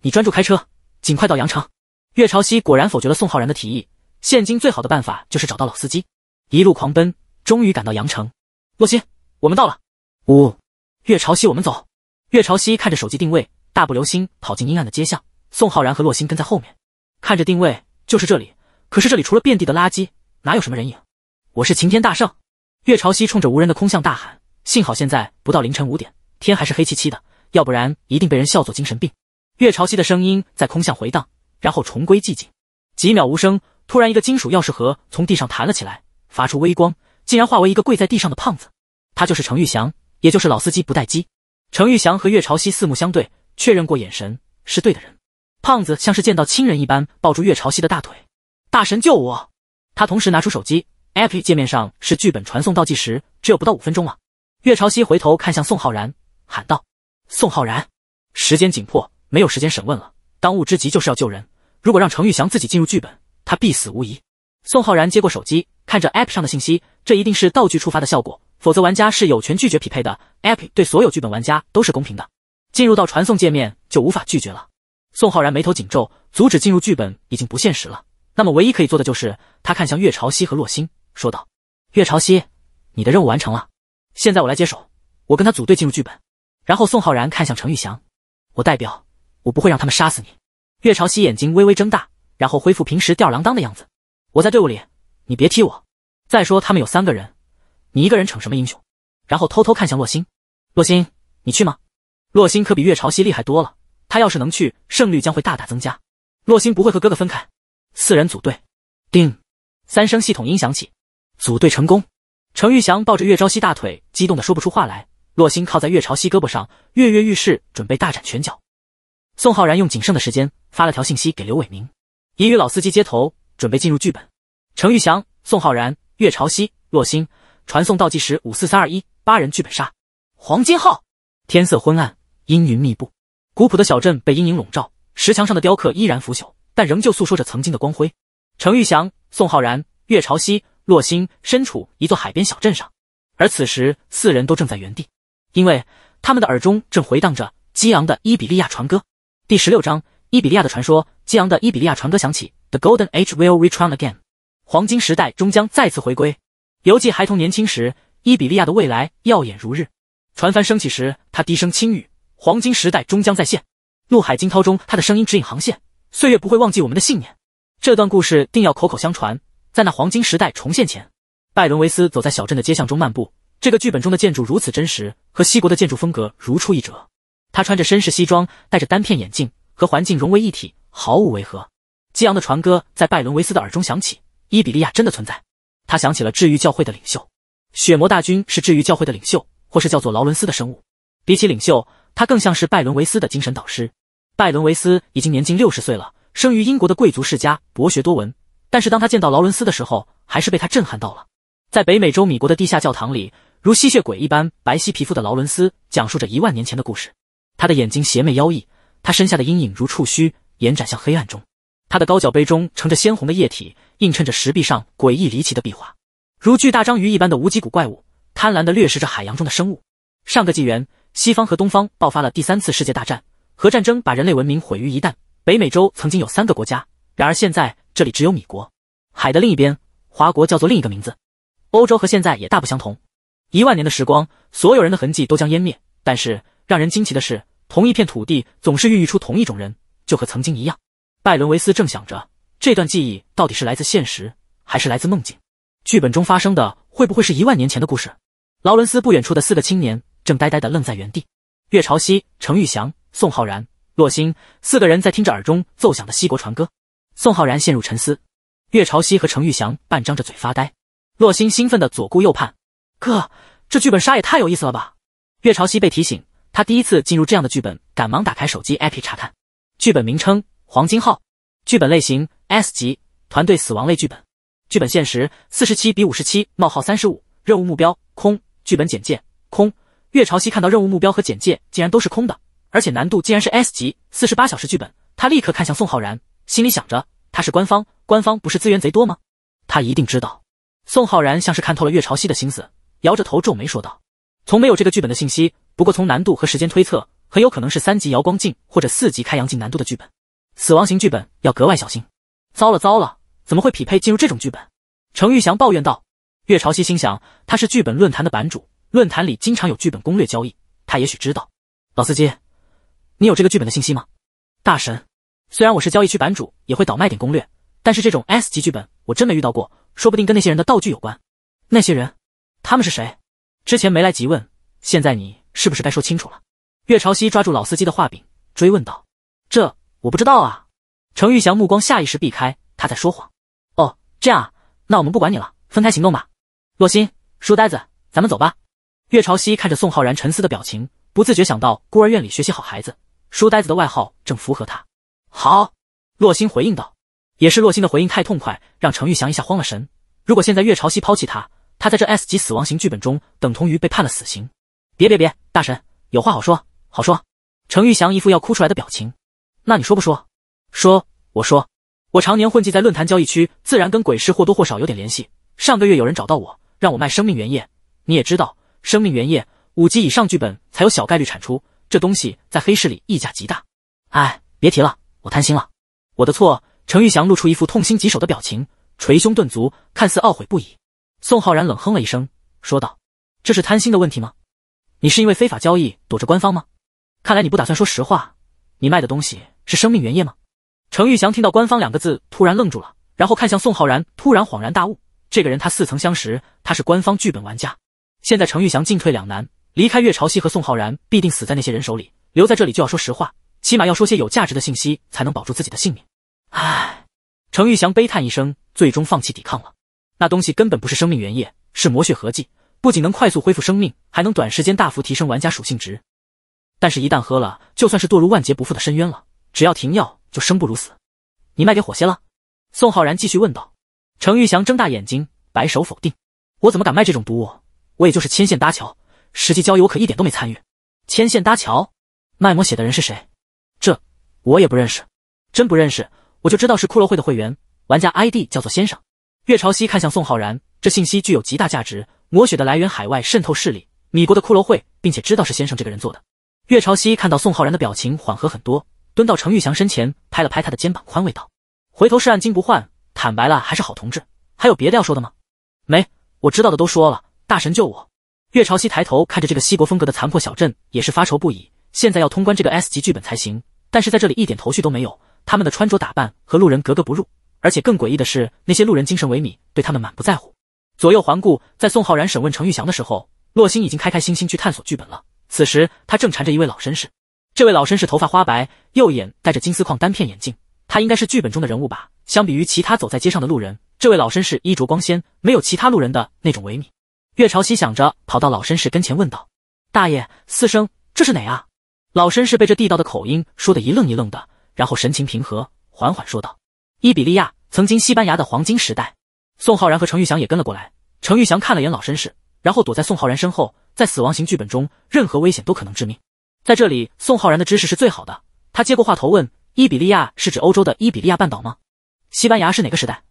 [SPEAKER 1] 你专注开车，尽快到阳城。岳朝夕果然否决了宋浩然的提议，现今最好的办法就是找到老司机，一路狂奔，终于赶到阳城。洛心，我们到了。五，月朝西，我们走。月朝西看着手机定位，大步流星跑进阴暗的街巷。宋浩然和洛星跟在后面，看着定位，就是这里。可是这里除了遍地的垃圾，哪有什么人影？我是晴天大圣！月朝西冲着无人的空巷大喊。幸好现在不到凌晨五点，天还是黑漆漆的，要不然一定被人笑作精神病。月朝西的声音在空巷回荡，然后重归寂静。几秒无声，突然一个金属钥匙盒从地上弹了起来，发出微光，竟然化为一个跪在地上的胖子。他就是程玉祥。也就是老司机不带机。程玉祥和岳朝汐四目相对，确认过眼神是对的人。胖子像是见到亲人一般抱住岳朝汐的大腿，大神救我！他同时拿出手机，app 界面上是剧本传送倒计时，只有不到五分钟了。岳朝汐回头看向宋浩然，喊道：“宋浩然，时间紧迫，没有时间审问了，当务之急就是要救人。如果让程玉祥自己进入剧本，他必死无疑。”宋浩然接过手机，看着 app 上的信息，这一定是道具触发的效果。否则，玩家是有权拒绝匹配的。App 对所有剧本玩家都是公平的。进入到传送界面就无法拒绝了。宋浩然眉头紧皱，阻止进入剧本已经不现实了。那么，唯一可以做的就是，他看向月朝汐和洛星，说道：“月朝汐，你的任务完成了。现在我来接手，我跟他组队进入剧本。”然后，宋浩然看向程玉祥：“我代表，我不会让他们杀死你。”月朝汐眼睛微微睁大，然后恢复平时吊儿郎当的样子：“我在队伍里，你别踢我。再说，他们有三个人。”你一个人逞什么英雄？然后偷偷看向洛星，洛星，你去吗？洛星可比月朝汐厉害多了，他要是能去，胜率将会大大增加。洛星不会和哥哥分开，四人组队。叮，三声系统音响起，组队成功。程玉祥抱着月朝汐大腿，激动的说不出话来。洛星靠在月朝汐胳膊上，跃跃欲试，准备大展拳脚。宋浩然用仅剩的时间发了条信息给刘伟明，已与老司机接头，准备进入剧本。程玉祥、宋浩然、月朝汐、洛星。传送倒计时：五四三二一，八人剧本杀，黄金号。天色昏暗，阴云密布，古朴的小镇被阴影笼罩。石墙上的雕刻依然腐朽，但仍旧诉说着曾经的光辉。程玉祥、宋浩然、岳朝夕、洛星身处一座海边小镇上，而此时四人都正在原地，因为他们的耳中正回荡着激昂的伊比利亚船歌。第十六章：伊比利亚的传说。激昂的伊比利亚船歌响起：The Golden Age will return again，黄金时代终将再次回归。犹记孩童年轻时，伊比利亚的未来耀眼如日。船帆升起时，他低声轻语：“黄金时代终将再现。”怒海惊涛中，他的声音指引航线。岁月不会忘记我们的信念。这段故事定要口口相传，在那黄金时代重现前。拜伦维斯走在小镇的街巷中漫步。这个剧本中的建筑如此真实，和西国的建筑风格如出一辙。他穿着绅士西装，戴着单片眼镜，和环境融为一体，毫无违和。激昂的船歌在拜伦维斯的耳中响起。伊比利亚真的存在。他想起了治愈教会的领袖，血魔大军是治愈教会的领袖，或是叫做劳伦斯的生物。比起领袖，他更像是拜伦维斯的精神导师。拜伦维斯已经年近六十岁了，生于英国的贵族世家，博学多闻。但是当他见到劳伦斯的时候，还是被他震撼到了。在北美洲米国的地下教堂里，如吸血鬼一般白皙皮肤的劳伦斯讲述着一万年前的故事。他的眼睛邪魅妖异，他身下的阴影如触须延展向黑暗中。他的高脚杯中盛着鲜红的液体。映衬着石壁上诡异离奇的壁画，如巨大章鱼一般的无脊骨怪物贪婪地掠食着海洋中的生物。上个纪元，西方和东方爆发了第三次世界大战，核战争把人类文明毁于一旦。北美洲曾经有三个国家，然而现在这里只有米国。海的另一边，华国叫做另一个名字。欧洲和现在也大不相同。一万年的时光，所有人的痕迹都将湮灭。但是让人惊奇的是，同一片土地总是孕育出同一种人，就和曾经一样。拜伦维斯正想着。这段记忆到底是来自现实还是来自梦境？剧本中发生的会不会是一万年前的故事？劳伦斯不远处的四个青年正呆呆的愣在原地。岳朝夕、程玉祥、宋浩然、洛星四个人在听着耳中奏响的西国传歌。宋浩然陷入沉思，岳朝夕和程玉祥半张着嘴发呆，洛星兴奋的左顾右盼。哥，这剧本杀也太有意思了吧！岳朝夕被提醒，他第一次进入这样的剧本，赶忙打开手机 APP 查看。剧本名称：黄金号。剧本类型 S 级团队死亡类剧本，剧本限时四十七比五十七冒号三十五，任务目标空，剧本简介空。岳朝夕看到任务目标和简介竟然都是空的，而且难度竟然是 S 级，四十八小时剧本。他立刻看向宋浩然，心里想着，他是官方，官方不是资源贼多吗？他一定知道。宋浩然像是看透了岳朝夕的心思，摇着头皱眉说道：“从没有这个剧本的信息，不过从难度和时间推测，很有可能是三级瑶光镜或者四级开阳镜难度的剧本。”死亡型剧本要格外小心，糟了糟了，怎么会匹配进入这种剧本？程玉祥抱怨道。岳朝夕心想，他是剧本论坛的版主，论坛里经常有剧本攻略交易，他也许知道。老司机，你有这个剧本的信息吗？大神，虽然我是交易区版主，也会倒卖点攻略，但是这种 S 级剧本我真没遇到过，说不定跟那些人的道具有关。那些人，他们是谁？之前没来及问，现在你是不是该说清楚了？岳朝夕抓住老司机的话柄，追问道。这。我不知道啊，程玉祥目光下意识避开，他在说谎。哦，这样啊，那我们不管你了，分开行动吧。洛心，书呆子，咱们走吧。岳朝夕看着宋浩然沉思的表情，不自觉想到孤儿院里学习好孩子、书呆子的外号正符合他。好，洛心回应道。也是洛心的回应太痛快，让程玉祥一下慌了神。如果现在岳朝夕抛弃他，他在这 S 级死亡型剧本中等同于被判了死刑。别别别，大神，有话好说，好说。程玉祥一副要哭出来的表情。那你说不说？说，我说，我常年混迹在论坛交易区，自然跟鬼市或多或少有点联系。上个月有人找到我，让我卖生命原液。你也知道，生命原液五级以上剧本才有小概率产出，这东西在黑市里溢价极大。哎，别提了，我贪心了，我的错。程玉祥露出一副痛心疾首的表情，捶胸顿足，看似懊悔不已。宋浩然冷哼了一声，说道：“这是贪心的问题吗？你是因为非法交易躲着官方吗？看来你不打算说实话。”你卖的东西是生命原液吗？程玉祥听到“官方”两个字，突然愣住了，然后看向宋浩然，突然恍然大悟，这个人他似曾相识，他是官方剧本玩家。现在程玉祥进退两难，离开月潮汐和宋浩然必定死在那些人手里，留在这里就要说实话，起码要说些有价值的信息，才能保住自己的性命。唉，程玉祥悲叹一声，最终放弃抵抗了。那东西根本不是生命原液，是魔血合剂，不仅能快速恢复生命，还能短时间大幅提升玩家属性值。但是，一旦喝了，就算是堕入万劫不复的深渊了。只要停药，就生不如死。你卖给火蝎了？宋浩然继续问道。程玉祥睁大眼睛，摆手否定：“我怎么敢卖这种毒物？我也就是牵线搭桥，实际交易我可一点都没参与。牵线搭桥，卖魔血的人是谁？这我也不认识，真不认识。我就知道是骷髅会的会员，玩家 ID 叫做先生。”岳朝夕看向宋浩然，这信息具有极大价值。魔血的来源海外渗透势力，米国的骷髅会，并且知道是先生这个人做的。岳朝夕看到宋浩然的表情缓和很多，蹲到程玉祥身前，拍了拍他的肩膀，宽慰道：“回头是岸，金不换，坦白了还是好同志。还有别的要说的吗？”“没，我知道的都说了。”“大神救我！”岳朝夕抬头看着这个西国风格的残破小镇，也是发愁不已。现在要通关这个 S 级剧本才行，但是在这里一点头绪都没有。他们的穿着打扮和路人格格不入，而且更诡异的是，那些路人精神萎靡，对他们满不在乎。左右环顾，在宋浩然审问程玉祥的时候，洛星已经开开心心去探索剧本了。此时，他正缠着一位老绅士。这位老绅士头发花白，右眼戴着金丝框单片眼镜。他应该是剧本中的人物吧？相比于其他走在街上的路人，这位老绅士衣着光鲜，没有其他路人的那种萎靡。岳朝夕想着，跑到老绅士跟前问道：“大爷，四声，这是哪啊？”老绅士被这地道的口音说的一愣一愣的，然后神情平和，缓缓说道：“伊比利亚，曾经西班牙的黄金时代。”宋浩然和程玉祥也跟了过来。程玉祥看了眼老绅士。然后躲在宋浩然身后，在死亡型剧本中，任何危险都可能致命。在这里，宋浩然的知识是最好的。他接过话头问：“伊比利亚是指欧洲的伊比利亚半岛吗？西班牙是哪个时代？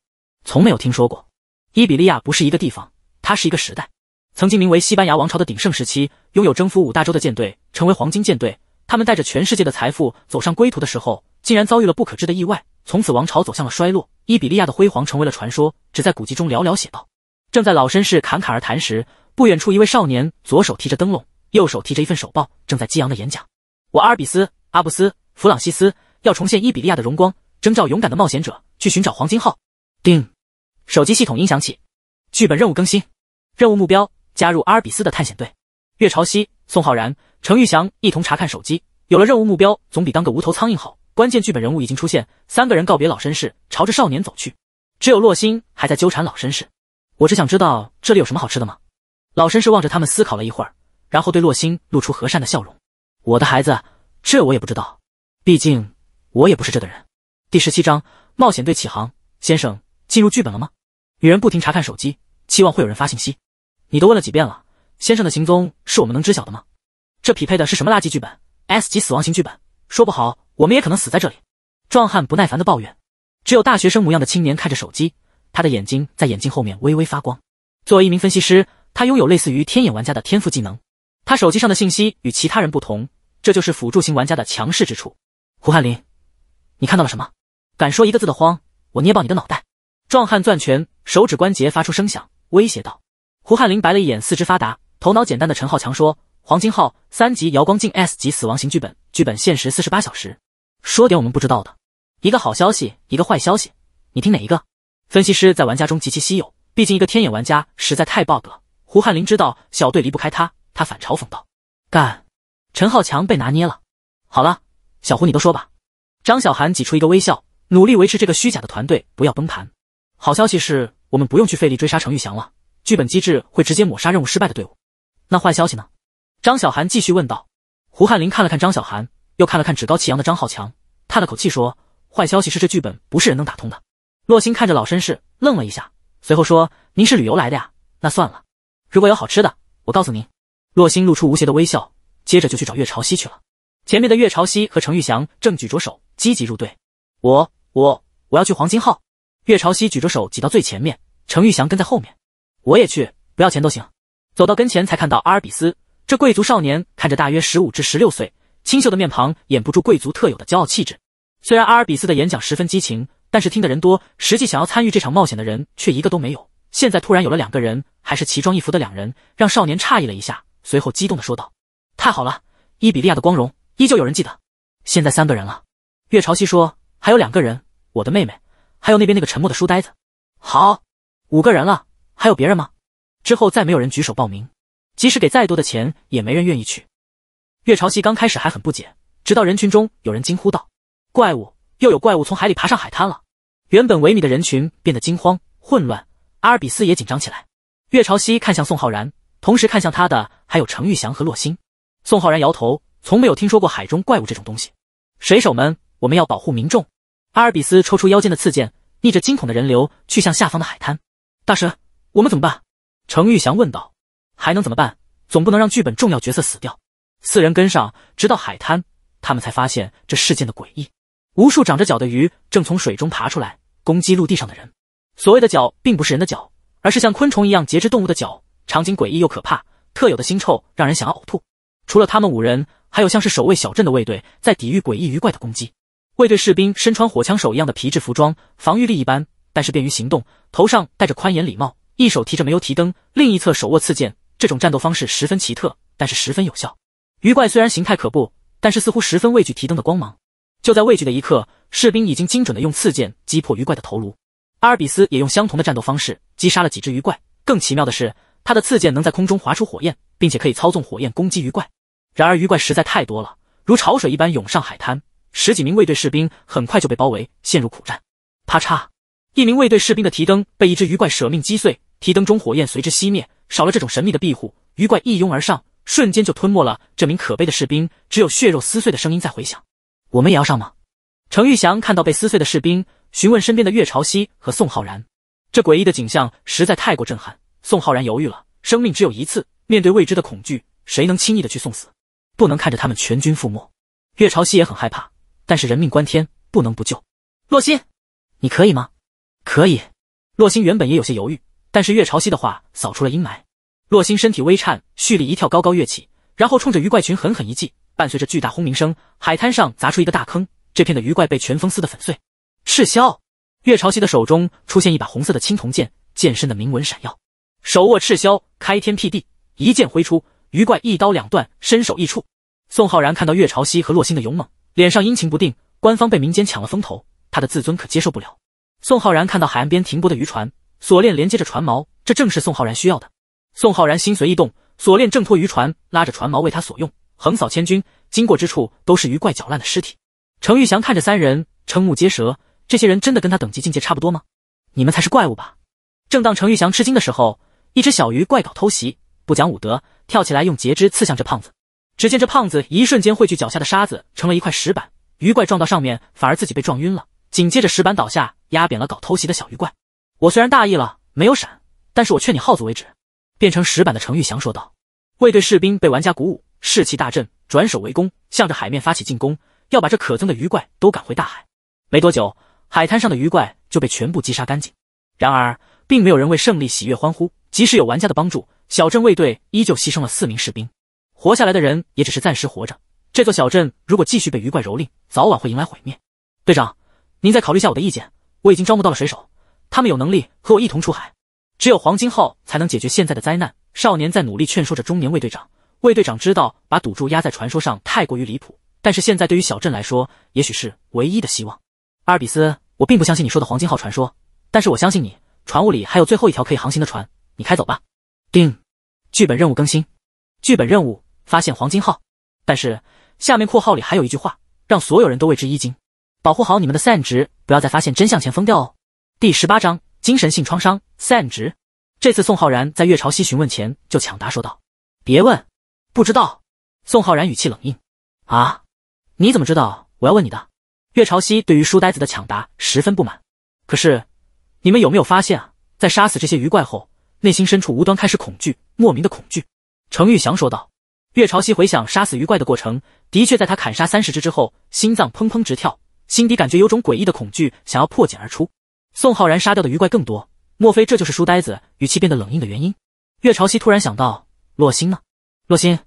[SPEAKER 1] 从没有听说过。伊比利亚不是一个地方，它是一个时代。曾经名为西班牙王朝的鼎盛时期，拥有征服五大洲的舰队，成为黄金舰队。他们带着全世界的财富走上归途的时候，竟然遭遇了不可知的意外。从此王朝走向了衰落，伊比利亚的辉煌成为了传说，只在古籍中寥寥写道。”正在老绅士侃侃而谈时，不远处一位少年左手提着灯笼，右手提着一份手报，正在激昂的演讲。我阿尔比斯、阿布斯、弗朗西斯要重现伊比利亚的荣光，征召勇敢的冒险者去寻找黄金号。叮，手机系统音响起，剧本任务更新，任务目标：加入阿尔比斯的探险队。月朝汐、宋浩然、程玉祥一同查看手机，有了任务目标，总比当个无头苍蝇好。关键剧本人物已经出现，三个人告别老绅士，朝着少年走去，只有洛星还在纠缠老绅士。我只想知道这里有什么好吃的吗？老绅士望着他们，思考了一会儿，然后对洛星露出和善的笑容。我的孩子，这我也不知道，毕竟我也不是这的人。第十七章冒险队起航。先生，进入剧本了吗？女人不停查看手机，期望会有人发信息。你都问了几遍了，先生的行踪是我们能知晓的吗？这匹配的是什么垃圾剧本？S 级死亡型剧本，说不好我们也可能死在这里。壮汉不耐烦的抱怨。只有大学生模样的青年看着手机。他的眼睛在眼镜后面微微发光。作为一名分析师，他拥有类似于天眼玩家的天赋技能。他手机上的信息与其他人不同，这就是辅助型玩家的强势之处。胡汉林，你看到了什么？敢说一个字的慌，我捏爆你的脑袋！壮汉攥拳，手指关节发出声响，威胁道。胡汉林白了一眼四肢发达、头脑简单的陈浩强，说：“黄金号三级瑶光镜 S 级死亡型剧本，剧本限时四十八小时。说点我们不知道的。一个好消息，一个坏消息，你听哪一个？”分析师在玩家中极其稀有，毕竟一个天眼玩家实在太 bug 了。胡汉林知道小队离不开他，他反嘲讽道：“干！”陈浩强被拿捏了。好了，小胡你都说吧。张小涵挤出一个微笑，努力维持这个虚假的团队不要崩盘。好消息是，我们不用去费力追杀程玉祥了，剧本机制会直接抹杀任务失败的队伍。那坏消息呢？张小涵继续问道。胡汉林看了看张小涵，又看了看趾高气扬的张浩强，叹了口气说：“坏消息是这剧本不是人能打通的。”洛星看着老绅士，愣了一下，随后说：“您是旅游来的呀？那算了，如果有好吃的，我告诉您。”洛星露出无邪的微笑，接着就去找岳朝汐去了。前面的岳朝汐和程玉祥正举着手积极入队：“我、我、我要去黄金号！”岳朝汐举着手挤到最前面，程玉祥跟在后面：“我也去，不要钱都行。”走到跟前才看到阿尔比斯，这贵族少年看着大约十五至十六岁，清秀的面庞掩不住贵族特有的骄傲气质。虽然阿尔比斯的演讲十分激情。但是听的人多，实际想要参与这场冒险的人却一个都没有。现在突然有了两个人，还是奇装异服的两人，让少年诧异了一下，随后激动地说道：“太好了，伊比利亚的光荣依旧有人记得。”现在三个人了。月潮汐说：“还有两个人，我的妹妹，还有那边那个沉默的书呆子。”好，五个人了。还有别人吗？之后再没有人举手报名，即使给再多的钱，也没人愿意去。月潮汐刚开始还很不解，直到人群中有人惊呼道：“怪物！”又有怪物从海里爬上海滩了，原本萎靡的人群变得惊慌混乱，阿尔比斯也紧张起来。岳朝曦看向宋浩然，同时看向他的还有程玉祥和洛星。宋浩然摇头，从没有听说过海中怪物这种东西。水手们，我们要保护民众。阿尔比斯抽出腰间的刺剑，逆着惊恐的人流去向下方的海滩。大神，我们怎么办？程玉祥问道。还能怎么办？总不能让剧本重要角色死掉。四人跟上，直到海滩，他们才发现这事件的诡异。无数长着脚的鱼正从水中爬出来攻击陆地上的人。所谓的脚并不是人的脚，而是像昆虫一样节肢动物的脚。场景诡异又可怕，特有的腥臭让人想要呕吐。除了他们五人，还有像是守卫小镇的卫队在抵御诡异鱼怪的攻击。卫队士兵身穿火枪手一样的皮质服装，防御力一般，但是便于行动。头上戴着宽檐礼帽，一手提着煤油提灯，另一侧手握刺剑。这种战斗方式十分奇特，但是十分有效。鱼怪虽然形态可怖，但是似乎十分畏惧提灯的光芒。就在畏惧的一刻，士兵已经精准的用刺剑击破鱼怪的头颅。阿尔比斯也用相同的战斗方式击杀了几只鱼怪。更奇妙的是，他的刺剑能在空中划出火焰，并且可以操纵火焰攻击鱼怪。然而，鱼怪实在太多了，如潮水一般涌上海滩。十几名卫队士兵很快就被包围，陷入苦战。啪嚓！一名卫队士兵的提灯被一只鱼怪舍命击碎，提灯中火焰随之熄灭。少了这种神秘的庇护，鱼怪一拥而上，瞬间就吞没了这名可悲的士兵。只有血肉撕碎的声音在回响。我们也要上吗？程玉祥看到被撕碎的士兵，询问身边的岳朝夕和宋浩然。这诡异的景象实在太过震撼。宋浩然犹豫了，生命只有一次，面对未知的恐惧，谁能轻易的去送死？不能看着他们全军覆没。岳朝夕也很害怕，但是人命关天，不能不救。洛心，你可以吗？可以。洛星原本也有些犹豫，但是岳朝夕的话扫出了阴霾。洛星身体微颤，蓄力一跳，高高跃起，然后冲着鱼怪群狠狠一击。伴随着巨大轰鸣声，海滩上砸出一个大坑，这片的鱼怪被拳风撕得粉碎。赤霄，岳朝汐的手中出现一把红色的青铜剑，剑身的铭文闪耀。手握赤霄，开天辟地，一剑挥出，鱼怪一刀两断，身首异处。宋浩然看到岳朝汐和洛星的勇猛，脸上阴晴不定。官方被民间抢了风头，他的自尊可接受不了。宋浩然看到海岸边停泊的渔船，锁链连接着船锚，这正是宋浩然需要的。宋浩然心随意动，锁链挣脱渔船，拉着船锚为他所用。横扫千军，经过之处都是鱼怪搅烂的尸体。程玉祥看着三人，瞠目结舌。这些人真的跟他等级境界差不多吗？你们才是怪物吧！正当程玉祥吃惊的时候，一只小鱼怪搞偷袭，不讲武德，跳起来用截肢刺向这胖子。只见这胖子一瞬间汇聚脚下的沙子，成了一块石板。鱼怪撞到上面，反而自己被撞晕了。紧接着石板倒下，压扁了搞偷袭的小鱼怪。我虽然大意了，没有闪，但是我劝你耗子为止。变成石板的程玉祥说道。卫队士兵被玩家鼓舞。士气大振，转守为攻，向着海面发起进攻，要把这可憎的鱼怪都赶回大海。没多久，海滩上的鱼怪就被全部击杀干净。然而，并没有人为胜利喜悦欢呼。即使有玩家的帮助，小镇卫队依旧牺牲了四名士兵，活下来的人也只是暂时活着。这座小镇如果继续被鱼怪蹂躏，早晚会迎来毁灭。队长，您再考虑下我的意见。我已经招募到了水手，他们有能力和我一同出海。只有黄金号才能解决现在的灾难。少年在努力劝说着中年卫队长。卫队长知道把赌注压在传说上太过于离谱，但是现在对于小镇来说，也许是唯一的希望。阿尔比斯，我并不相信你说的黄金号传说，但是我相信你。船坞里还有最后一条可以航行的船，你开走吧。定。剧本任务更新，剧本任务发现黄金号，但是下面括号里还有一句话，让所有人都为之一惊。保护好你们的 s a n 值，不要在发现真相前疯掉哦。第十八章：精神性创伤。s a n 值。这次宋浩然在月朝汐询问前就抢答说道：“别问。”不知道，宋浩然语气冷硬。啊，你怎么知道？我要问你的。岳朝夕对于书呆子的抢答十分不满。可是，你们有没有发现啊？在杀死这些鱼怪后，内心深处无端开始恐惧，莫名的恐惧。程玉祥说道。岳朝夕回想杀死鱼怪的过程，的确在他砍杀三十只之后，心脏砰砰直跳，心底感觉有种诡异的恐惧，想要破茧而出。宋浩然杀掉的鱼怪更多，莫非这就是书呆子语气变得冷硬的原因？岳朝夕突然想到，洛星呢？洛心，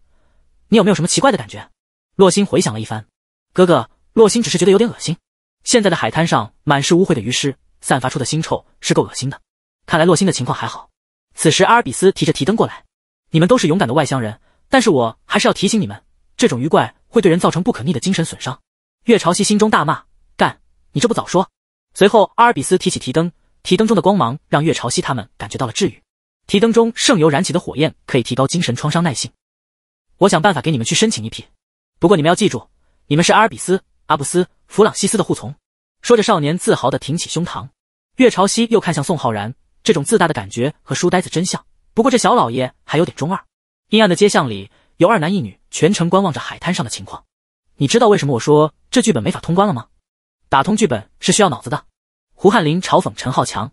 [SPEAKER 1] 你有没有什么奇怪的感觉？洛心回想了一番，哥哥洛心只是觉得有点恶心。现在的海滩上满是污秽的鱼尸，散发出的腥臭是够恶心的。看来洛心的情况还好。此时阿尔比斯提着提灯过来，你们都是勇敢的外乡人，但是我还是要提醒你们，这种鱼怪会对人造成不可逆的精神损伤。月朝汐心中大骂：干，你这不早说！随后阿尔比斯提起提灯，提灯中的光芒让月朝汐他们感觉到了治愈。提灯中圣油燃起的火焰可以提高精神创伤耐性。我想办法给你们去申请一批，不过你们要记住，你们是阿尔比斯、阿布斯、弗朗西斯的护从。说着，少年自豪地挺起胸膛。岳朝夕又看向宋浩然，这种自大的感觉和书呆子真像。不过这小老爷还有点中二。阴暗的街巷里，有二男一女全程观望着海滩上的情况。你知道为什么我说这剧本没法通关了吗？打通剧本是需要脑子的。胡汉林嘲讽陈浩强，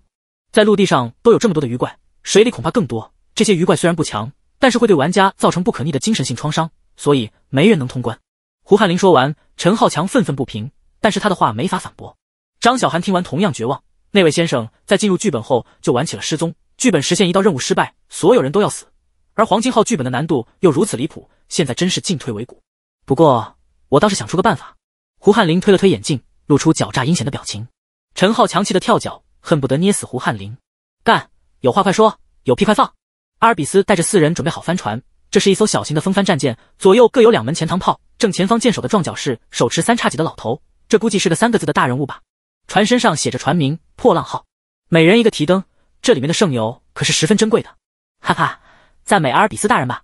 [SPEAKER 1] 在陆地上都有这么多的鱼怪，水里恐怕更多。这些鱼怪虽然不强。但是会对玩家造成不可逆的精神性创伤，所以没人能通关。胡汉林说完，陈浩强愤愤不平，但是他的话没法反驳。张小涵听完同样绝望。那位先生在进入剧本后就玩起了失踪，剧本实现一道任务失败，所有人都要死。而黄金号剧本的难度又如此离谱，现在真是进退维谷。不过我倒是想出个办法。胡汉林推了推眼镜，露出狡诈阴险的表情。陈浩强气得跳脚，恨不得捏死胡汉林。干，有话快说，有屁快放。阿尔比斯带着四人准备好帆船，这是一艘小型的风帆战舰，左右各有两门前膛炮，正前方舰首的撞角是手持三叉戟的老头，这估计是个三个字的大人物吧。船身上写着船名“破浪号”，每人一个提灯，这里面的圣油可是十分珍贵的。哈哈，赞美阿尔比斯大人吧！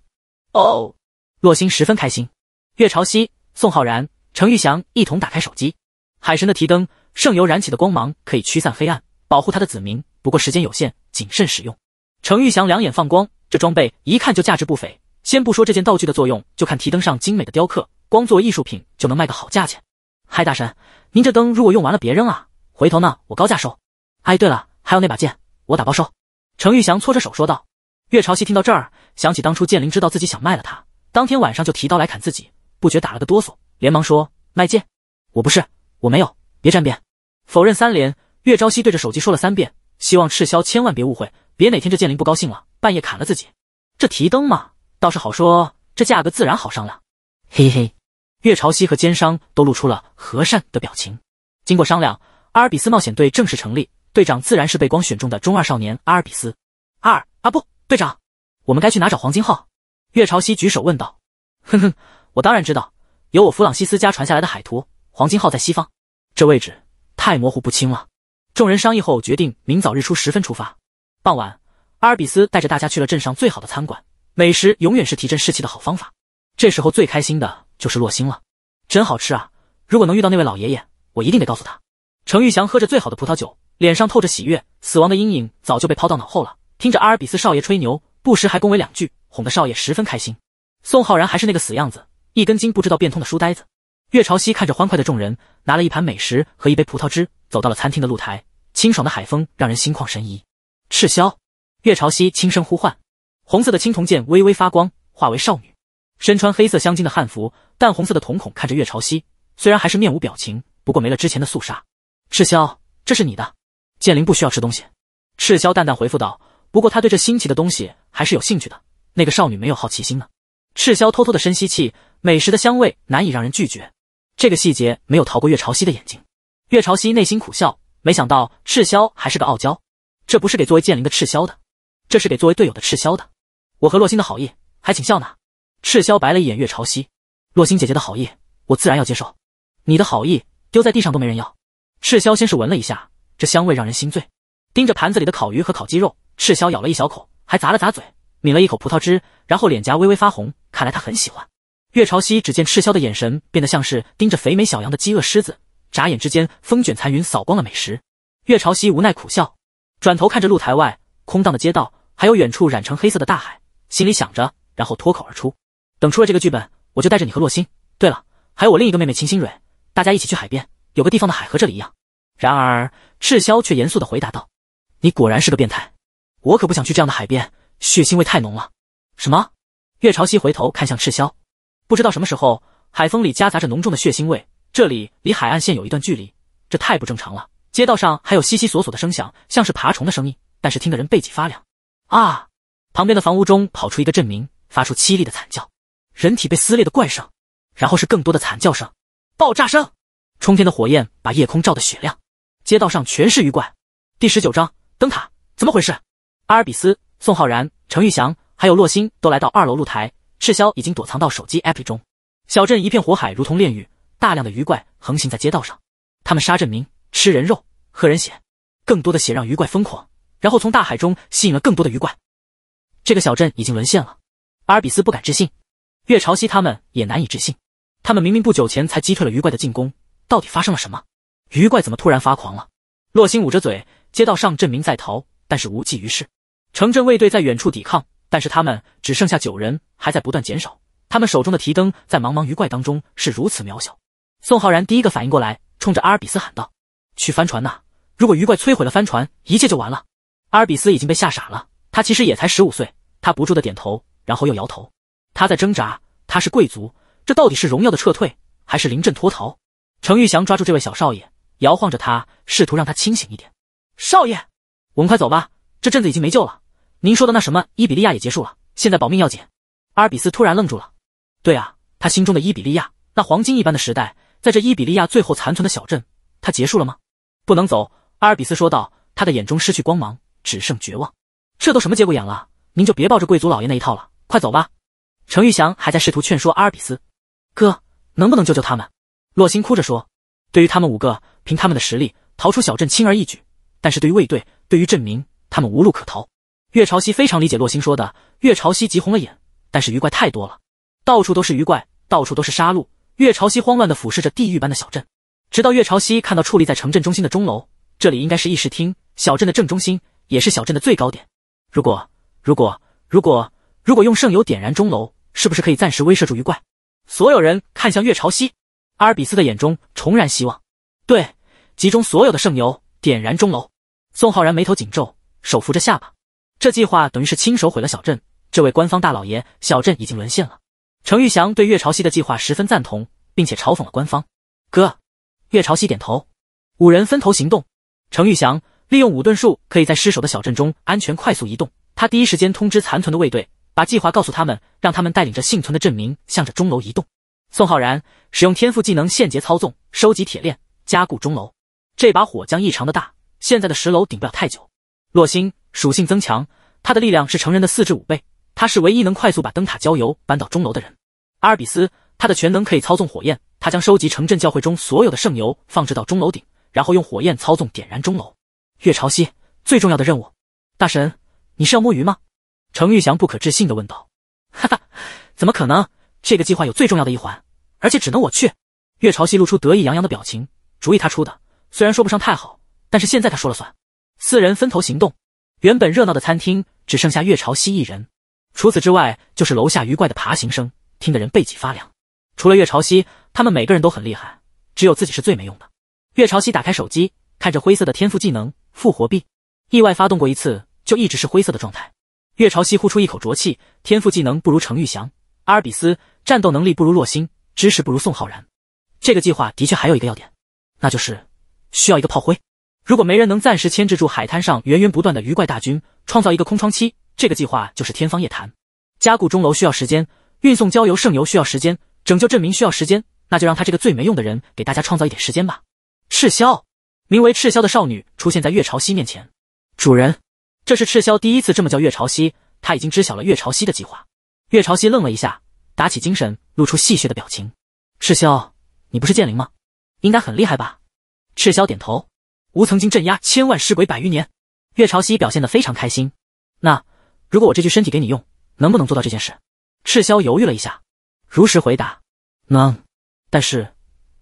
[SPEAKER 1] 哦，洛星十分开心。月朝汐，宋浩然、程玉祥一同打开手机，海神的提灯，圣油燃起的光芒可以驱散黑暗，保护他的子民，不过时间有限，谨慎使用。程玉祥两眼放光，这装备一看就价值不菲。先不说这件道具的作用，就看提灯上精美的雕刻，光做艺术品就能卖个好价钱。嗨，大神，您这灯如果用完了别扔啊，回头呢我高价收。哎，对了，还有那把剑，我打包收。程玉祥搓着手说道。岳朝夕听到这儿，想起当初剑灵知道自己想卖了他，当天晚上就提刀来砍自己，不觉打了个哆嗦，连忙说：“卖剑？我不是，我没有，别沾边。”否认三连。岳朝夕对着手机说了三遍，希望赤霄千万别误会。别哪天这剑灵不高兴了，半夜砍了自己。这提灯嘛，倒是好说，这价格自然好商量。嘿嘿，月朝汐和奸商都露出了和善的表情。经过商量，阿尔比斯冒险队正式成立，队长自然是被光选中的中二少年阿尔比斯。二啊不，队长，我们该去哪找黄金号？月朝汐举手问道。哼哼，我当然知道，有我弗朗西斯家传下来的海图，黄金号在西方，这位置太模糊不清了。众人商议后决定明早日出时分出发。傍晚，阿尔比斯带着大家去了镇上最好的餐馆。美食永远是提振士气的好方法。这时候最开心的就是洛星了，真好吃啊！如果能遇到那位老爷爷，我一定得告诉他。程玉祥喝着最好的葡萄酒，脸上透着喜悦，死亡的阴影早就被抛到脑后了。听着阿尔比斯少爷吹牛，不时还恭维两句，哄得少爷十分开心。宋浩然还是那个死样子，一根筋不知道变通的书呆子。岳朝夕看着欢快的众人，拿了一盘美食和一杯葡萄汁，走到了餐厅的露台。清爽的海风让人心旷神怡。赤霄，月朝汐轻声呼唤，红色的青铜剑微微发光，化为少女，身穿黑色镶金的汉服，淡红色的瞳孔看着月朝汐，虽然还是面无表情，不过没了之前的肃杀。赤霄，这是你的剑灵不需要吃东西。赤霄淡淡回复道，不过他对这新奇的东西还是有兴趣的。那个少女没有好奇心呢。赤霄偷偷的深吸气，美食的香味难以让人拒绝。这个细节没有逃过月朝汐的眼睛。月朝汐内心苦笑，没想到赤霄还是个傲娇。这不是给作为剑灵的赤霄的，这是给作为队友的赤霄的。我和洛星的好意，还请笑纳。赤霄白了一眼月朝汐，洛星姐姐的好意，我自然要接受。你的好意丢在地上都没人要。赤霄先是闻了一下，这香味让人心醉。盯着盘子里的烤鱼和烤鸡肉，赤霄咬了一小口，还咂了咂嘴，抿了一口葡萄汁，然后脸颊微微发红，看来他很喜欢。月朝汐只见赤霄的眼神变得像是盯着肥美小羊的饥饿狮子，眨眼之间风卷残云扫光了美食。月朝汐无奈苦笑。转头看着露台外空荡的街道，还有远处染成黑色的大海，心里想着，然后脱口而出：“等出了这个剧本，我就带着你和洛星，对了，还有我另一个妹妹秦心蕊，大家一起去海边，有个地方的海和这里一样。”然而赤霄却严肃的回答道：“你果然是个变态，我可不想去这样的海边，血腥味太浓了。”什么？岳朝夕回头看向赤霄，不知道什么时候，海风里夹杂着浓重的血腥味，这里离海岸线有一段距离，这太不正常了。街道上还有悉悉索索的声响，像是爬虫的声音，但是听得人背脊发凉。啊！旁边的房屋中跑出一个镇民，发出凄厉的惨叫，人体被撕裂的怪声，然后是更多的惨叫声、爆炸声，冲天的火焰把夜空照得雪亮。街道上全是鱼怪。第十九章灯塔，怎么回事？阿尔比斯、宋浩然、程玉祥还有洛星都来到二楼露台，赤霄已经躲藏到手机 APP 中。小镇一片火海，如同炼狱，大量的鱼怪横行在街道上，他们杀镇民。吃人肉，喝人血，更多的血让鱼怪疯狂，然后从大海中吸引了更多的鱼怪。这个小镇已经沦陷了。阿尔比斯不敢置信，月潮汐他们也难以置信。他们明明不久前才击退了鱼怪的进攻，到底发生了什么？鱼怪怎么突然发狂了？洛星捂着嘴，街道上镇民在逃，但是无济于事。城镇卫队在远处抵抗，但是他们只剩下九人，还在不断减少。他们手中的提灯在茫茫鱼怪当中是如此渺小。宋浩然第一个反应过来，冲着阿尔比斯喊道。去帆船呐！如果鱼怪摧毁了帆船，一切就完了。阿尔比斯已经被吓傻了。他其实也才十五岁。他不住的点头，然后又摇头。他在挣扎。他是贵族，这到底是荣耀的撤退，还是临阵脱逃？程玉祥抓住这位小少爷，摇晃着他，试图让他清醒一点。少爷，我们快走吧，这阵子已经没救了。您说的那什么伊比利亚也结束了，现在保命要紧。阿尔比斯突然愣住了。对啊，他心中的伊比利亚，那黄金一般的时代，在这伊比利亚最后残存的小镇，它结束了吗？不能走，阿尔比斯说道，他的眼中失去光芒，只剩绝望。这都什么节骨眼了，您就别抱着贵族老爷那一套了，快走吧！程玉祥还在试图劝说阿尔比斯哥，能不能救救他们？洛星哭着说，对于他们五个，凭他们的实力，逃出小镇轻而易举，但是对于卫队，对于镇民，他们无路可逃。岳朝夕非常理解洛星说的，岳朝夕急红了眼，但是鱼怪太多了，到处都是鱼怪，到处都是杀戮。岳朝夕慌乱的俯视着地狱般的小镇。直到月朝汐看到矗立在城镇中心的钟楼，这里应该是议事厅，小镇的正中心，也是小镇的最高点。如果如果如果如果用圣油点燃钟楼，是不是可以暂时威慑住鱼怪？所有人看向月朝汐，阿尔比斯的眼中重燃希望。对，集中所有的圣油点燃钟楼。宋浩然眉头紧皱，手扶着下巴，这计划等于是亲手毁了小镇。这位官方大老爷，小镇已经沦陷了。程玉祥对月朝汐的计划十分赞同，并且嘲讽了官方哥。岳朝汐点头，五人分头行动。程玉祥利用五遁术，可以在失守的小镇中安全快速移动。他第一时间通知残存的卫队，把计划告诉他们，让他们带领着幸存的镇民向着钟楼移动。宋浩然使用天赋技能现结操纵，收集铁链加固钟楼。这把火将异常的大，现在的石楼顶不了太久。洛星属性增强，他的力量是成人的四至五倍，他是唯一能快速把灯塔焦油搬到钟楼的人。阿尔比斯。他的全能可以操纵火焰，他将收集城镇教会中所有的圣油，放置到钟楼顶，然后用火焰操纵点燃钟楼。月潮汐最重要的任务，大神，你是要摸鱼吗？程玉祥不可置信地问道。哈哈，怎么可能？这个计划有最重要的一环，而且只能我去。月潮汐露出得意洋洋的表情，主意他出的，虽然说不上太好，但是现在他说了算。四人分头行动，原本热闹的餐厅只剩下月潮汐一人，除此之外就是楼下鱼怪的爬行声，听得人背脊发凉。除了月朝汐，他们每个人都很厉害，只有自己是最没用的。月朝汐打开手机，看着灰色的天赋技能复活币，意外发动过一次，就一直是灰色的状态。月朝汐呼出一口浊气，天赋技能不如程玉祥，阿尔比斯战斗能力不如洛星，知识不如宋浩然。这个计划的确还有一个要点，那就是需要一个炮灰。如果没人能暂时牵制住海滩上源源不断的鱼怪大军，创造一个空窗期，这个计划就是天方夜谭。加固钟楼需要时间，运送焦油、圣油需要时间。拯救镇民需要时间，那就让他这个最没用的人给大家创造一点时间吧。赤霄，名为赤霄的少女出现在月朝汐面前。主人，这是赤霄第一次这么叫月朝汐，他已经知晓了月朝汐的计划。月朝汐愣了一下，打起精神，露出戏谑的表情。赤霄，你不是剑灵吗？应该很厉害吧？赤霄点头。吾曾经镇压千万尸鬼百余年。月朝汐表现的非常开心。那如果我这具身体给你用，能不能做到这件事？赤霄犹豫了一下。如实回答，能，但是，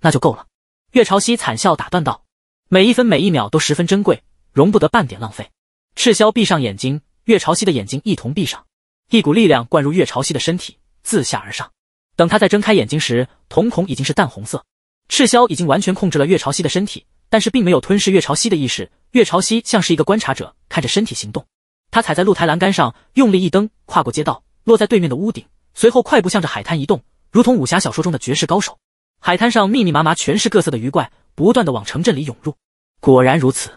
[SPEAKER 1] 那就够了。岳朝夕惨笑打断道：“每一分每一秒都十分珍贵，容不得半点浪费。”赤霄闭上眼睛，岳朝夕的眼睛一同闭上，一股力量灌入岳朝夕的身体，自下而上。等他再睁开眼睛时，瞳孔已经是淡红色。赤霄已经完全控制了岳朝夕的身体，但是并没有吞噬岳朝夕的意识。岳朝夕像是一个观察者，看着身体行动。他踩在露台栏杆上，用力一蹬，跨过街道，落在对面的屋顶。随后快步向着海滩移动，如同武侠小说中的绝世高手。海滩上密密麻麻全是各色的鱼怪，不断的往城镇里涌入。果然如此，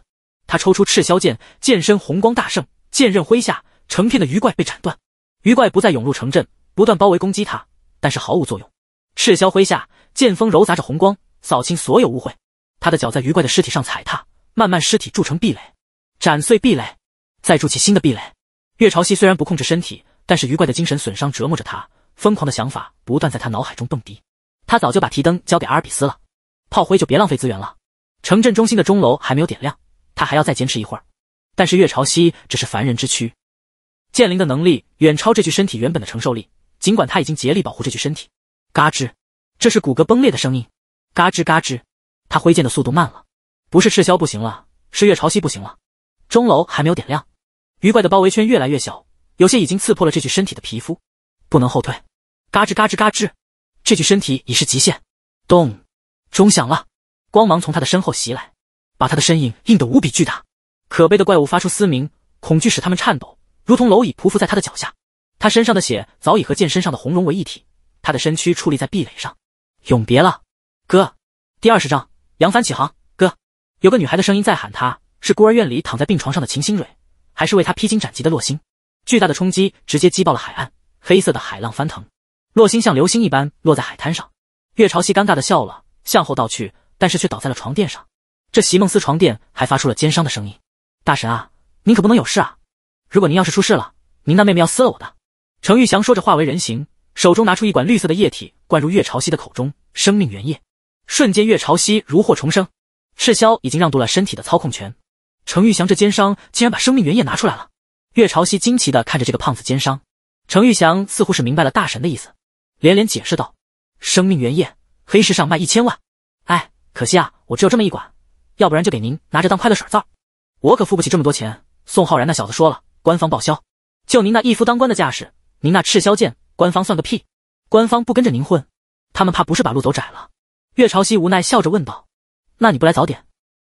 [SPEAKER 1] 他抽出赤霄剑，剑身红光大盛，剑刃挥下，成片的鱼怪被斩断。鱼怪不再涌入城镇，不断包围攻击他，但是毫无作用。赤霄挥下，剑锋揉杂着红光，扫清所有污秽。他的脚在鱼怪的尸体上踩踏，慢慢尸体铸成壁垒，斩碎壁垒，再筑起新的壁垒。月潮汐虽然不控制身体。但是鱼怪的精神损伤折磨着他，疯狂的想法不断在他脑海中蹦迪。他早就把提灯交给阿尔比斯了，炮灰就别浪费资源了。城镇中心的钟楼还没有点亮，他还要再坚持一会儿。但是月潮汐只是凡人之躯，剑灵的能力远超这具身体原本的承受力。尽管他已经竭力保护这具身体，嘎吱，这是骨骼崩裂的声音，嘎吱嘎吱。他挥剑的速度慢了，不是赤霄不行了，是月潮汐不行了。钟楼还没有点亮，鱼怪的包围圈越来越小。有些已经刺破了这具身体的皮肤，不能后退。嘎吱嘎吱嘎吱，这具身体已是极限。咚，钟响了，光芒从他的身后袭来，把他的身影映得无比巨大。可悲的怪物发出嘶鸣，恐惧使他们颤抖，如同蝼蚁匍匐在他的脚下。他身上的血早已和剑身上的红融为一体，他的身躯矗立在壁垒上，永别了，哥。第二十章，扬帆起航。哥，有个女孩的声音在喊他，是孤儿院里躺在病床上的秦星蕊，还是为他披荆斩棘的洛星？巨大的冲击直接击爆了海岸，黑色的海浪翻腾，洛星像流星一般落在海滩上。月潮汐尴尬的笑了，向后倒去，但是却倒在了床垫上。这席梦思床垫还发出了奸商的声音：“大神啊，您可不能有事啊！如果您要是出事了，您那妹妹要撕了我的。”程玉祥说着化为人形，手中拿出一管绿色的液体，灌入月潮汐的口中。生命原液，瞬间月潮汐如获重生。赤霄已经让渡了身体的操控权，程玉祥这奸商竟然把生命原液拿出来了。岳朝夕惊奇地看着这个胖子奸商，程玉祥似乎是明白了大神的意思，连连解释道：“生命原液，黑市上卖一千万。哎，可惜啊，我只有这么一管，要不然就给您拿着当快乐水造。我可付不起这么多钱。宋浩然那小子说了，官方报销。就您那一夫当关的架势，您那赤霄剑，官方算个屁。官方不跟着您混，他们怕不是把路走窄了。”岳朝夕无奈笑着问道：“那你不来早点？”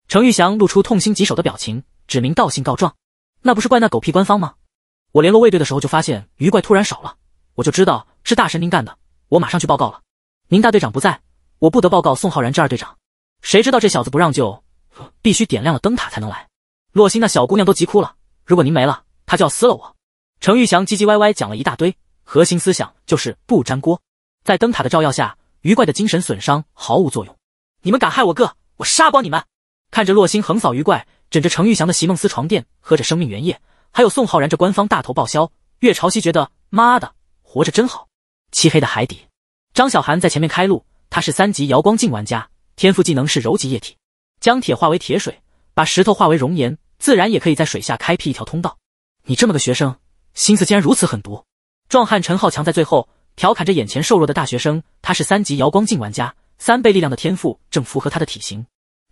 [SPEAKER 1] 程玉祥露出痛心疾首的表情，指名道姓告状。那不是怪那狗屁官方吗？我联络卫队的时候就发现鱼怪突然少了，我就知道是大神您干的，我马上去报告了。您大队长不在，我不得报告宋浩然这二队长。谁知道这小子不让救，必须点亮了灯塔才能来。洛欣那小姑娘都急哭了，如果您没了，她就要撕了我。程玉祥唧唧歪歪讲了一大堆，核心思想就是不粘锅。在灯塔的照耀下，鱼怪的精神损伤毫无作用。你们敢害我哥，我杀光你们！看着洛星横扫鱼怪。枕着程玉祥的席梦思床垫，喝着生命原液，还有宋浩然这官方大头报销，岳朝夕觉得妈的活着真好。漆黑的海底，张小涵在前面开路，他是三级瑶光镜玩家，天赋技能是柔极液体，将铁化为铁水，把石头化为熔岩，自然也可以在水下开辟一条通道。你这么个学生，心思竟然如此狠毒。壮汉陈浩强在最后调侃着眼前瘦弱的大学生，他是三级瑶光镜玩家，三倍力量的天赋正符合他的体型。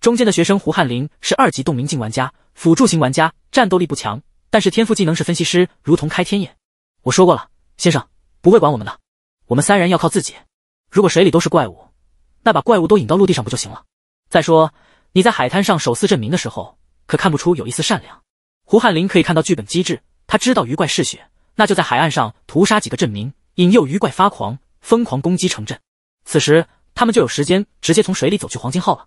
[SPEAKER 1] 中间的学生胡汉林是二级洞明镜玩家，辅助型玩家，战斗力不强，但是天赋技能是分析师，如同开天眼。我说过了，先生不会管我们的，我们三人要靠自己。如果水里都是怪物，那把怪物都引到陆地上不就行了？再说你在海滩上手撕镇民的时候，可看不出有一丝善良。胡汉林可以看到剧本机制，他知道鱼怪嗜血，那就在海岸上屠杀几个镇民，引诱鱼怪发狂，疯狂攻击城镇。此时他们就有时间直接从水里走去黄金号了。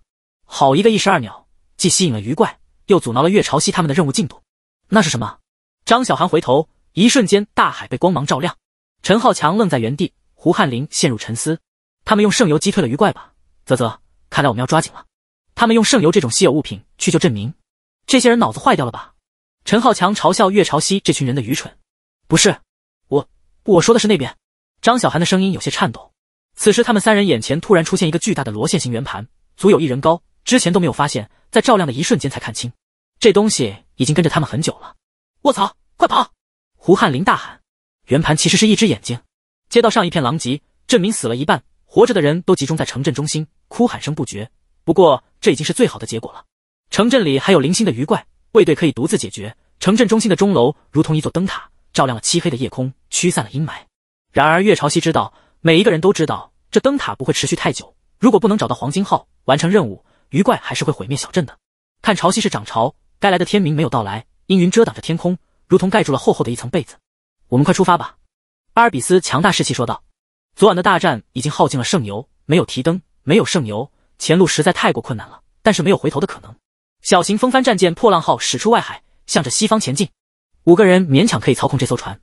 [SPEAKER 1] 好一个一石二鸟，既吸引了鱼怪，又阻挠了岳朝汐他们的任务进度。那是什么？张小寒回头，一瞬间，大海被光芒照亮。陈浩强愣在原地，胡汉林陷入沉思。他们用圣油击退了鱼怪吧？啧啧，看来我们要抓紧了。他们用圣油这种稀有物品去救镇民，这些人脑子坏掉了吧？陈浩强嘲笑岳朝汐这群人的愚蠢。不是，我我说的是那边。张小涵的声音有些颤抖。此时，他们三人眼前突然出现一个巨大的螺线形圆盘，足有一人高。之前都没有发现，在照亮的一瞬间才看清，这东西已经跟着他们很久了。卧槽，快跑！胡汉林大喊。圆盘其实是一只眼睛。街道上一片狼藉，镇民死了一半，活着的人都集中在城镇中心，哭喊声不绝。不过这已经是最好的结果了。城镇里还有零星的鱼怪，卫队可以独自解决。城镇中心的钟楼如同一座灯塔，照亮了漆黑的夜空，驱散了阴霾。然而岳潮汐知道，每一个人都知道，这灯塔不会持续太久。如果不能找到黄金号，完成任务。鱼怪还是会毁灭小镇的。看潮汐是涨潮，该来的天明没有到来，阴云遮挡着天空，如同盖住了厚厚的一层被子。我们快出发吧！阿尔比斯强大士气说道。昨晚的大战已经耗尽了圣油，没有提灯，没有圣油，前路实在太过困难了。但是没有回头的可能。小型风帆战舰破浪号驶出外海，向着西方前进。五个人勉强可以操控这艘船，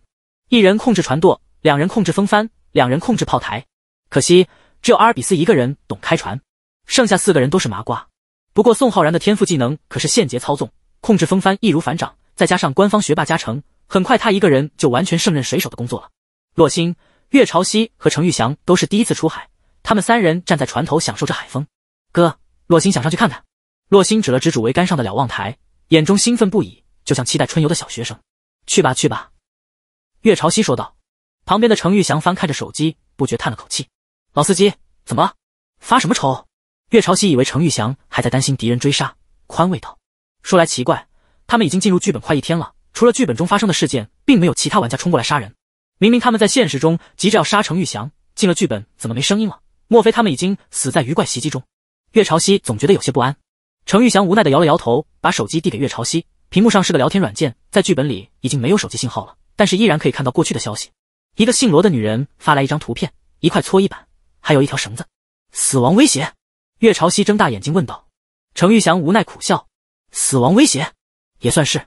[SPEAKER 1] 一人控制船舵，两人控制风帆，两人控制炮台。可惜只有阿尔比斯一个人懂开船。剩下四个人都是麻瓜，不过宋浩然的天赋技能可是现杰操纵控制风帆易如反掌，再加上官方学霸加成，很快他一个人就完全胜任水手的工作了。洛星、岳朝夕和程玉祥都是第一次出海，他们三人站在船头享受着海风。哥，洛星想上去看看。洛星指了指主桅杆上的瞭望台，眼中兴奋不已，就像期待春游的小学生。去吧，去吧。岳朝夕说道。旁边的程玉祥翻看着手机，不觉叹了口气。老司机，怎么发什么愁？岳朝夕以为程玉祥还在担心敌人追杀，宽慰道：“说来奇怪，他们已经进入剧本快一天了，除了剧本中发生的事件，并没有其他玩家冲过来杀人。明明他们在现实中急着要杀程玉祥，进了剧本怎么没声音了？莫非他们已经死在鱼怪袭击中？”岳朝夕总觉得有些不安。程玉祥无奈地摇了摇头，把手机递给岳朝夕，屏幕上是个聊天软件，在剧本里已经没有手机信号了，但是依然可以看到过去的消息。一个姓罗的女人发来一张图片，一块搓衣板，还有一条绳子，死亡威胁。岳朝夕睁大眼睛问道：“程玉祥无奈苦笑，死亡威胁也算是。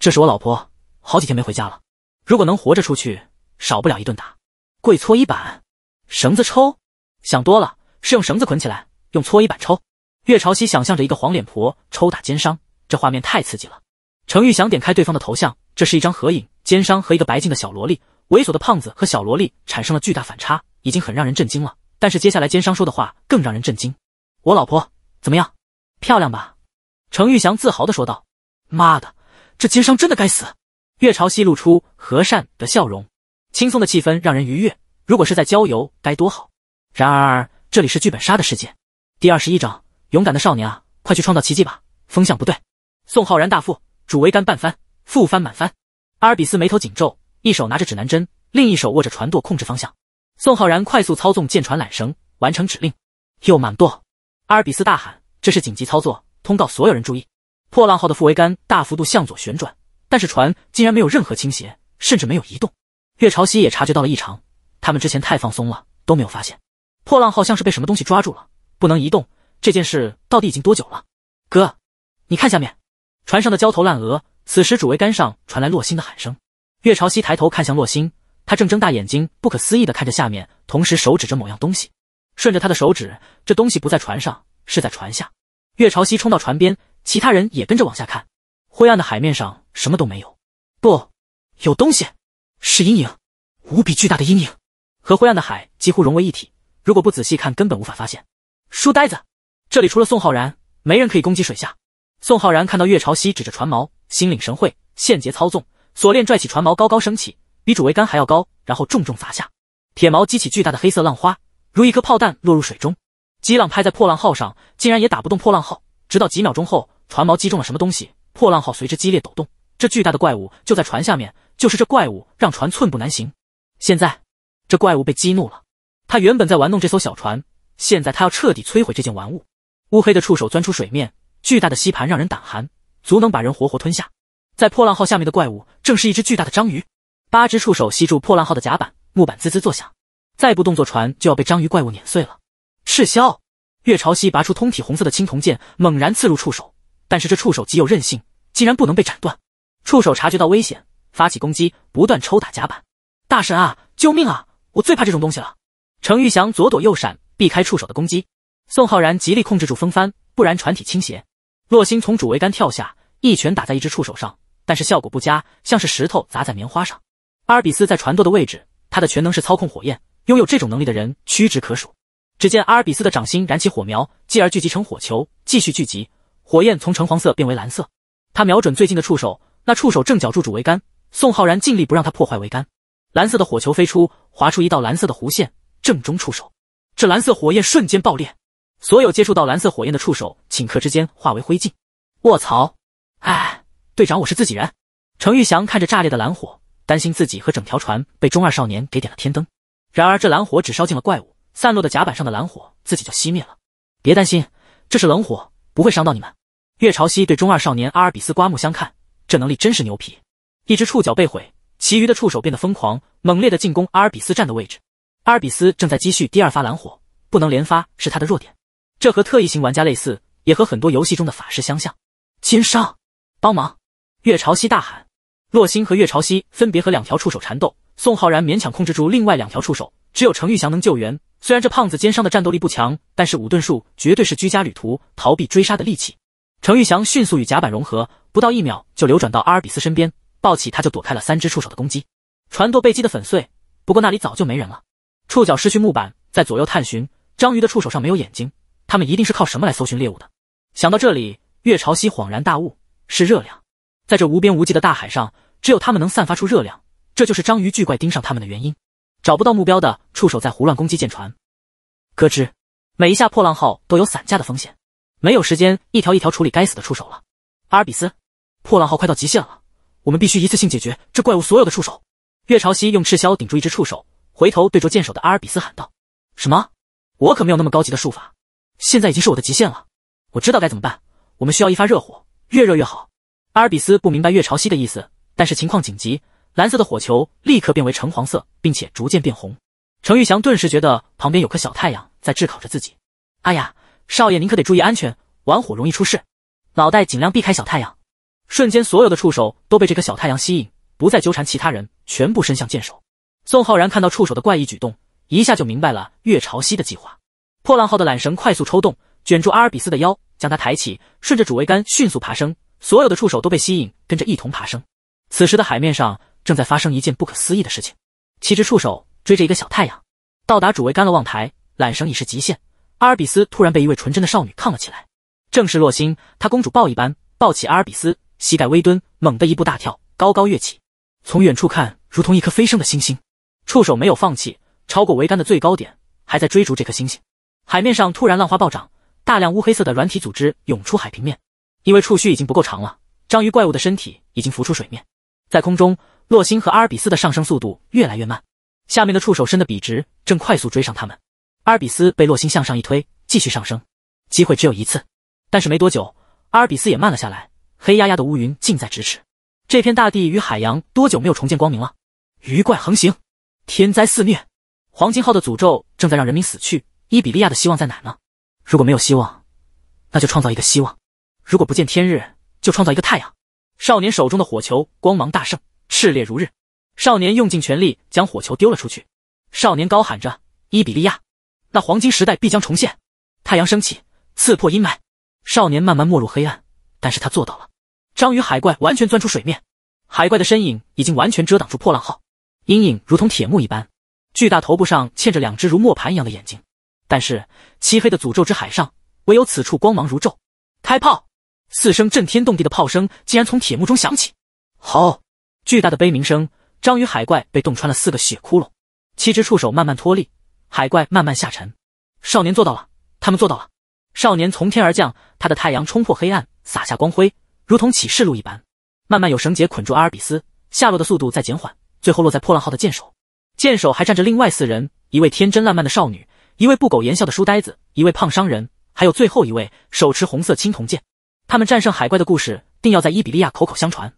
[SPEAKER 1] 这是我老婆，好几天没回家了。如果能活着出去，少不了一顿打，跪搓衣板，绳子抽。想多了，是用绳子捆起来，用搓衣板抽。”岳朝夕想象着一个黄脸婆抽打奸商，这画面太刺激了。程玉祥点开对方的头像，这是一张合影，奸商和一个白净的小萝莉，猥琐的胖子和小萝莉产生了巨大反差，已经很让人震惊了。但是接下来奸商说的话更让人震惊。我老婆怎么样？漂亮吧？程玉祥自豪的说道。妈的，这奸商真的该死！月朝西露出和善的笑容，轻松的气氛让人愉悦。如果是在郊游，该多好！然而这里是剧本杀的世界。第二十一章，勇敢的少年啊，快去创造奇迹吧！风向不对，宋浩然大副主桅杆半翻，副帆满帆。阿尔比斯眉头紧皱，一手拿着指南针，另一手握着船舵控制方向。宋浩然快速操纵舰船缆绳，完成指令，又满舵。阿尔比斯大喊：“这是紧急操作，通告所有人注意！”破浪号的副桅杆大幅度向左旋转，但是船竟然没有任何倾斜，甚至没有移动。月朝汐也察觉到了异常，他们之前太放松了，都没有发现破浪号像是被什么东西抓住了，不能移动。这件事到底已经多久了？哥，你看下面！船上的焦头烂额，此时主桅杆上传来洛星的喊声。月朝汐抬头看向洛星，他正睁大眼睛，不可思议地看着下面，同时手指着某样东西。顺着他的手指，这东西不在船上，是在船下。岳朝夕冲到船边，其他人也跟着往下看。灰暗的海面上什么都没有，不，有东西，是阴影，无比巨大的阴影，和灰暗的海几乎融为一体。如果不仔细看，根本无法发现。书呆子，这里除了宋浩然，没人可以攻击水下。宋浩然看到岳朝夕指着船锚，心领神会，现节操纵锁链拽起船锚，高高升起，比主桅杆还要高，然后重重砸下，铁锚激起巨大的黑色浪花。如一颗炮弹落入水中，激浪拍在破浪号上，竟然也打不动破浪号。直到几秒钟后，船锚击中了什么东西，破浪号随之激烈抖动。这巨大的怪物就在船下面，就是这怪物让船寸步难行。现在，这怪物被激怒了，他原本在玩弄这艘小船，现在他要彻底摧毁这件玩物。乌黑的触手钻出水面，巨大的吸盘让人胆寒，足能把人活活吞下。在破浪号下面的怪物，正是一只巨大的章鱼，八只触手吸住破浪号的甲板，木板滋滋作响。再不动作，船就要被章鱼怪物碾碎了。赤霄月朝西拔出通体红色的青铜剑，猛然刺入触手，但是这触手极有韧性，竟然不能被斩断。触手察觉到危险，发起攻击，不断抽打甲板。大神啊，救命啊！我最怕这种东西了。程玉祥左躲右闪，避开触手的攻击。宋浩然极力控制住风帆，不然船体倾斜。洛星从主桅杆跳下，一拳打在一只触手上，但是效果不佳，像是石头砸在棉花上。阿尔比斯在船舵的位置，他的全能是操控火焰。拥有这种能力的人屈指可数。只见阿尔比斯的掌心燃起火苗，继而聚集成火球，继续聚集，火焰从橙黄色变为蓝色。他瞄准最近的触手，那触手正绞住主桅杆。宋浩然尽力不让他破坏桅杆。蓝色的火球飞出，划出一道蓝色的弧线，正中触手。这蓝色火焰瞬间爆裂，所有接触到蓝色火焰的触手顷刻之间化为灰烬。卧槽！哎，队长，我是自己人。程玉祥看着炸裂的蓝火，担心自己和整条船被中二少年给点了天灯。然而，这蓝火只烧进了怪物，散落的甲板上的蓝火自己就熄灭了。别担心，这是冷火，不会伤到你们。月潮汐对中二少年阿尔比斯刮目相看，这能力真是牛皮。一只触角被毁，其余的触手变得疯狂，猛烈的进攻阿尔比斯站的位置。阿尔比斯正在积蓄第二发蓝火，不能连发是他的弱点。这和特异型玩家类似，也和很多游戏中的法师相像。奸商，帮忙！月潮汐大喊。洛星和月潮汐分别和两条触手缠斗。宋浩然勉强控制住另外两条触手，只有程玉祥能救援。虽然这胖子奸商的战斗力不强，但是武遁术绝对是居家旅途逃避追杀的利器。程玉祥迅速与甲板融合，不到一秒就流转到阿尔比斯身边，抱起他就躲开了三只触手的攻击。船舵被击得粉碎，不过那里早就没人了。触角失去木板，在左右探寻。章鱼的触手上没有眼睛，他们一定是靠什么来搜寻猎物的？想到这里，月朝汐恍然大悟：是热量，在这无边无际的大海上，只有他们能散发出热量。这就是章鱼巨怪盯上他们的原因，找不到目标的触手在胡乱攻击舰船。咯吱，每一下破浪号都有散架的风险，没有时间一条一条处理该死的触手了。阿尔比斯，破浪号快到极限了，我们必须一次性解决这怪物所有的触手。月潮汐用赤霄顶住一只触手，回头对着剑手的阿尔比斯喊道：“什么？我可没有那么高级的术法，现在已经是我的极限了。我知道该怎么办，我们需要一发热火，越热越好。”阿尔比斯不明白月潮汐的意思，但是情况紧急。蓝色的火球立刻变为橙黄色，并且逐渐变红。程玉祥顿时觉得旁边有颗小太阳在炙烤着自己。哎呀，少爷您可得注意安全，玩火容易出事。脑袋尽量避开小太阳。瞬间，所有的触手都被这颗小太阳吸引，不再纠缠其他人，全部伸向箭手。宋浩然看到触手的怪异举动，一下就明白了月潮汐的计划。破浪号的缆绳快速抽动，卷住阿尔比斯的腰，将他抬起，顺着主桅杆迅速爬升。所有的触手都被吸引，跟着一同爬升。此时的海面上。正在发生一件不可思议的事情：七只触手追着一个小太阳，到达主桅杆了望台，缆绳已是极限。阿尔比斯突然被一位纯真的少女抗了起来，正是洛星。她公主抱一般抱起阿尔比斯，膝盖微蹲，猛地一步大跳，高高跃起，从远处看如同一颗飞升的星星。触手没有放弃，超过桅杆的最高点，还在追逐这颗星星。海面上突然浪花暴涨，大量乌黑色的软体组织涌出海平面，因为触须已经不够长了，章鱼怪物的身体已经浮出水面，在空中。洛星和阿尔比斯的上升速度越来越慢，下面的触手伸得笔直，正快速追上他们。阿尔比斯被洛星向上一推，继续上升。机会只有一次，但是没多久，阿尔比斯也慢了下来。黑压压的乌云近在咫尺，这片大地与海洋多久没有重见光明了？鱼怪横行，天灾肆虐，黄金号的诅咒正在让人民死去。伊比利亚的希望在哪呢？如果没有希望，那就创造一个希望；如果不见天日，就创造一个太阳。少年手中的火球光芒大盛。炽烈如日，少年用尽全力将火球丢了出去。少年高喊着：“伊比利亚，那黄金时代必将重现！”太阳升起，刺破阴霾。少年慢慢没入黑暗，但是他做到了。章鱼海怪完全钻出水面，海怪的身影已经完全遮挡住破浪号，阴影如同铁幕一般。巨大头部上嵌着两只如磨盘一样的眼睛，但是漆黑的诅咒之海上，唯有此处光芒如昼。开炮！四声震天动地的炮声竟然从铁幕中响起。好！巨大的悲鸣声，章鱼海怪被洞穿了四个血窟窿，七只触手慢慢脱力，海怪慢慢下沉。少年做到了，他们做到了。少年从天而降，他的太阳冲破黑暗，洒下光辉，如同启示录一般。慢慢有绳结捆住阿尔比斯，下落的速度在减缓，最后落在破浪号的箭手。箭手还站着另外四人：一位天真烂漫的少女，一位不苟言笑的书呆子，一位胖商人，还有最后一位手持红色青铜剑。他们战胜海怪的故事，定要在伊比利亚口口相传。